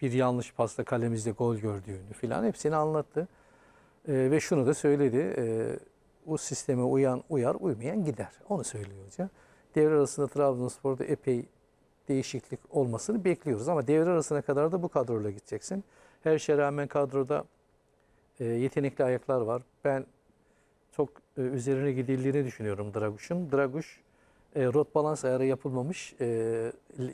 bir yanlış pasta kalemizde gol gördüğünü filan hepsini anlattı. E, ve şunu da söyledi. E, o sisteme uyan uyar, uymayan gider. Onu söylüyor hocam. Devre arasında Trabzonspor'da epey değişiklik olmasını bekliyoruz. Ama devre arasına kadar da bu kadroyla gideceksin. Her şeye rağmen kadroda e, yetenekli ayaklar var. Ben çok e, üzerine gidildiğini düşünüyorum Draguş'un. Draguş e, rot balans ayarı yapılmamış, e,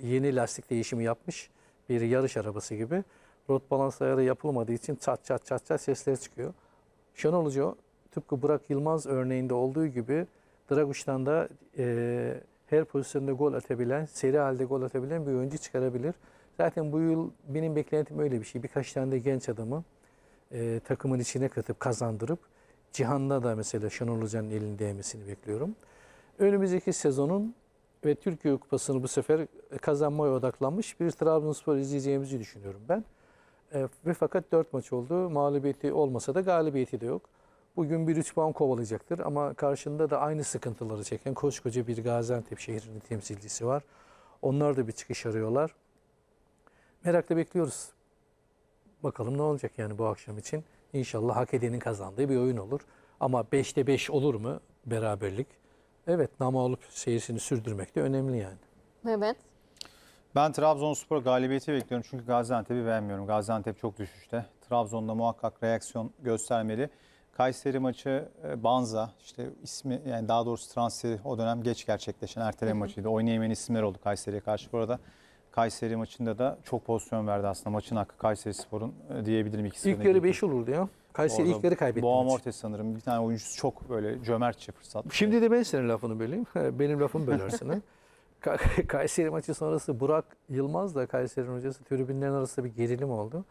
yeni lastik değişimi yapmış bir yarış arabası gibi. Rot balans ayarı yapılmadığı için çat çat çat çat sesler çıkıyor. Şenol Hoca tıpkı Burak Yılmaz örneğinde olduğu gibi Draguş'tan da e, her pozisyonda gol atabilen, seri halde gol atabilen bir oyuncu çıkarabilir. Zaten bu yıl benim beklentim öyle bir şey. Birkaç tane de genç adamı e, takımın içine katıp kazandırıp Cihan'da da mesela Şenol Hoca'nın elini değmesini bekliyorum. Önümüzdeki sezonun ve Türkiye Kupası'nı bu sefer kazanmaya odaklanmış bir Trabzonspor izleyeceğimizi düşünüyorum ben. E, ve fakat 4 maç oldu. Mağlubiyeti olmasa da galibiyeti de yok. Bugün bir 3 puan kovalayacaktır ama karşında da aynı sıkıntıları çeken koskoca bir Gaziantep şehrinin temsilcisi var. Onlar da bir çıkış arıyorlar. Merakla bekliyoruz. Bakalım ne olacak yani bu akşam için. İnşallah hak edenin kazandığı bir oyun olur. Ama 5'te 5 olur mu beraberlik? Evet nama olup seyircini sürdürmek de önemli yani. Evet. Ben Trabzonspor galibiyeti bekliyorum çünkü Gaziantep'i beğenmiyorum. Gaziantep çok düşüşte. Trabzon'da muhakkak reaksiyon göstermeli. Kayseri maçı e, Banza işte ismi yani daha doğrusu transferi o dönem geç gerçekleşen erteleme maçıydı. Oynayamayan isimler oldu Kayseri'ye karşı. Bu arada Kayseri maçında da çok pozisyon verdi aslında. Maçın hakkı Kayseri Spor'un e, diyebilirim. İlk yarı 5 olurdu ya. Kayseri Orada ilk yarı kaybetti. Boğa Mortes sanırım. Bir tane oyuncusu çok böyle cömertçe fırsat. Şimdi de ben senin lafını böleyim. [laughs] Benim lafımı bölersin. [laughs] Kayseri maçı sonrası Burak Yılmaz da Kayseri'nin hocası tribünlerin arasında bir gerilim oldu.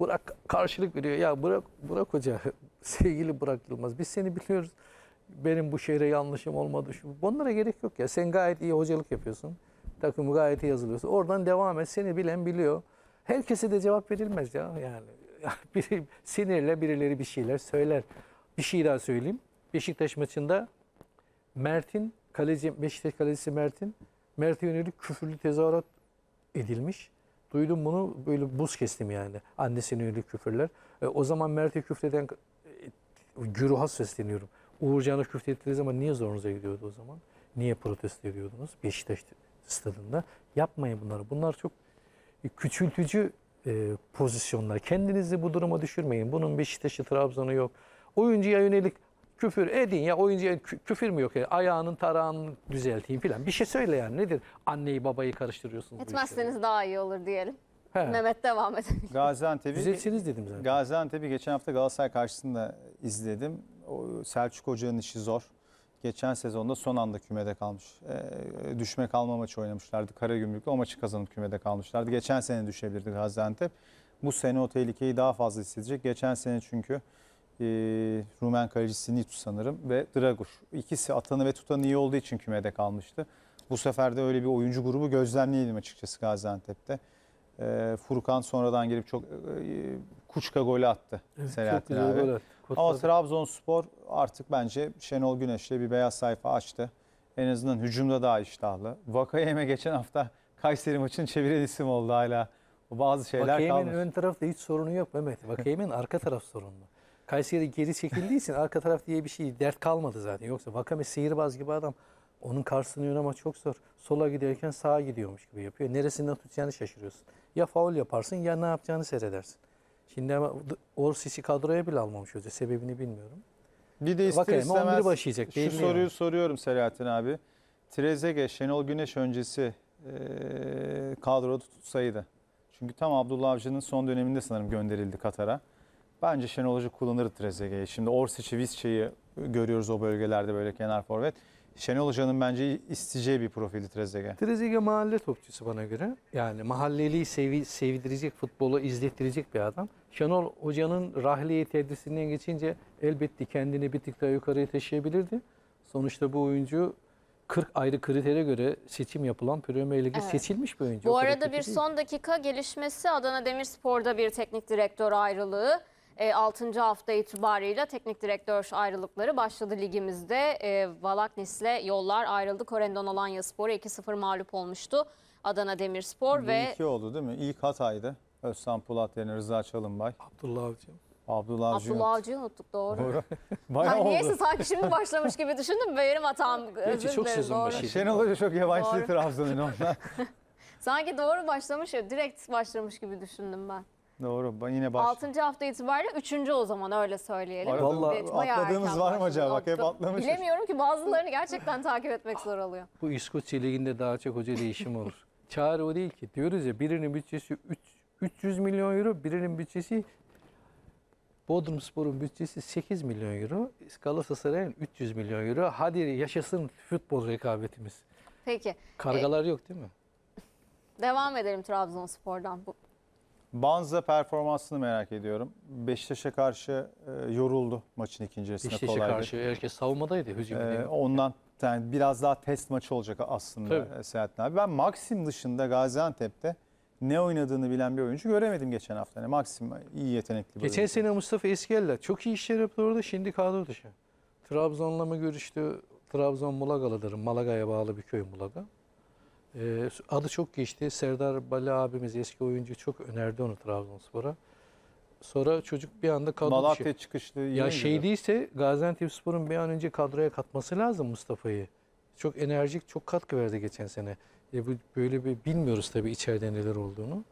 Burak karşılık veriyor. Ya Burak, Burak Hoca [laughs] sevgili Burak Yılmaz biz seni biliyoruz. Benim bu şehre yanlışım olmadı. Şu, bunlara gerek yok ya. Sen gayet iyi hocalık yapıyorsun. Takım gayet iyi yazılıyorsun. Oradan devam et. Seni bilen biliyor. Herkese de cevap verilmez ya. Yani [laughs] biri, sinirle birileri bir şeyler söyler. Bir şey daha söyleyeyim. Beşiktaş maçında Mert'in kaleci Beşiktaş kalecisi Mert'in Mert'e yönelik küfürlü tezahürat edilmiş. Duydum bunu böyle buz kestim yani. Annesine yönelik küfürler. E, o zaman Mert'e küfreden e, güruha sesleniyorum. Uğurcan'a küfrettiğiniz zaman niye zorunuza gidiyordu o zaman? Niye protesto ediyordunuz Beşiktaş stadında? Yapmayın bunları. Bunlar çok e, küçültücü e, pozisyonlar. Kendinizi bu duruma düşürmeyin. Bunun Beşiktaş'ı, Trabzon'u yok. Oyuncuya yönelik küfür edin ya oyuncu küfür mü yok ya ayağının tarağını düzelteyim filan bir şey söyle yani nedir anneyi babayı karıştırıyorsunuz. Etmezseniz daha iyi olur diyelim. He. Mehmet devam edelim. Gaziantep'i Düzeltsiniz dedim zaten. Gaziantep'i geçen hafta Galatasaray karşısında izledim. O Selçuk Hoca'nın işi zor. Geçen sezonda son anda kümede kalmış. E, düşme kalma maçı oynamışlardı. Karagümrük'le o maçı kazanıp kümede kalmışlardı. Geçen sene düşebilirdi Gaziantep. Bu sene o tehlikeyi daha fazla hissedecek. Geçen sene çünkü e, Rumen kalecisi Nitu sanırım ve Dragur. İkisi atanı ve tutanı iyi olduğu için kümede kalmıştı. Bu sefer de öyle bir oyuncu grubu gözlemleyelim açıkçası Gaziantep'te. E, Furkan sonradan gelip çok e, e kuçka golü attı evet, Selahattin abi. Gol attı. Ama Trabzonspor artık bence Şenol Güneş'le bir beyaz sayfa açtı. En azından hücumda daha iştahlı. Vakayeme geçen hafta Kayseri maçını çeviren isim oldu hala. Bazı şeyler Vakayeme'nin kalmış. ön tarafta hiç sorunu yok Mehmet. Vakayeme'nin arka taraf sorunlu. Kayseri geri çekildiği için arka taraf diye bir şey dert kalmadı zaten. Yoksa Vakame sihirbaz gibi adam onun karşısını oynamak çok zor. Sola giderken sağa gidiyormuş gibi yapıyor. Neresinden tutacağını şaşırıyorsun. Ya faul yaparsın ya ne yapacağını seyredersin. Şimdi ama Orsic'i kadroya bile almamış hoca. Sebebini bilmiyorum. Bir de ister Vakayeme istemez başlayacak, şu soruyu yani. soruyorum Selahattin abi. Trezege, Şenol Güneş öncesi e, kadroda tutsaydı. Çünkü tam Abdullah Avcı'nın son döneminde sanırım gönderildi Katar'a. Bence Şenol Hoca kullanır Trezeguet'i. Şimdi Orsic'i, Visca'yı görüyoruz o bölgelerde böyle kenar forvet. Şenol Hoca'nın bence isteyeceği bir profili Trezeguet. Trezeguet mahalle topçusu bana göre. Yani mahalleliği sevi sevdirecek, futbolu izlettirecek bir adam. Şenol Hoca'nın rahliye tedrisinden geçince elbette kendini bir tık daha yukarıya taşıyabilirdi. Sonuçta bu oyuncu 40 ayrı kritere göre seçim yapılan Premier Lig'e evet. seçilmiş bir oyuncu. Bu arada bir son dakika gelişmesi Adana Demirspor'da bir teknik direktör ayrılığı. E, 6. hafta itibarıyla teknik direktör ayrılıkları başladı ligimizde. E, Valaknis'le yollar ayrıldı. Korendon Alanya Spor'a 2-0 mağlup olmuştu. Adana Demirspor ve... 2 oldu değil mi? İlk Hatay'dı. Özcan Pulat yerine Rıza Çalınbay. Abdullah Avcı. Abdullah Avcı'yı Abdullah Avcı'yı unuttuk doğru. Doğru. [laughs] Bayağı Ay, oldu. Neyse sanki şimdi başlamış gibi düşündüm. Benim hatam. Özür çok dilerim, sezon doğru. başıydı. Şenol Hoca çok yabancı Trabzon'un [laughs] onlar. Sanki doğru başlamış ya direkt başlamış gibi düşündüm ben. Doğru. Yine baş... Altıncı hafta itibariyle üçüncü o zaman öyle söyleyelim. Arada atladığımız var mı acaba? hep atlamışız. Bilemiyorum ki bazılarını gerçekten takip etmek zor oluyor. Bu İskoçya Ligi'nde daha çok hoca değişimi olur. [laughs] Çare o değil ki. Diyoruz ya birinin bütçesi 300 milyon euro, birinin bütçesi Bodrum Spor'un bütçesi 8 milyon euro, Galatasaray'ın 300 milyon euro. Hadi yaşasın futbol rekabetimiz. Peki Kargalar e, yok değil mi? devam edelim Trabzonspor'dan. Bu Banza performansını merak ediyorum. Beşiktaş'a karşı e, yoruldu maçın ikinci yarısında Beşiktaş'a karşı herkes savunmadaydı. E, hücumda. ondan yani biraz daha test maçı olacak aslında Tabii. E, abi. Ben Maxim dışında Gaziantep'te ne oynadığını bilen bir oyuncu göremedim geçen hafta. Yani Maxim iyi yetenekli Geçen sene Mustafa Eskeller çok iyi işler yaptı orada şimdi kadro dışı. Trabzon'la mı görüştü? Trabzon Mulagalı'dır. Malaga'ya bağlı bir köy Mulaga. E, adı çok geçti. Serdar Bala abimiz eski oyuncu çok önerdi onu Trabzonspor'a. Sonra çocuk bir anda kadro Malatya dışı. çıkışlı. Ya şey değilse Gaziantepspor'un bir an önce kadroya katması lazım Mustafa'yı. Çok enerjik, çok katkı verdi geçen sene. E bu böyle bir bilmiyoruz tabii içeride neler olduğunu.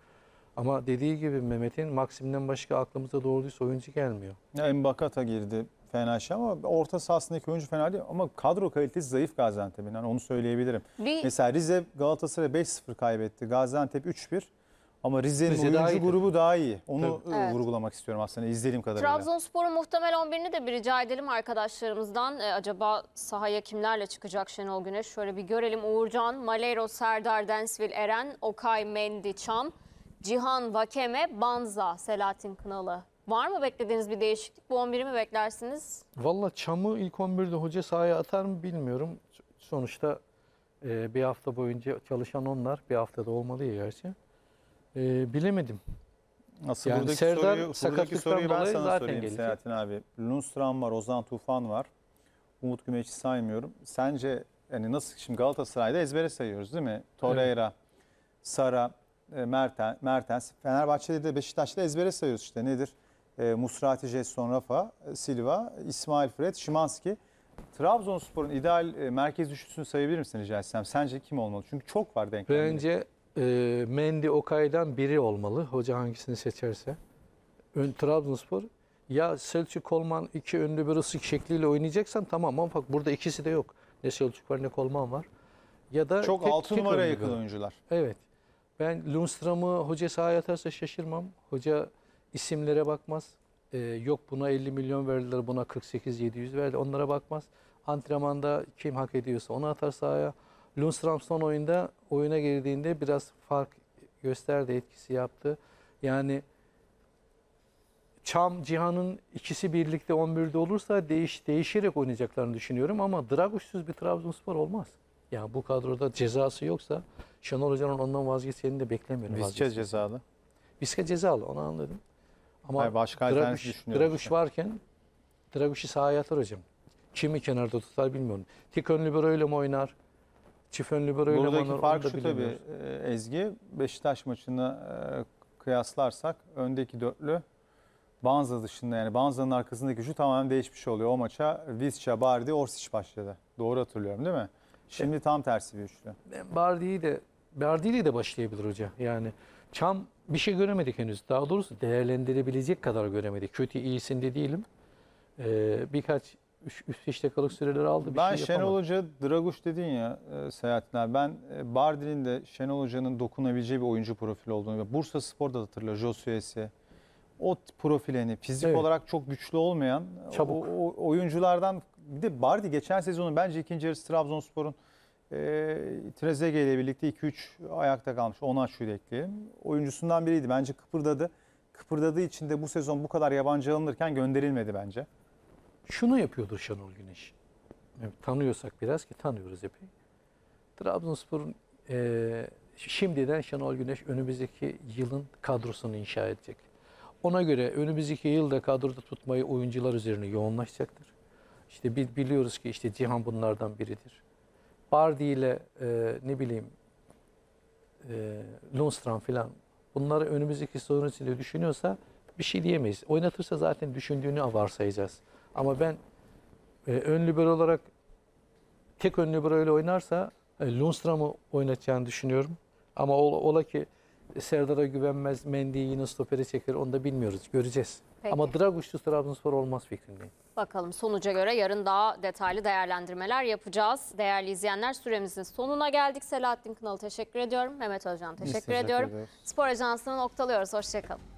Ama dediği gibi Mehmet'in Maksim'den başka aklımızda doğruysa oyuncu gelmiyor. Ya Mbakata girdi. Fena şey ama orta sahasındaki oyuncu fena değil ama kadro kalitesi zayıf Gaziantep'in. Yani onu söyleyebilirim. Bir... Mesela Rize Galatasaray 5-0 kaybetti. Gaziantep 3-1. Ama Rize'nin Rize oyuncu daha grubu daha iyi. Onu ıı, evet. vurgulamak istiyorum aslında izlediğim kadarıyla. Trabzonspor'un muhtemel 11'ini de bir rica edelim arkadaşlarımızdan. Ee, acaba sahaya kimlerle çıkacak Şenol Güneş? Şöyle bir görelim. Uğurcan, Malero, Serdar, Densvil, Eren, Okay, Mendi, Çam, Cihan, Vakeme, Banza, Selahattin Kınalı Var mı beklediğiniz bir değişiklik? Bu 11'i mi beklersiniz? Valla Çam'ı ilk 11'de hoca sahaya atar mı bilmiyorum. Sonuçta e, bir hafta boyunca çalışan onlar. Bir haftada olmalı ya gerçi. E, bilemedim. Aslında yani buradaki Serdar soruyu, buradaki soruyu ben sana zaten sorayım Selahattin abi. Lundstram var, Ozan Tufan var. Umut Gümeç'i saymıyorum. Sence yani nasıl şimdi Galatasaray'da ezbere sayıyoruz değil mi? Torreira, evet. Sara, e, Mertens, Mertens. Fenerbahçe'de de Beşiktaş'ta ezbere sayıyoruz işte nedir? E, Musrati, Jetson, Rafa, e, Silva, İsmail Fred, Şimanski. Trabzonspor'un ideal e, merkez üçlüsünü sayabilir misin rica etsem? Sence kim olmalı? Çünkü çok var denklemleri. Bence e, Mendy Okay'dan biri olmalı. Hoca hangisini seçerse. Ön, Trabzonspor ya Selçuk Kolman iki önlü bir ısık şekliyle oynayacaksan tamam ama bak burada ikisi de yok. Ne Selçuk var ne Kolman var. Ya da çok tek, altı tek yakın oyuncular. Evet. Ben Lundström'ü hoca sahaya atarsa şaşırmam. Hoca isimlere bakmaz. E, yok buna 50 milyon verdiler, buna 48 700 verdi. Onlara bakmaz. Antrenmanda kim hak ediyorsa onu atar sahaya. Luns Ramston oyunda oyuna girdiğinde biraz fark gösterdi, etkisi yaptı. Yani Çam, Cihan'ın ikisi birlikte 11'de olursa değiş, değişerek oynayacaklarını düşünüyorum ama Dragoş'suz bir Trabzonspor olmaz. Yani bu kadroda cezası yoksa Şenol Hoca'nın ondan vazgeçeceğini de beklemiyorum. Vizca cezalı. Vizca cezalı onu anladım. Ama Hayır, başka Draguş, Draguş varken Draguş'u sahaya atar hocam. Kimi kenarda tutar bilmiyorum. Tik önlü libero ile mi oynar? Çift ön libero mi oynar? Buradaki fark şu tabii e, Ezgi. Beşiktaş maçını e, kıyaslarsak öndeki dörtlü Banza dışında yani Banza'nın arkasındaki şu tamamen değişmiş oluyor. O maça Vizca, Bardi, Orsic başladı. Doğru hatırlıyorum değil mi? Şimdi tam tersi bir üçlü. Bardi'yi de Bardi'yle de başlayabilir hoca. Yani Çam bir şey göremedik henüz. Daha doğrusu değerlendirebilecek kadar göremedik. Kötü iyisinde değilim. Ee, birkaç üst, üst kalık süreler aldı. Bir ben şey Şenol Hoca, Draguş dedin ya e, Selahattin abi. Ben e, Bardi'nin de Şenol Hoca'nın dokunabileceği bir oyuncu profili olduğunu. Bursa Spor'da da hatırlıyor. Josue'si. O profil hani fizik evet. olarak çok güçlü olmayan Çabuk. O, o oyunculardan bir de Bardi geçen sezonun bence ikinci yarısı Trabzonspor'un e, Trezeguet ile birlikte 2-3 ayakta kalmış. Ona şu sürekli. Oyuncusundan biriydi. Bence kıpırdadı. Kıpırdadığı için de bu sezon bu kadar yabancı alınırken gönderilmedi bence. Şunu yapıyordur Şanol Güneş. Yani tanıyorsak biraz ki tanıyoruz epey. Trabzonspor'un e, şimdiden Şanol Güneş önümüzdeki yılın kadrosunu inşa edecek. Ona göre önümüzdeki yılda kadroda tutmayı oyuncular üzerine yoğunlaşacaktır. İşte biliyoruz ki işte Cihan bunlardan biridir. Bardi ile e, ne bileyim e, Lundström falan bunları önümüzdeki sorun içinde düşünüyorsa bir şey diyemeyiz. Oynatırsa zaten düşündüğünü varsayacağız. Ama ben e, ön libero olarak tek ön libero ile oynarsa e, Lundström'u oynatacağını düşünüyorum. Ama ola, ola ki Serdar'a güvenmez, Mendy'yi yine stopere çeker onu da bilmiyoruz. Göreceğiz. Peki. Ama Draguç'lu Trabzonspor olmaz fikrindeyim. Bakalım sonuca göre yarın daha detaylı değerlendirmeler yapacağız. Değerli izleyenler süremizin sonuna geldik. Selahattin Kınalı teşekkür ediyorum. Mehmet Özcan teşekkür, teşekkür ediyorum. Ederiz. Spor Ajansı'nı noktalıyoruz. Hoşçakalın.